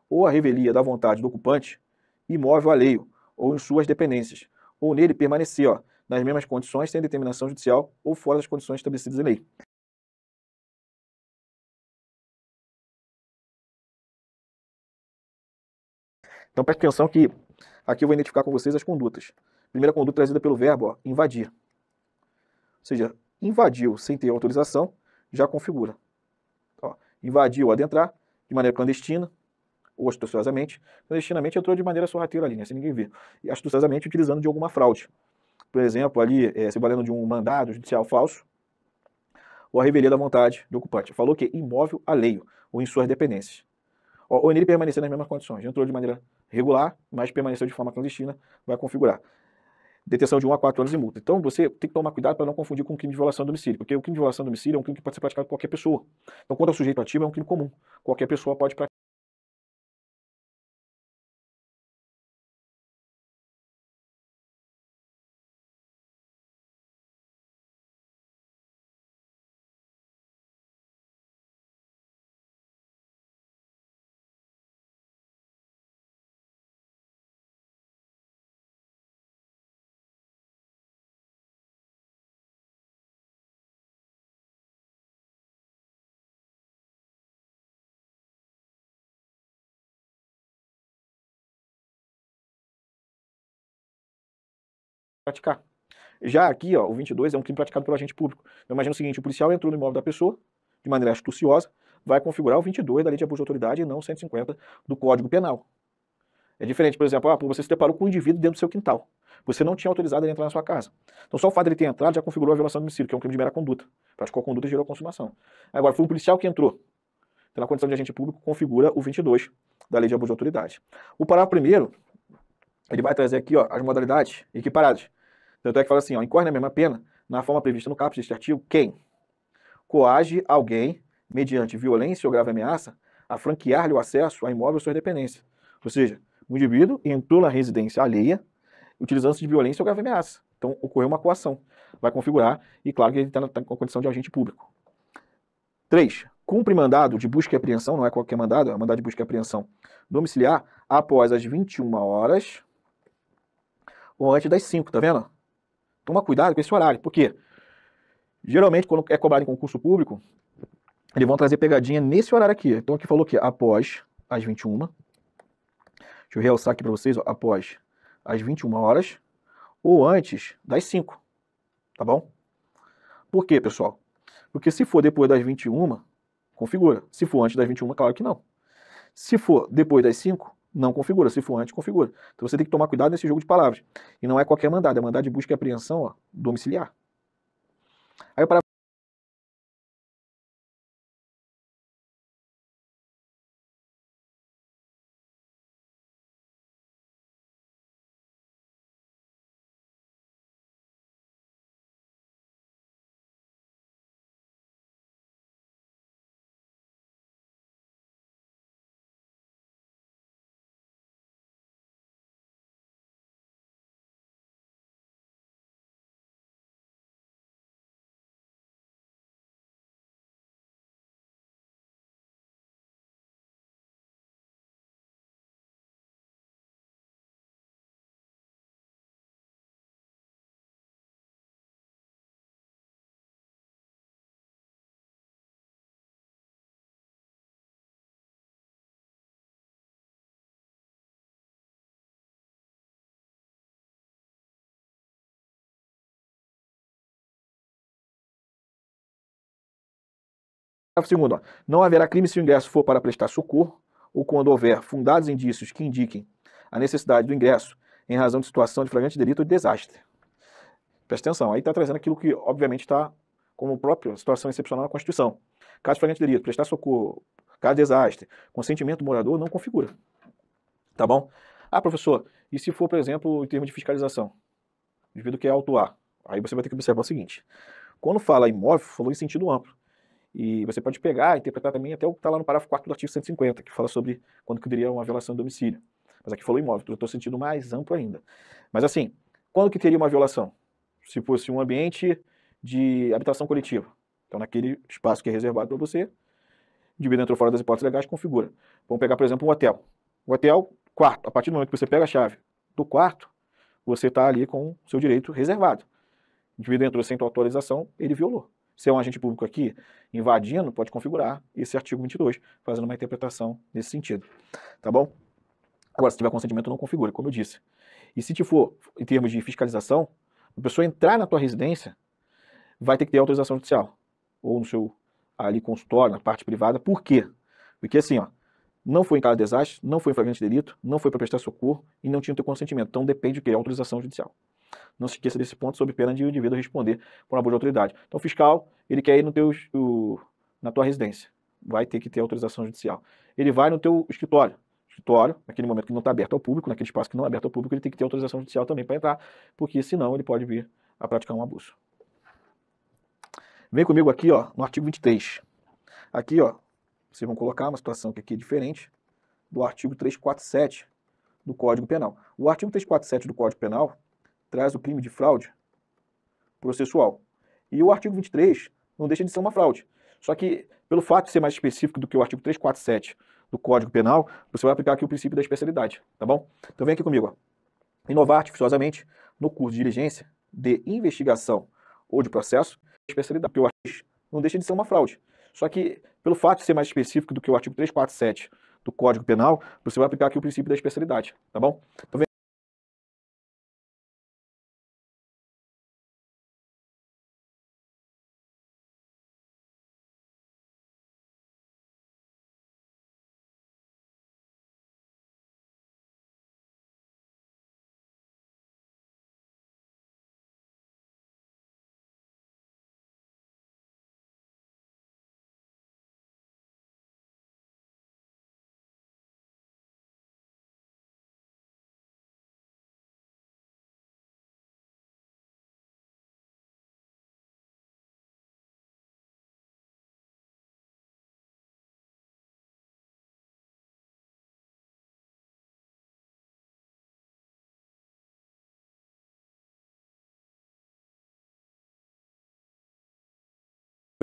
ou à revelia da vontade do ocupante, imóvel alheio ou em suas dependências, ou nele permanecer ó, nas mesmas condições sem determinação judicial ou fora das condições estabelecidas em lei. Então preste atenção que aqui eu vou identificar com vocês as condutas. Primeira conduta trazida pelo verbo ó, invadir. Ou seja, invadiu sem ter autorização, já configura invadir ou adentrar de maneira clandestina ou astuciosamente. Clandestinamente entrou de maneira sorrateira ali, né, sem ninguém ver. E astuciosamente utilizando de alguma fraude. Por exemplo, ali é, se valendo de um mandado judicial falso ou a revelia da vontade do ocupante. Falou que imóvel alheio ou em suas dependências. Ou, ou ele permaneceu nas mesmas condições. Entrou de maneira regular, mas permaneceu de forma clandestina, vai configurar detenção de 1 a 4 anos e multa. Então você tem que tomar cuidado para não confundir com o crime de violação do domicílio, porque o crime de violação do domicílio é um crime que pode ser praticado por qualquer pessoa. Então, quando é o sujeito ativo, é um crime comum. Qualquer pessoa pode praticar. praticar. Já aqui, ó, o 22 é um crime praticado pelo agente público. Então, imagina o seguinte, o policial entrou no imóvel da pessoa, de maneira astuciosa, vai configurar o 22 da Lei de Abuso de Autoridade e não o 150 do Código Penal. É diferente, por exemplo, ah, você se deparou com um indivíduo dentro do seu quintal. Você não tinha autorizado ele entrar na sua casa. Então, só o fato de ele ter entrado já configurou a violação do homicídio, que é um crime de mera conduta. Praticou a conduta e gerou a consumação. Agora, foi um policial que entrou. na condição de agente público, configura o 22 da Lei de Abuso de Autoridade. O parágrafo primeiro ele vai trazer aqui ó, as modalidades equiparadas. Tanto é que fala assim, ó, incorre na mesma pena, na forma prevista no caput deste artigo, quem coage alguém, mediante violência ou grave ameaça, a franquear-lhe o acesso a imóvel ou sua dependência. Ou seja, um indivíduo entrou na residência alheia, utilizando-se de violência ou grave ameaça. Então, ocorreu uma coação. Vai configurar, e claro que ele está tá com a condição de agente público. 3. Cumpre mandado de busca e apreensão, não é qualquer mandado, é mandado de busca e apreensão domiciliar, após as 21 horas ou antes das 5, tá vendo? Toma cuidado com esse horário, porque geralmente quando é cobrado em concurso público, eles vão trazer pegadinha nesse horário aqui. Então aqui falou que após as 21. Deixa eu realçar aqui para vocês, ó, após as 21 horas ou antes das 5. Tá bom? Por quê, pessoal? Porque se for depois das 21, configura. Se for antes das 21, claro que não. Se for depois das 5, não configura. Se for antes, configura. Então você tem que tomar cuidado nesse jogo de palavras. E não é qualquer mandado, é mandado de busca e apreensão ó, domiciliar. Aí eu Parágrafo Não haverá crime se o ingresso for para prestar socorro ou quando houver fundados indícios que indiquem a necessidade do ingresso em razão de situação de flagrante delito ou de desastre. Presta atenção, aí está trazendo aquilo que, obviamente, está como própria situação excepcional na Constituição. Caso de flagrante de delito, prestar socorro, caso de desastre, consentimento do morador não configura. Tá bom? Ah, professor, e se for, por exemplo, em termos de fiscalização? Devido que é autuar. Aí você vai ter que observar o seguinte. Quando fala imóvel, falou em sentido amplo. E você pode pegar e interpretar também até o que está lá no parágrafo 4 do artigo 150, que fala sobre quando que teria uma violação de domicílio. Mas aqui falou imóvel, então eu estou sentindo mais amplo ainda. Mas assim, quando que teria uma violação? Se fosse um ambiente de habitação coletiva. Então, naquele espaço que é reservado para você, indivíduo entrou fora das hipóteses legais, configura. Vamos pegar, por exemplo, um hotel. O hotel, quarto. A partir do momento que você pega a chave do quarto, você está ali com o seu direito reservado. O indivíduo entrou sem tua autorização, ele violou se é um agente público aqui invadindo, pode configurar esse artigo 22, fazendo uma interpretação nesse sentido. Tá bom? Agora, se tiver consentimento, não configura, como eu disse. E se te for, em termos de fiscalização, a pessoa entrar na tua residência, vai ter que ter autorização judicial. Ou no seu ali consultório, na parte privada. Por quê? Porque assim, ó, não foi em caso de desastre, não foi em flagrante de delito, não foi para prestar socorro e não tinha o teu consentimento. Então depende do que? Autorização judicial. Não se esqueça desse ponto, sob pena de o indivíduo responder por abuso de autoridade. Então, o fiscal, ele quer ir no teu, o, na tua residência. Vai ter que ter autorização judicial. Ele vai no teu escritório. Escritório, naquele momento que não está aberto ao público, naquele espaço que não é aberto ao público, ele tem que ter autorização judicial também para entrar, porque senão ele pode vir a praticar um abuso. Vem comigo aqui, ó, no artigo 23. Aqui, ó, vocês vão colocar uma situação que aqui é diferente do artigo 347 do Código Penal. O artigo 347 do Código Penal, traz o crime de fraude processual. E o artigo 23 não deixa de ser uma fraude. Só que, pelo fato de ser mais específico do que o artigo 347 do Código Penal, você vai aplicar aqui o princípio da especialidade, tá bom? Então vem aqui comigo. Ó. Inovar artificiosamente no curso de diligência, de investigação ou de processo, especialidade, porque o artigo não deixa de ser uma fraude. Só que, pelo fato de ser mais específico do que o artigo 347 do Código Penal, você vai aplicar aqui o princípio da especialidade, tá bom? Então vem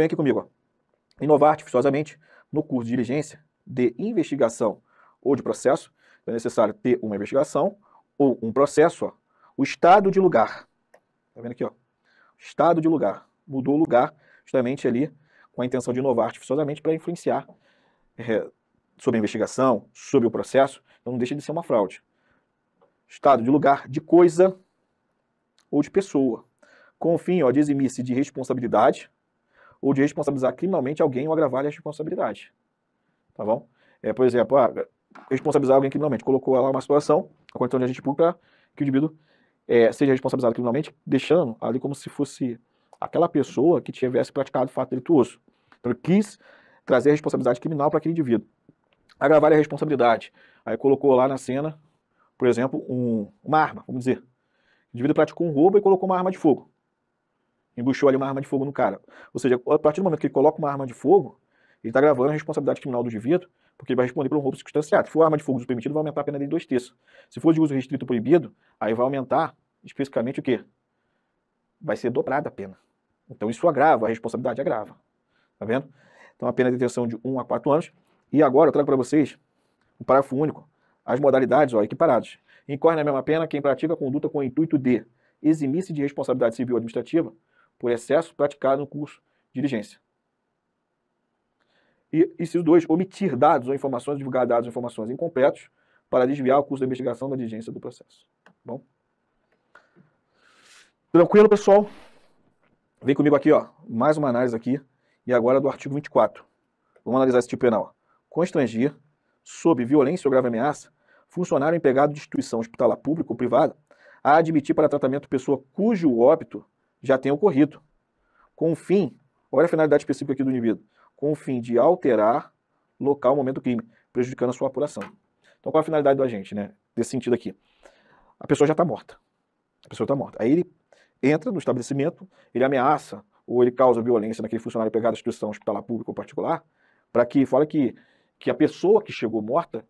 Vem aqui comigo. Ó. Inovar artificiosamente no curso de diligência de investigação ou de processo, então, é necessário ter uma investigação ou um processo. Ó. O estado de lugar. Está vendo aqui? Ó. Estado de lugar. Mudou o lugar justamente ali com a intenção de inovar artificiosamente para influenciar é, sobre a investigação, sobre o processo. Então não deixa de ser uma fraude. Estado de lugar, de coisa ou de pessoa. Com o fim ó, de eximir-se de responsabilidade ou de responsabilizar criminalmente alguém ou agravar a responsabilidade. Tá bom? É, por exemplo, ah, responsabilizar alguém criminalmente. Colocou lá uma situação, a condição de agente público, para que o indivíduo é, seja responsabilizado criminalmente, deixando ali como se fosse aquela pessoa que tivesse praticado o fato delituoso. Então, ele quis trazer a responsabilidade criminal para aquele indivíduo. Agravar a responsabilidade. Aí colocou lá na cena, por exemplo, um, uma arma, vamos dizer. O indivíduo praticou um roubo e colocou uma arma de fogo embuchou ali uma arma de fogo no cara. Ou seja, a partir do momento que ele coloca uma arma de fogo, ele está gravando a responsabilidade criminal do indivíduo, porque ele vai responder por um roubo circunstanciado. Se for arma de fogo permitido, vai aumentar a pena dele dois terços. Se for de uso restrito proibido, aí vai aumentar especificamente o quê? Vai ser dobrada a pena. Então isso agrava, a responsabilidade agrava. Tá vendo? Então a pena de detenção de 1 um a 4 anos. E agora eu trago para vocês o um parágrafo único, as modalidades ó, equiparadas. Incorre na mesma pena quem pratica a conduta com o intuito de eximir-se de responsabilidade civil ou administrativa por excesso praticado no curso de diligência. E inciso 2, omitir dados ou informações, divulgar dados ou informações incompletos para desviar o curso da investigação da diligência do processo. Tá bom? Tranquilo, pessoal? Vem comigo aqui, ó, mais uma análise aqui, e agora do artigo 24. Vamos analisar esse tipo penal. Constrangir, sob violência ou grave ameaça, funcionário empregado de instituição hospitalar pública ou privada, a admitir para tratamento pessoa cujo óbito já tenha ocorrido, com o fim, olha a finalidade específica aqui do indivíduo, com o fim de alterar local o momento do crime, prejudicando a sua apuração. Então qual é a finalidade do agente, né? Desse sentido aqui. A pessoa já está morta. A pessoa está morta. Aí ele entra no estabelecimento, ele ameaça ou ele causa violência naquele funcionário pegado à instituição hospitalar pública ou particular, para que fora que, que a pessoa que chegou morta,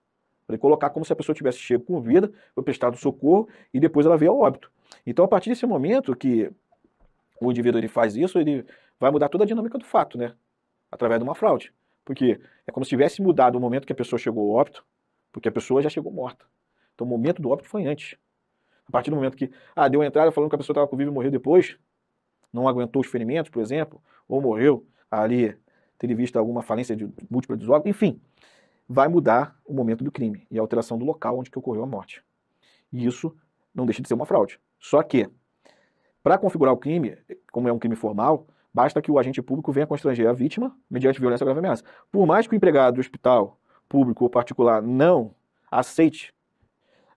para colocar como se a pessoa tivesse chego com vida, foi prestado socorro e depois ela veio ao óbito. Então, a partir desse momento que o indivíduo ele faz isso, ele vai mudar toda a dinâmica do fato, né? Através de uma fraude. Porque é como se tivesse mudado o momento que a pessoa chegou ao óbito, porque a pessoa já chegou morta. Então o momento do óbito foi antes. A partir do momento que, ah, deu a entrada falando que a pessoa estava com vivo e morreu depois, não aguentou os ferimentos, por exemplo, ou morreu ali, teve visto alguma falência de múltipla de órgãos, enfim, vai mudar o momento do crime e a alteração do local onde que ocorreu a morte. E isso não deixa de ser uma fraude. Só que para configurar o crime, como é um crime formal, basta que o agente público venha constranger a vítima mediante violência grave ameaça. Por mais que o empregado do hospital público ou particular não aceite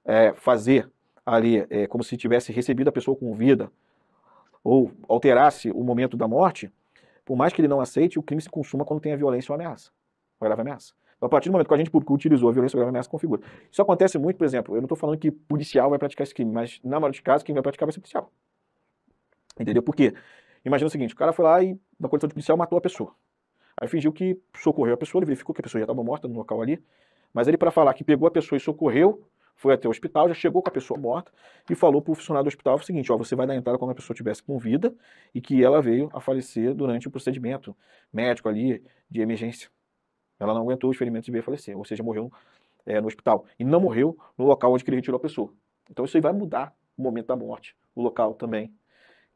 é, fazer ali é, como se tivesse recebido a pessoa com vida ou alterasse o momento da morte, por mais que ele não aceite, o crime se consuma quando tem a violência ou ameaça, ou grave ameaça. Então, a partir do momento que o agente público utilizou a violência ou grave ameaça, configura. Isso acontece muito, por exemplo, eu não estou falando que policial vai praticar esse crime, mas na maioria dos casos quem vai praticar vai ser policial. Entendeu? Por quê? Imagina o seguinte, o cara foi lá e, na condição de policial, matou a pessoa. Aí fingiu que socorreu a pessoa, ele verificou que a pessoa já estava morta no local ali, mas ele, para falar que pegou a pessoa e socorreu, foi até o hospital, já chegou com a pessoa morta e falou para o funcionário do hospital o seguinte, ó, você vai dar entrada quando a pessoa estivesse com vida e que ela veio a falecer durante o procedimento médico ali de emergência. Ela não aguentou os ferimentos e veio a falecer, ou seja, morreu é, no hospital. E não morreu no local onde ele retirou a pessoa. Então isso aí vai mudar o momento da morte, o local também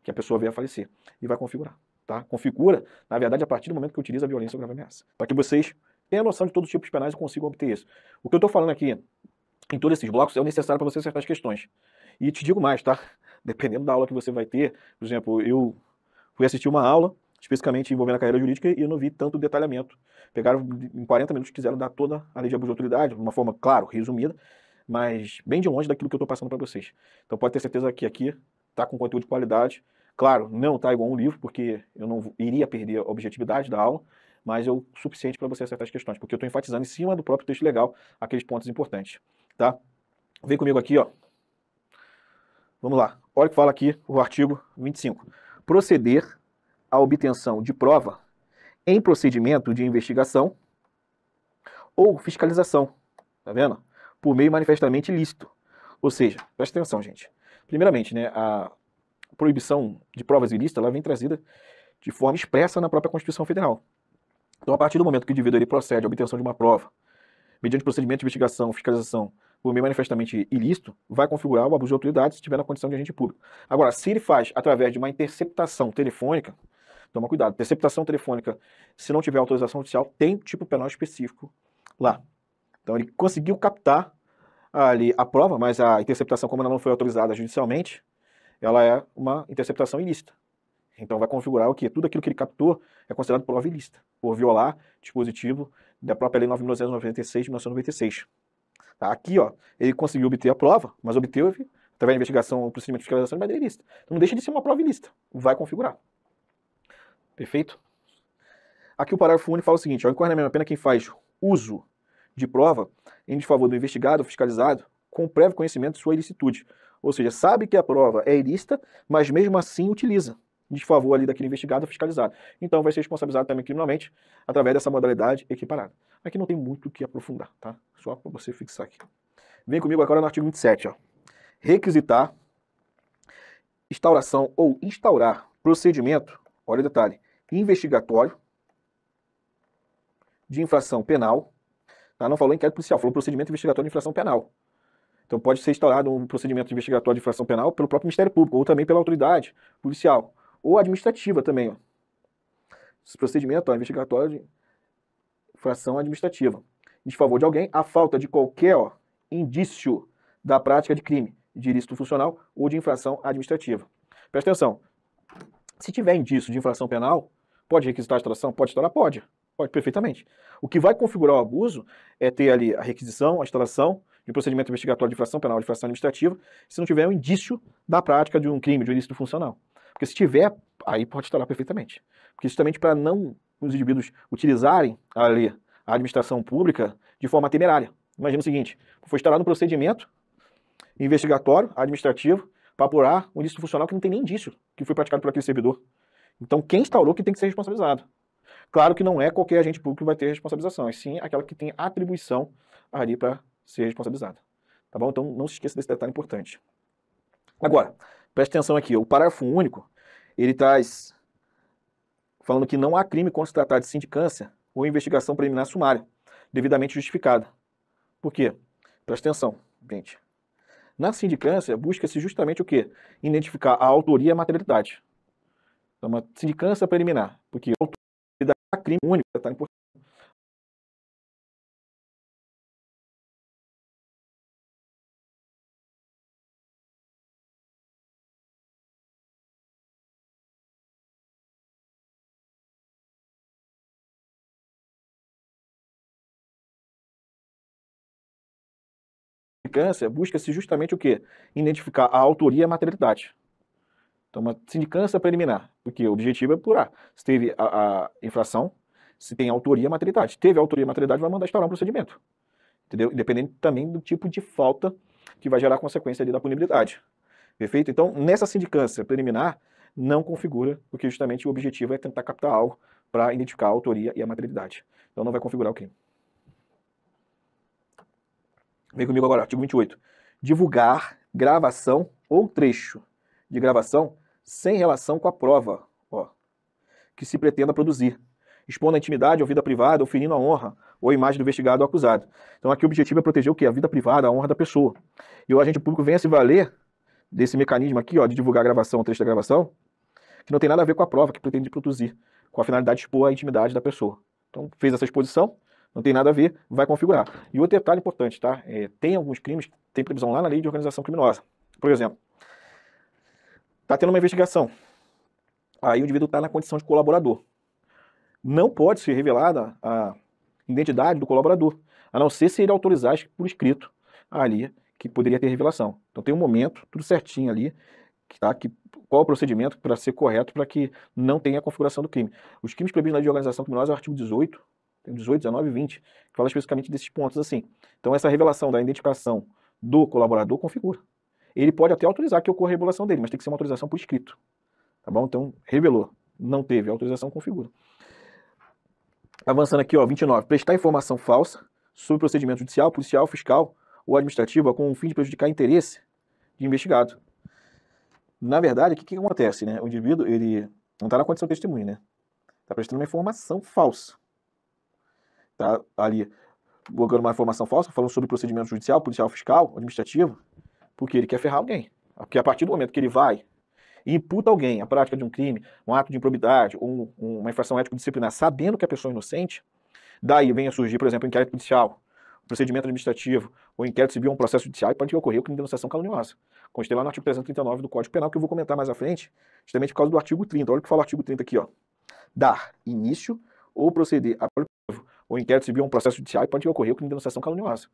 que a pessoa veio a falecer e vai configurar. Tá? Configura, na verdade, a partir do momento que utiliza a violência ou grave ameaça. Para que vocês tenham noção de todos os tipos penais e consigam obter isso. O que eu estou falando aqui em todos esses blocos é o necessário para você acertar as questões. E te digo mais, tá? (laughs) Dependendo da aula que você vai ter, por exemplo, eu fui assistir uma aula especificamente envolvendo a carreira jurídica, e eu não vi tanto detalhamento. Pegaram, em 40 minutos, quiseram dar toda a lei de abuso de autoridade, de uma forma, claro, resumida, mas bem de longe daquilo que eu estou passando para vocês. Então pode ter certeza que aqui está com conteúdo de qualidade. Claro, não está igual um livro, porque eu não iria perder a objetividade da aula, mas é o suficiente para você acertar as questões, porque eu estou enfatizando em cima do próprio texto legal aqueles pontos importantes, tá? Vem comigo aqui, ó. Vamos lá. Olha o que fala aqui o artigo 25. Proceder à obtenção de prova em procedimento de investigação ou fiscalização, tá vendo? Por meio manifestamente ilícito. Ou seja, presta atenção, gente. Primeiramente, né, a proibição de provas ilícitas ela vem trazida de forma expressa na própria Constituição Federal. Então, a partir do momento que o indivíduo ele procede à obtenção de uma prova, mediante procedimento de investigação, fiscalização, por meio manifestamente ilícito, vai configurar o abuso de autoridade se estiver na condição de agente público. Agora, se ele faz através de uma interceptação telefônica, toma cuidado, interceptação telefônica, se não tiver autorização oficial, tem tipo penal específico lá. Então, ele conseguiu captar ali a prova, mas a interceptação, como ela não foi autorizada judicialmente, ela é uma interceptação ilícita. Então vai configurar o quê? Tudo aquilo que ele captou é considerado prova ilícita, por violar dispositivo da própria Lei 9.996 de 1996. Tá? Aqui, ó, ele conseguiu obter a prova, mas obteve, através da investigação, o procedimento de fiscalização de maneira ilícita. Então não deixa de ser uma prova ilícita, vai configurar. Perfeito? Aqui o parágrafo único fala o seguinte, ó, incorre na mesma é pena quem faz uso de prova em desfavor do investigado ou fiscalizado com prévio conhecimento de sua ilicitude. Ou seja, sabe que a prova é ilícita, mas mesmo assim utiliza em desfavor ali daquele investigado ou fiscalizado. Então vai ser responsabilizado também criminalmente através dessa modalidade equiparada. Aqui não tem muito o que aprofundar, tá? Só para você fixar aqui. Vem comigo agora no artigo 27, ó. Requisitar, instauração ou instaurar procedimento, olha o detalhe, investigatório de infração penal Tá? Não falou inquérito policial, falou procedimento investigatório de infração penal. Então pode ser instaurado um procedimento investigatório de infração penal pelo próprio Ministério Público, ou também pela autoridade policial, ou administrativa também. Ó. Esse procedimento ó, investigatório de infração administrativa. Em desfavor de alguém, a falta de qualquer ó, indício da prática de crime, de ilícito funcional ou de infração administrativa. Presta atenção. Se tiver indício de infração penal, pode requisitar a extradição? Pode instaurar Pode. Pode, perfeitamente. O que vai configurar o abuso é ter ali a requisição, a instalação de um procedimento investigatório de infração penal, de infração administrativa, se não tiver um indício da prática de um crime, de um ilícito funcional. Porque se tiver, aí pode instalar perfeitamente. Porque justamente é para não os indivíduos utilizarem ali a administração pública de forma temerária. Imagina o seguinte, foi instalado um procedimento investigatório, administrativo, para apurar um ilícito funcional que não tem nem indício que foi praticado por aquele servidor. Então, quem instaurou que tem que ser responsabilizado. Claro que não é qualquer agente público que vai ter responsabilização, e sim aquela que tem atribuição ali para ser responsabilizada. Tá bom? Então não se esqueça desse detalhe importante. Agora, preste atenção aqui, o parágrafo único, ele traz falando que não há crime quando se tratar de sindicância ou investigação preliminar sumária, devidamente justificada. Por quê? Presta atenção, gente. Na sindicância, busca-se justamente o quê? Identificar a autoria e a materialidade. Então, uma sindicância preliminar, porque Tá crime único, detalhe tá importante. Busca-se justamente o quê? Identificar a autoria e a materialidade. Então, uma sindicância é preliminar, porque o objetivo é apurar se teve a, a infração, se tem autoria materialidade. Se teve autoria materialidade, vai mandar instaurar um procedimento. Entendeu? Independente também do tipo de falta que vai gerar consequência ali da punibilidade. Perfeito? Então, nessa sindicância preliminar, não configura, porque justamente o objetivo é tentar captar algo para identificar a autoria e a materialidade. Então, não vai configurar o crime. Vem comigo agora, artigo 28. Divulgar gravação ou trecho de gravação sem relação com a prova ó, que se pretenda produzir, expondo a intimidade ou vida privada, oferindo a honra ou a imagem do investigado ou acusado. Então aqui o objetivo é proteger o quê? A vida privada, a honra da pessoa. E o agente público vem a se valer desse mecanismo aqui, ó, de divulgar a gravação, o trecho da gravação, que não tem nada a ver com a prova que pretende produzir, com a finalidade de expor a intimidade da pessoa. Então fez essa exposição, não tem nada a ver, vai configurar. E outro detalhe importante, tá? É, tem alguns crimes, tem previsão lá na lei de organização criminosa. Por exemplo, Está tendo uma investigação. Aí o indivíduo está na condição de colaborador. Não pode ser revelada a identidade do colaborador, a não ser se ele autorizar por escrito ali que poderia ter revelação. Então tem um momento, tudo certinho ali, tá, que, qual o procedimento para ser correto para que não tenha a configuração do crime. Os crimes proibidos na lei de organização criminosa é o artigo 18, 18, 19 e 20, que fala especificamente desses pontos assim. Então essa revelação da identificação do colaborador configura. Ele pode até autorizar que ocorra a regulação dele, mas tem que ser uma autorização por escrito. Tá bom? Então, revelou. Não teve autorização, configura. Avançando aqui, ó, 29. Prestar informação falsa sobre procedimento judicial, policial, fiscal ou administrativo com o fim de prejudicar interesse de investigado. Na verdade, o que, que acontece, né? O indivíduo, ele não está na condição de testemunho, né? Está prestando uma informação falsa. Está ali colocando uma informação falsa, falando sobre procedimento judicial, policial, fiscal, administrativo, porque ele quer ferrar alguém. Porque a partir do momento que ele vai e imputa alguém a prática de um crime, um ato de improbidade ou um, uma infração ético-disciplinar, sabendo que a pessoa é inocente, daí vem a surgir, por exemplo, um inquérito judicial, um procedimento administrativo, ou um inquérito civil, um processo judicial, e pode ocorrer o crime de denunciação caluniosa. Constei lá no artigo 339 do Código Penal, que eu vou comentar mais à frente, justamente por causa do artigo 30. Olha o que fala o artigo 30 aqui, ó. Dar início ou proceder a ou inquérito civil, um processo judicial, e pode ocorrer o crime de denunciação caluniosa.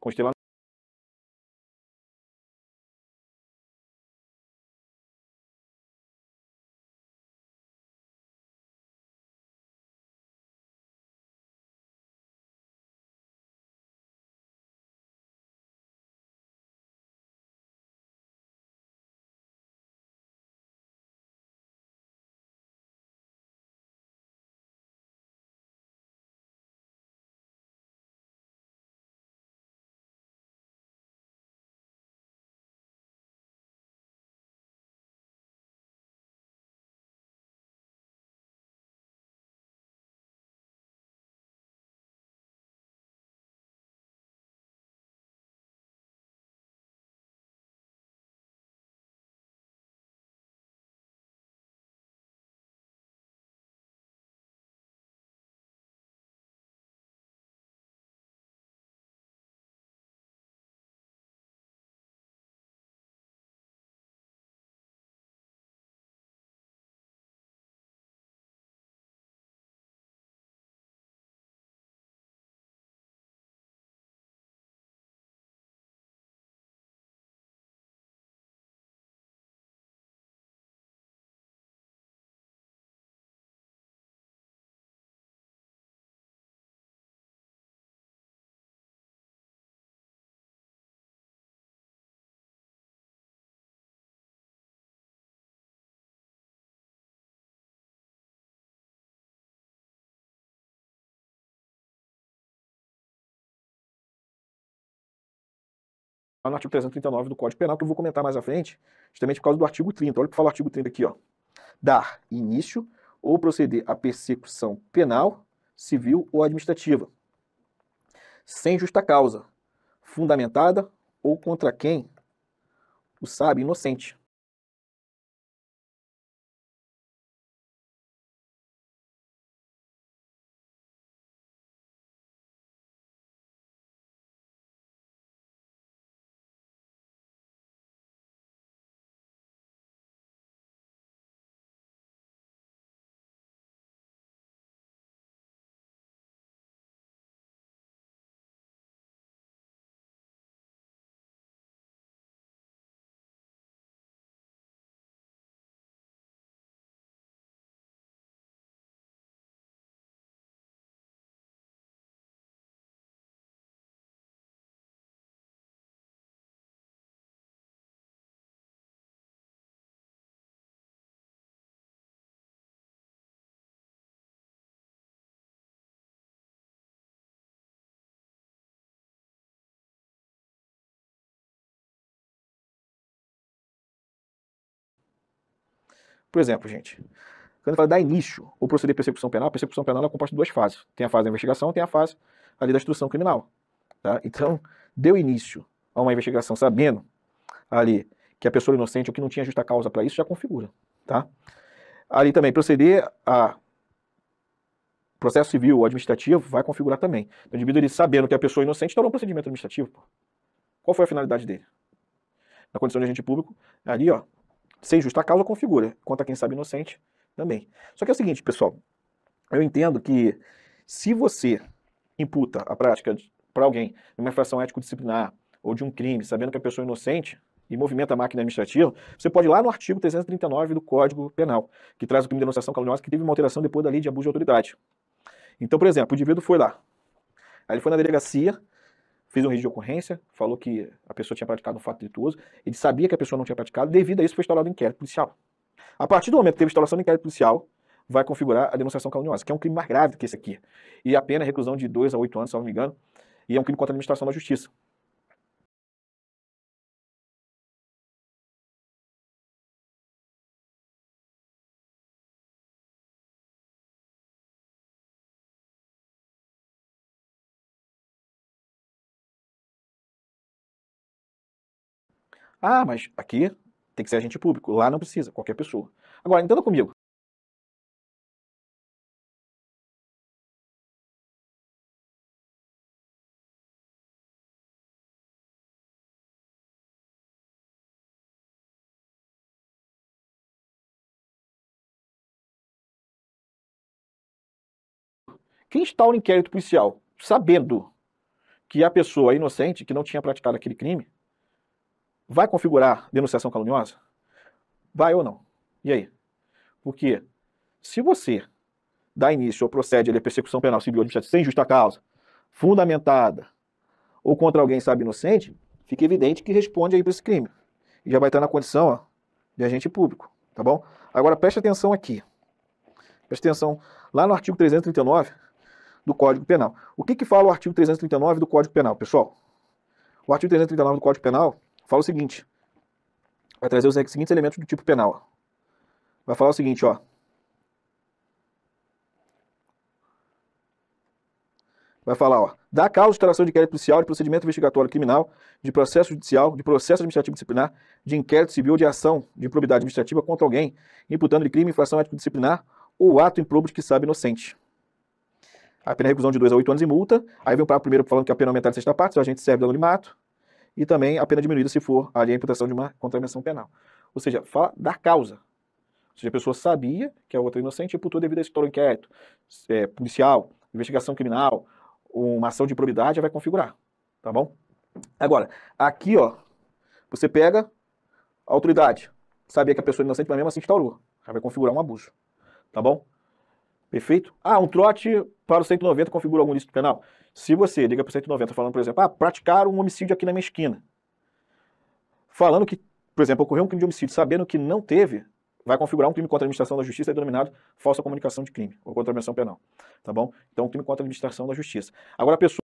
considérant lá no artigo 339 do Código Penal, que eu vou comentar mais à frente, justamente por causa do artigo 30. Olha o que fala o artigo 30 aqui, ó. Dar início ou proceder à persecução penal, civil ou administrativa, sem justa causa, fundamentada ou contra quem o sabe inocente, Por exemplo, gente, quando fala falo dar início ou proceder de persecução penal, a persecução penal é composta de duas fases. Tem a fase da investigação, tem a fase ali da instrução criminal. Tá? Então, deu início a uma investigação sabendo ali que a pessoa inocente ou que não tinha justa causa para isso já configura, tá? Ali também proceder a processo civil ou administrativo vai configurar também. Então, o indivíduo ele sabendo que a pessoa é inocente instaurou um procedimento administrativo. Pô. Qual foi a finalidade dele? Na condição de agente público, ali, ó, sem justa causa, configura. Quanto a quem sabe inocente, também. Só que é o seguinte, pessoal. Eu entendo que se você imputa a prática para alguém de uma infração ético-disciplinar ou de um crime, sabendo que a pessoa é inocente e movimenta a máquina administrativa, você pode ir lá no artigo 339 do Código Penal, que traz o crime de denunciação caluniosa, que teve uma alteração depois da lei de abuso de autoridade. Então, por exemplo, o indivíduo foi lá. Aí ele foi na delegacia, fez um registro de ocorrência, falou que a pessoa tinha praticado um fato delituoso, ele sabia que a pessoa não tinha praticado, devido a isso foi instaurado um inquérito policial. A partir do momento que teve instauração do inquérito policial, vai configurar a denunciação caluniosa, que é um crime mais grave do que esse aqui. E a pena é reclusão de 2 a 8 anos, se não me engano, e é um crime contra a administração da justiça. Ah, mas aqui tem que ser agente público, lá não precisa, qualquer pessoa. Agora, entenda comigo. Quem instaura um inquérito policial sabendo que a pessoa é inocente, que não tinha praticado aquele crime, vai configurar denunciação caluniosa? Vai ou não? E aí? Porque se você dá início ou procede à persecução penal civil administrativa sem justa causa, fundamentada ou contra alguém sabe inocente, fica evidente que responde aí para esse crime. E já vai estar na condição ó, de agente público, tá bom? Agora preste atenção aqui. Preste atenção lá no artigo 339 do Código Penal. O que que fala o artigo 339 do Código Penal, pessoal? O artigo 339 do Código Penal fala o seguinte, vai trazer os seguintes elementos do tipo penal. Vai falar o seguinte, ó. Vai falar, ó, dá causa de instalação de inquérito policial, de procedimento investigatório criminal, de processo judicial, de processo administrativo disciplinar, de inquérito civil ou de ação de improbidade administrativa contra alguém, imputando-lhe crime, infração ético-disciplinar ou ato improbo de que sabe inocente. A pena é reclusão de 2 a 8 anos e multa. Aí vem o parágrafo primeiro falando que a pena aumentar de sexta parte, se o agente serve do anonimato e também a pena diminuída se for ali a imputação de uma contravenção penal. Ou seja, fala da causa. Ou seja, a pessoa sabia que a outra é inocente e imputou devido a esse inquérito é, policial, investigação criminal, uma ação de probidade, vai configurar, tá bom? Agora, aqui, ó, você pega a autoridade, sabia que a pessoa é inocente, mas mesmo assim instaurou, já vai configurar um abuso, tá bom? Perfeito? Ah, um trote para o 190 configura algum ilícito penal? Se você liga para o 190 falando, por exemplo, ah, praticaram um homicídio aqui na minha esquina, falando que, por exemplo, ocorreu um crime de homicídio, sabendo que não teve, vai configurar um crime contra a administração da justiça, denominado falsa comunicação de crime, ou contra a penal, tá bom? Então, um crime contra a administração da justiça. Agora, a pessoa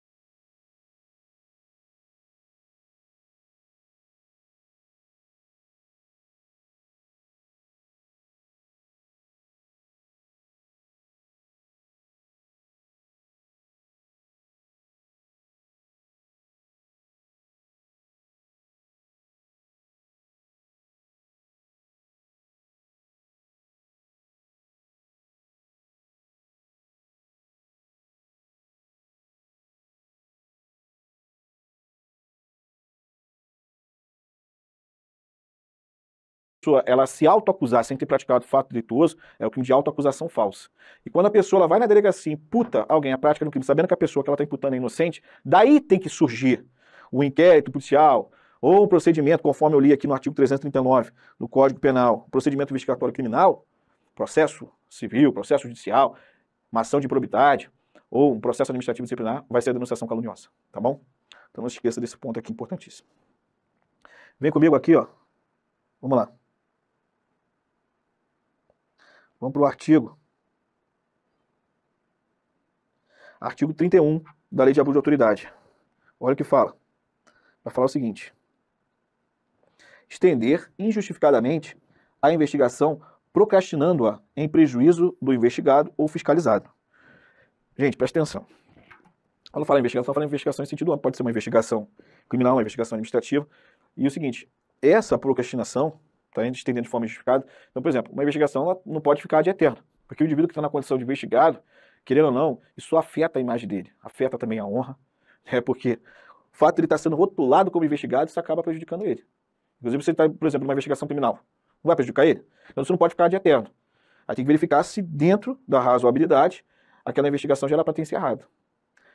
pessoa ela se autoacusar sem ter praticado fato delituoso é o crime de autoacusação falsa. E quando a pessoa ela vai na delegacia e imputa alguém a prática de um crime, sabendo que a pessoa que ela está imputando é inocente, daí tem que surgir o inquérito policial ou um procedimento, conforme eu li aqui no artigo 339 do Código Penal, procedimento investigatório criminal, processo civil, processo judicial, uma ação de probidade ou um processo administrativo disciplinar, vai ser a denunciação caluniosa, tá bom? Então não se esqueça desse ponto aqui importantíssimo. Vem comigo aqui, ó. Vamos lá. Vamos para o artigo. Artigo 31 da Lei de Abuso de Autoridade. Olha o que fala. Vai falar o seguinte: estender injustificadamente a investigação, procrastinando-a em prejuízo do investigado ou fiscalizado. Gente, presta atenção. Quando fala em investigação, fala em investigação em sentido amplo. Pode ser uma investigação criminal, uma investigação administrativa. E o seguinte, essa procrastinação está entendendo de forma justificada. Então, por exemplo, uma investigação não pode ficar de eterno, porque o indivíduo que está na condição de investigado, querendo ou não, isso afeta a imagem dele, afeta também a honra, né? porque o fato de ele estar tá sendo rotulado como investigado, isso acaba prejudicando ele. Inclusive, se ele está, por exemplo, numa investigação criminal, não vai prejudicar ele? Então, você não pode ficar de eterno. Aí tem que verificar se dentro da razoabilidade aquela investigação já era para ter encerrado.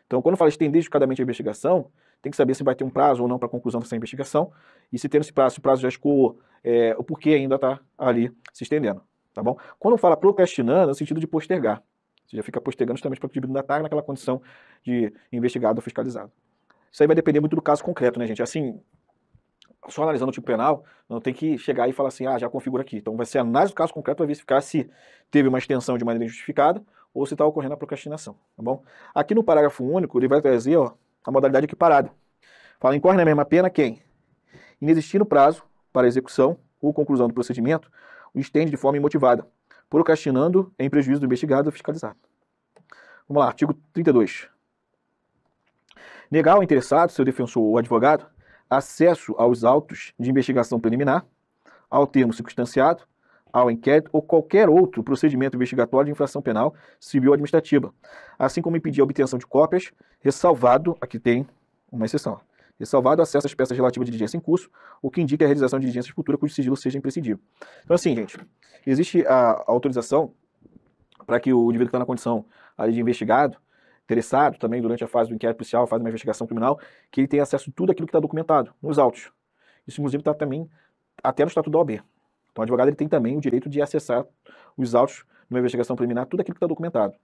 Então, quando fala estender justificadamente a investigação, tem que saber se vai ter um prazo ou não para conclusão dessa investigação, e se tendo esse prazo, se o prazo já escoou, é, o porquê ainda está ali se estendendo, tá bom? Quando fala procrastinando, é no sentido de postergar, você já fica postergando justamente para o da tarde naquela condição de investigado ou fiscalizado. Isso aí vai depender muito do caso concreto, né, gente? Assim, só analisando o tipo penal, não tem que chegar e falar assim, ah, já configura aqui. Então vai ser análise do caso concreto para verificar se teve uma extensão de maneira injustificada ou se está ocorrendo a procrastinação, tá bom? Aqui no parágrafo único, ele vai trazer, ó, a modalidade equiparada. Fala, incorre na é mesma pena quem, inexistindo prazo para execução ou conclusão do procedimento, o estende de forma imotivada, procrastinando em prejuízo do investigado ou fiscalizado. Vamos lá, artigo 32. Negar ao interessado, seu defensor ou advogado, acesso aos autos de investigação preliminar, ao termo circunstanciado, ao inquérito ou qualquer outro procedimento investigatório de infração penal, civil ou administrativa, assim como impedir a obtenção de cópias, ressalvado, aqui tem uma exceção, ressalvado acesso às peças relativas de diligência em curso, o que indica a realização de diligência futuras cujo sigilo seja imprescindível. Então, assim, gente, existe a, autorização para que o indivíduo que está na condição de investigado, interessado também durante a fase do inquérito policial, fase de uma investigação criminal, que ele tenha acesso a tudo aquilo que está documentado nos autos. Isso, inclusive, está também até no Estatuto da OAB. Então, o advogado ele tem também o direito de acessar os autos numa investigação preliminar, tudo aquilo que está documentado.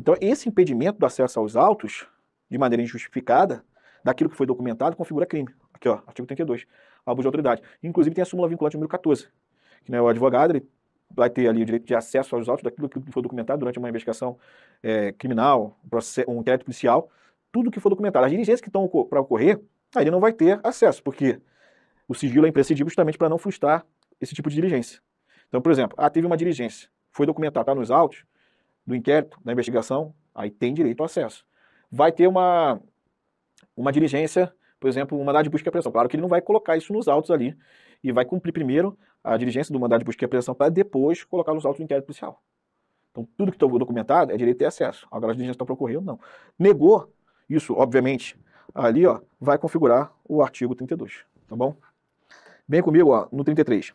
Então, esse impedimento do acesso aos autos, de maneira injustificada, daquilo que foi documentado, configura crime. Aqui, ó, artigo 32, abuso de autoridade. Inclusive, tem a súmula vinculante número 14, que né, o advogado ele vai ter ali o direito de acesso aos autos daquilo que foi documentado durante uma investigação é, criminal, um inquérito policial, tudo que foi documentado. As diligências que estão para ocorrer, aí ele não vai ter acesso, porque o sigilo é imprescindível justamente para não frustrar esse tipo de diligência. Então, por exemplo, ah, teve uma diligência, foi documentada, tá nos autos do inquérito, da investigação, aí tem direito ao acesso. Vai ter uma, uma diligência, por exemplo, um mandado de busca e apreensão. Claro que ele não vai colocar isso nos autos ali e vai cumprir primeiro a diligência do mandado de busca e apreensão para depois colocar nos autos do inquérito policial. Então, tudo que está documentado é direito de acesso. Agora, a diligência está ou não. Negou isso, obviamente, ali ó, vai configurar o artigo 32, tá bom? Bem comigo ó, no 33.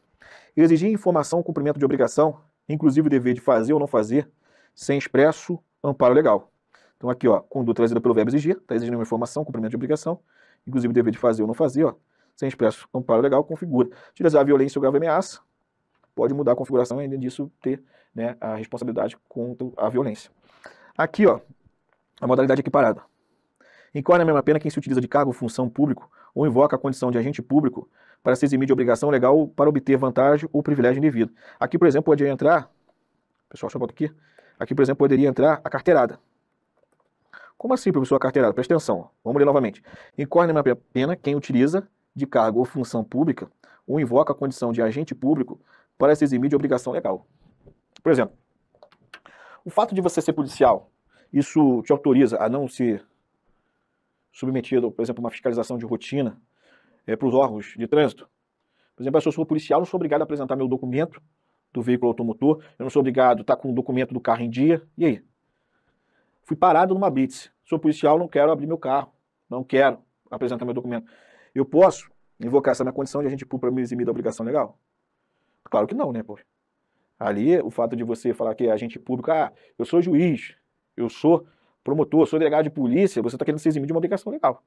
Exigir informação, cumprimento de obrigação, inclusive o dever de fazer ou não fazer, sem expresso amparo legal. Então aqui, ó, conduta trazida pelo verbo exigir, está exigindo uma informação, cumprimento de obrigação, inclusive o dever de fazer ou não fazer, ó, sem expresso amparo legal, configura. Utilizar a violência ou grave ameaça, pode mudar a configuração e, além disso, ter né, a responsabilidade contra a violência. Aqui, ó, a modalidade equiparada. Incorre na mesma pena quem se utiliza de cargo, ou função público ou invoca a condição de agente público para se eximir de obrigação legal para obter vantagem ou privilégio indevido. Aqui, por exemplo, poderia entrar. Pessoal, deixa eu aqui. Aqui, por exemplo, poderia entrar a carteirada. Como assim, professor, a carteirada? Presta atenção. Vamos ler novamente. Incorre na mesma pena quem utiliza de cargo ou função pública ou invoca a condição de agente público para se eximir de obrigação legal. Por exemplo, o fato de você ser policial, isso te autoriza a não ser submetido, por exemplo, a uma fiscalização de rotina é, para os órgãos de trânsito. Por exemplo, se eu sou policial, não sou obrigado a apresentar meu documento do veículo automotor, eu não sou obrigado a estar com o documento do carro em dia. E aí? Fui parado numa blitz. Sou policial, não quero abrir meu carro, não quero apresentar meu documento. Eu posso invocar essa na condição de a gente para me eximir da obrigação legal? Claro que não, né, pô? Ali, o fato de você falar que é agente público, ah, eu sou juiz, eu sou promotor, sou delegado de polícia, você está querendo se eximir de uma obrigação legal.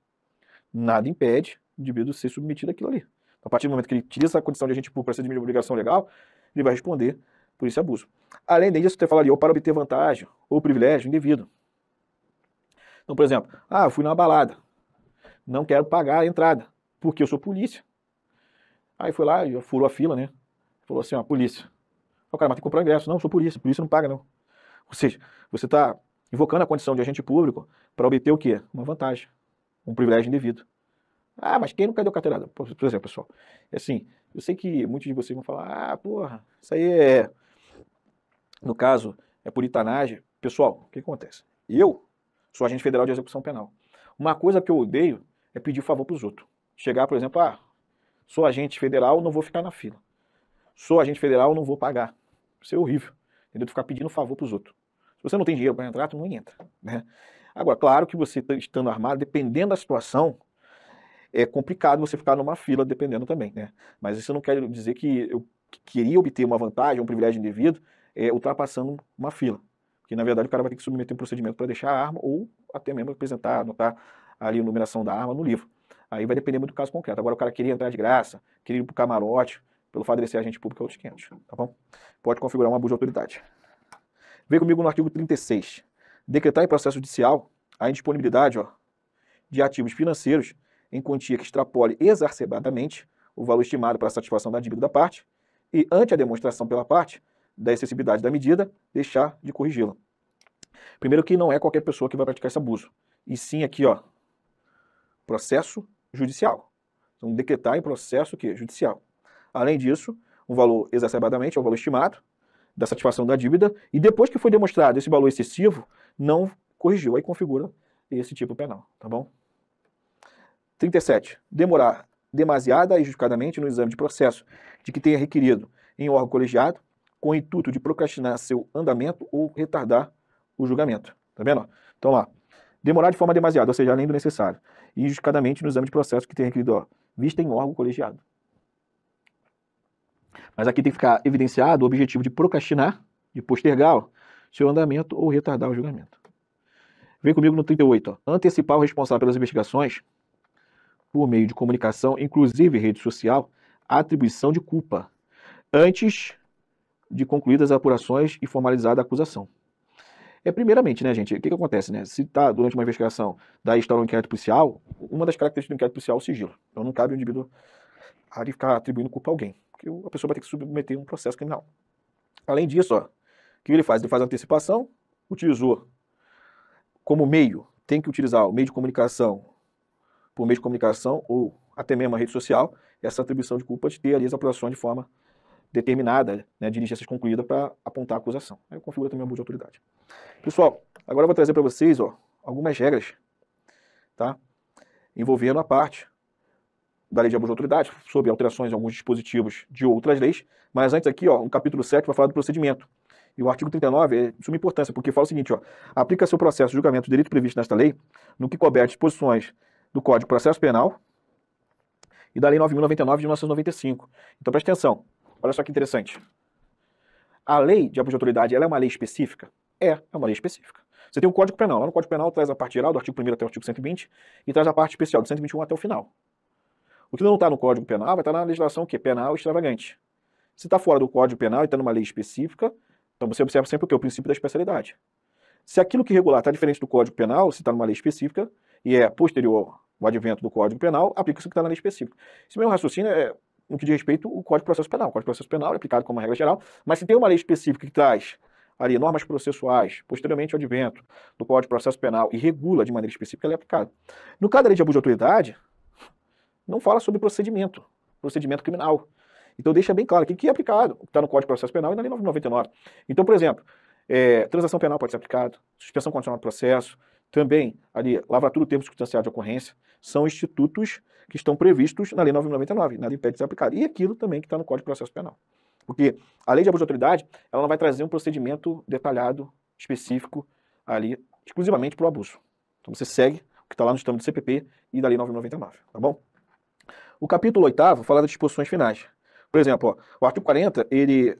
Nada impede o indivíduo ser submetido àquilo ali. Então, a partir do momento que ele tira essa condição de agente público para se eximir de uma obrigação legal, ele vai responder por esse abuso. Além disso, você falaria ou para obter vantagem ou privilégio indevido. Então, por exemplo, ah, fui numa balada, não quero pagar a entrada, porque eu sou polícia. Aí foi lá, furou a fila, né? Falou assim, ó, polícia. O cara, mas tem que comprar ingresso. Não, sou polícia, polícia não paga, não. Ou seja, você está invocando a condição de agente público para obter o quê? Uma vantagem, um privilégio indevido. Ah, mas quem nunca deu carteirada? Por exemplo, pessoal, é assim, eu sei que muitos de vocês vão falar, ah, porra, isso aí é, no caso, é puritanagem. Pessoal, o que acontece? Eu sou agente federal de execução penal. Uma coisa que eu odeio é pedir favor para os outros. Chegar, por exemplo, ah, sou agente federal, não vou ficar na fila. Sou agente federal, não vou pagar. Isso é horrível. Entendeu? Ficar pedindo favor para os outros você não tem dinheiro para entrar, tu não entra. Né? Agora, claro que você tá estando armado, dependendo da situação, é complicado você ficar numa fila dependendo também, né? Mas isso não quer dizer que eu queria obter uma vantagem, um privilégio indevido, é, ultrapassando uma fila. Porque, na verdade, o cara vai ter que submeter um procedimento para deixar a arma ou até mesmo apresentar, anotar ali a numeração da arma no livro. Aí vai depender muito do caso concreto. Agora, o cara queria entrar de graça, queria ir para o camarote, pelo fato de ele ser agente público, é outros 500, tá bom? Pode configurar um abuso de autoridade. Vem comigo no artigo 36. Decretar em processo judicial a indisponibilidade ó, de ativos financeiros em quantia que extrapole exacerbadamente o valor estimado para a satisfação da dívida da parte e, ante a demonstração pela parte da excessividade da medida, deixar de corrigi-la. Primeiro que não é qualquer pessoa que vai praticar esse abuso, e sim aqui, ó, processo judicial. Então, decretar em processo que judicial. Além disso, um valor exacerbadamente é o valor estimado da satisfação da dívida, e depois que foi demonstrado esse valor excessivo, não corrigiu, aí configura esse tipo penal, tá bom? 37. Demorar demasiada e justificadamente no exame de processo de que tenha requerido em órgão colegiado, com o intuito de procrastinar seu andamento ou retardar o julgamento. Tá vendo? Então lá. Demorar de forma demasiada, ou seja, além do necessário, e justificadamente no exame de processo que tenha requerido, ó, vista em órgão colegiado. Mas aqui tem que ficar evidenciado o objetivo de procrastinar, de postergar seu andamento ou retardar o julgamento. Vem comigo no 38. Ó. Antecipar o responsável pelas investigações, por meio de comunicação, inclusive rede social, atribuição de culpa, antes de concluídas as apurações e formalizada a acusação. É primeiramente, né, gente, o que, que acontece, né? Se está durante uma investigação, daí está um inquérito policial, uma das características do inquérito policial é o sigilo. Então não cabe o indivíduo ali ficar atribuindo culpa a alguém porque a pessoa vai ter que submeter um processo criminal. Além disso, ó, o que ele faz? Ele faz antecipação, utilizou como meio, tem que utilizar o meio de comunicação, por meio de comunicação ou até mesmo a rede social, essa atribuição de culpa de ter ali as apurações de forma determinada, né, diligência concluída para apontar a acusação. Aí configura também o abuso de autoridade. Pessoal, agora eu vou trazer para vocês ó, algumas regras tá, envolvendo a parte da Lei de Abuso de Autoridade, sob alterações em alguns dispositivos de outras leis, mas antes aqui, ó, o capítulo 7 vai falar do procedimento. E o artigo 39 é de suma importância, porque fala o seguinte, ó, aplica-se o processo de julgamento do direito previsto nesta lei no que couber disposições do Código de Processo Penal e da Lei 9.099 de 1995. Então preste atenção, olha só que interessante. A lei de abuso de autoridade, ela é uma lei específica? É, é uma lei específica. Você tem o Código Penal. Lá no Código Penal traz a parte geral, do artigo 1 até o artigo 120, e traz a parte especial, do 121 até o final. O que não está no Código Penal vai estar tá na legislação que penal extravagante. Se está fora do Código Penal e está numa lei específica, então você observa sempre o que? O princípio da especialidade. Se aquilo que regular está diferente do Código Penal, se está numa lei específica e é posterior ao advento do Código Penal, aplica-se o que está na lei específica. Esse mesmo raciocínio é no que diz respeito ao Código de Processo Penal. O Código de Processo Penal é aplicado como uma regra geral, mas se tem uma lei específica que traz ali normas processuais, posteriormente ao advento do Código de Processo Penal e regula de maneira específica, ela é aplicada. No caso da lei de abuso de autoridade, não fala sobre procedimento, procedimento criminal. Então deixa bem claro o que é aplicado, está no Código de Processo Penal e na Lei 999. Então, por exemplo, é, transação penal pode ser aplicado, suspensão condicional do processo, também ali lavratura do tempo circunstanciado de ocorrência, são institutos que estão previstos na Lei 999, nada impede de ser aplicado. E aquilo também que está no Código de Processo Penal. Porque a lei de abuso de autoridade, ela não vai trazer um procedimento detalhado, específico, ali, exclusivamente para o abuso. Então você segue o que está lá no sistema do CPP e da Lei 999, tá bom? O capítulo 8 fala das disposições finais. Por exemplo, ó, o artigo 40, ele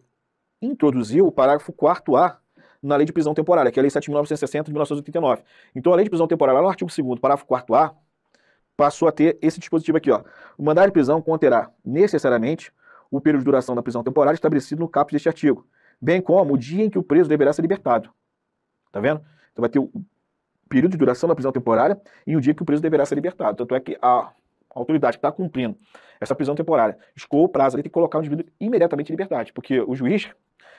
introduziu o parágrafo 4 A na Lei de Prisão Temporária, que é a Lei 7.960 de 1989. Então, a Lei de Prisão Temporária, lá no artigo 2 parágrafo 4 A, passou a ter esse dispositivo aqui. Ó. O mandado de prisão conterá, necessariamente, o período de duração da prisão temporária estabelecido no caput deste artigo, bem como o dia em que o preso deverá ser libertado. Tá vendo? Então, vai ter o período de duração da prisão temporária e o dia que o preso deverá ser libertado. Tanto é que a a autoridade que está cumprindo essa prisão temporária escou o prazo, ele tem que colocar o indivíduo imediatamente em liberdade, porque o juiz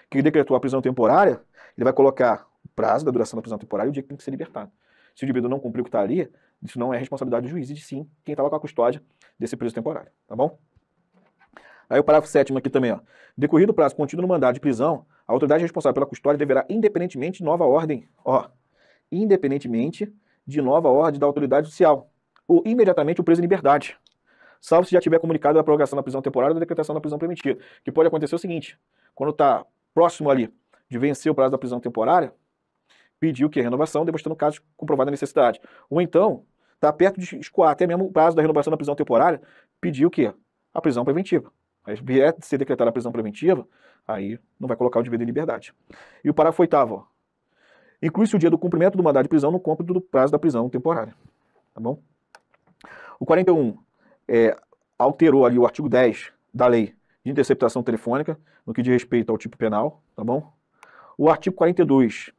que decretou a prisão temporária, ele vai colocar o prazo da duração da prisão temporária e o dia que tem que ser libertado. Se o indivíduo não cumprir o que está ali, isso não é responsabilidade do juiz, e sim quem estava com a custódia desse preso temporário, tá bom? Aí o parágrafo sétimo aqui também, ó. Decorrido o prazo contido no mandado de prisão, a autoridade responsável pela custódia deverá, independentemente de nova ordem, ó, independentemente de nova ordem da autoridade judicial o, imediatamente o preso em liberdade, salvo se já tiver comunicado a prorrogação da prisão temporária ou da decretação da prisão preventiva. Que pode acontecer é o seguinte: quando está próximo ali de vencer o prazo da prisão temporária, pediu que a renovação, demonstrando caso comprovada necessidade. Ou então, está perto de escoar até mesmo o prazo da renovação da prisão temporária, pediu que a prisão preventiva. Aí vier de ser decretada a prisão preventiva, aí não vai colocar o devido em liberdade. E o parágrafo oitavo, inclui-se o dia do cumprimento do mandado de prisão no cômputo do prazo da prisão temporária. Tá bom? O 41 é, alterou ali o artigo 10 da lei de interceptação telefônica, no que diz respeito ao tipo penal, tá bom? O artigo 42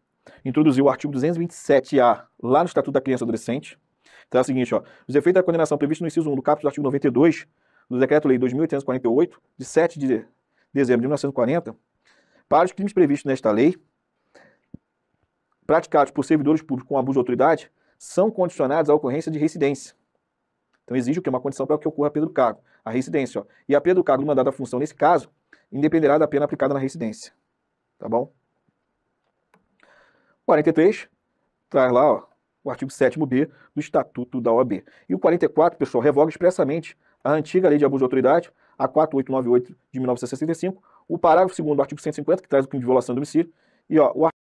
introduziu o artigo 227-A lá no Estatuto da Criança e Adolescente. Então é o seguinte, ó, os efeitos da condenação previstos no inciso 1 do caput do artigo 92 do Decreto-Lei 2.848, de 7 de dezembro de 1940, para os crimes previstos nesta lei, praticados por servidores públicos com abuso de autoridade, são condicionados à ocorrência de residência. Então exige o que? Uma condição para que ocorra a perda do cargo, a residência Ó. E a perda do cargo do mandado da função, nesse caso, independerá da pena aplicada na residência, Tá bom? 43 traz lá ó, o artigo 7 b do Estatuto da OAB. E o 44, pessoal, revoga expressamente a antiga lei de abuso de autoridade, a 4898 de 1965, o parágrafo 2 do artigo 150, que traz o crime de violação do domicílio, e ó, o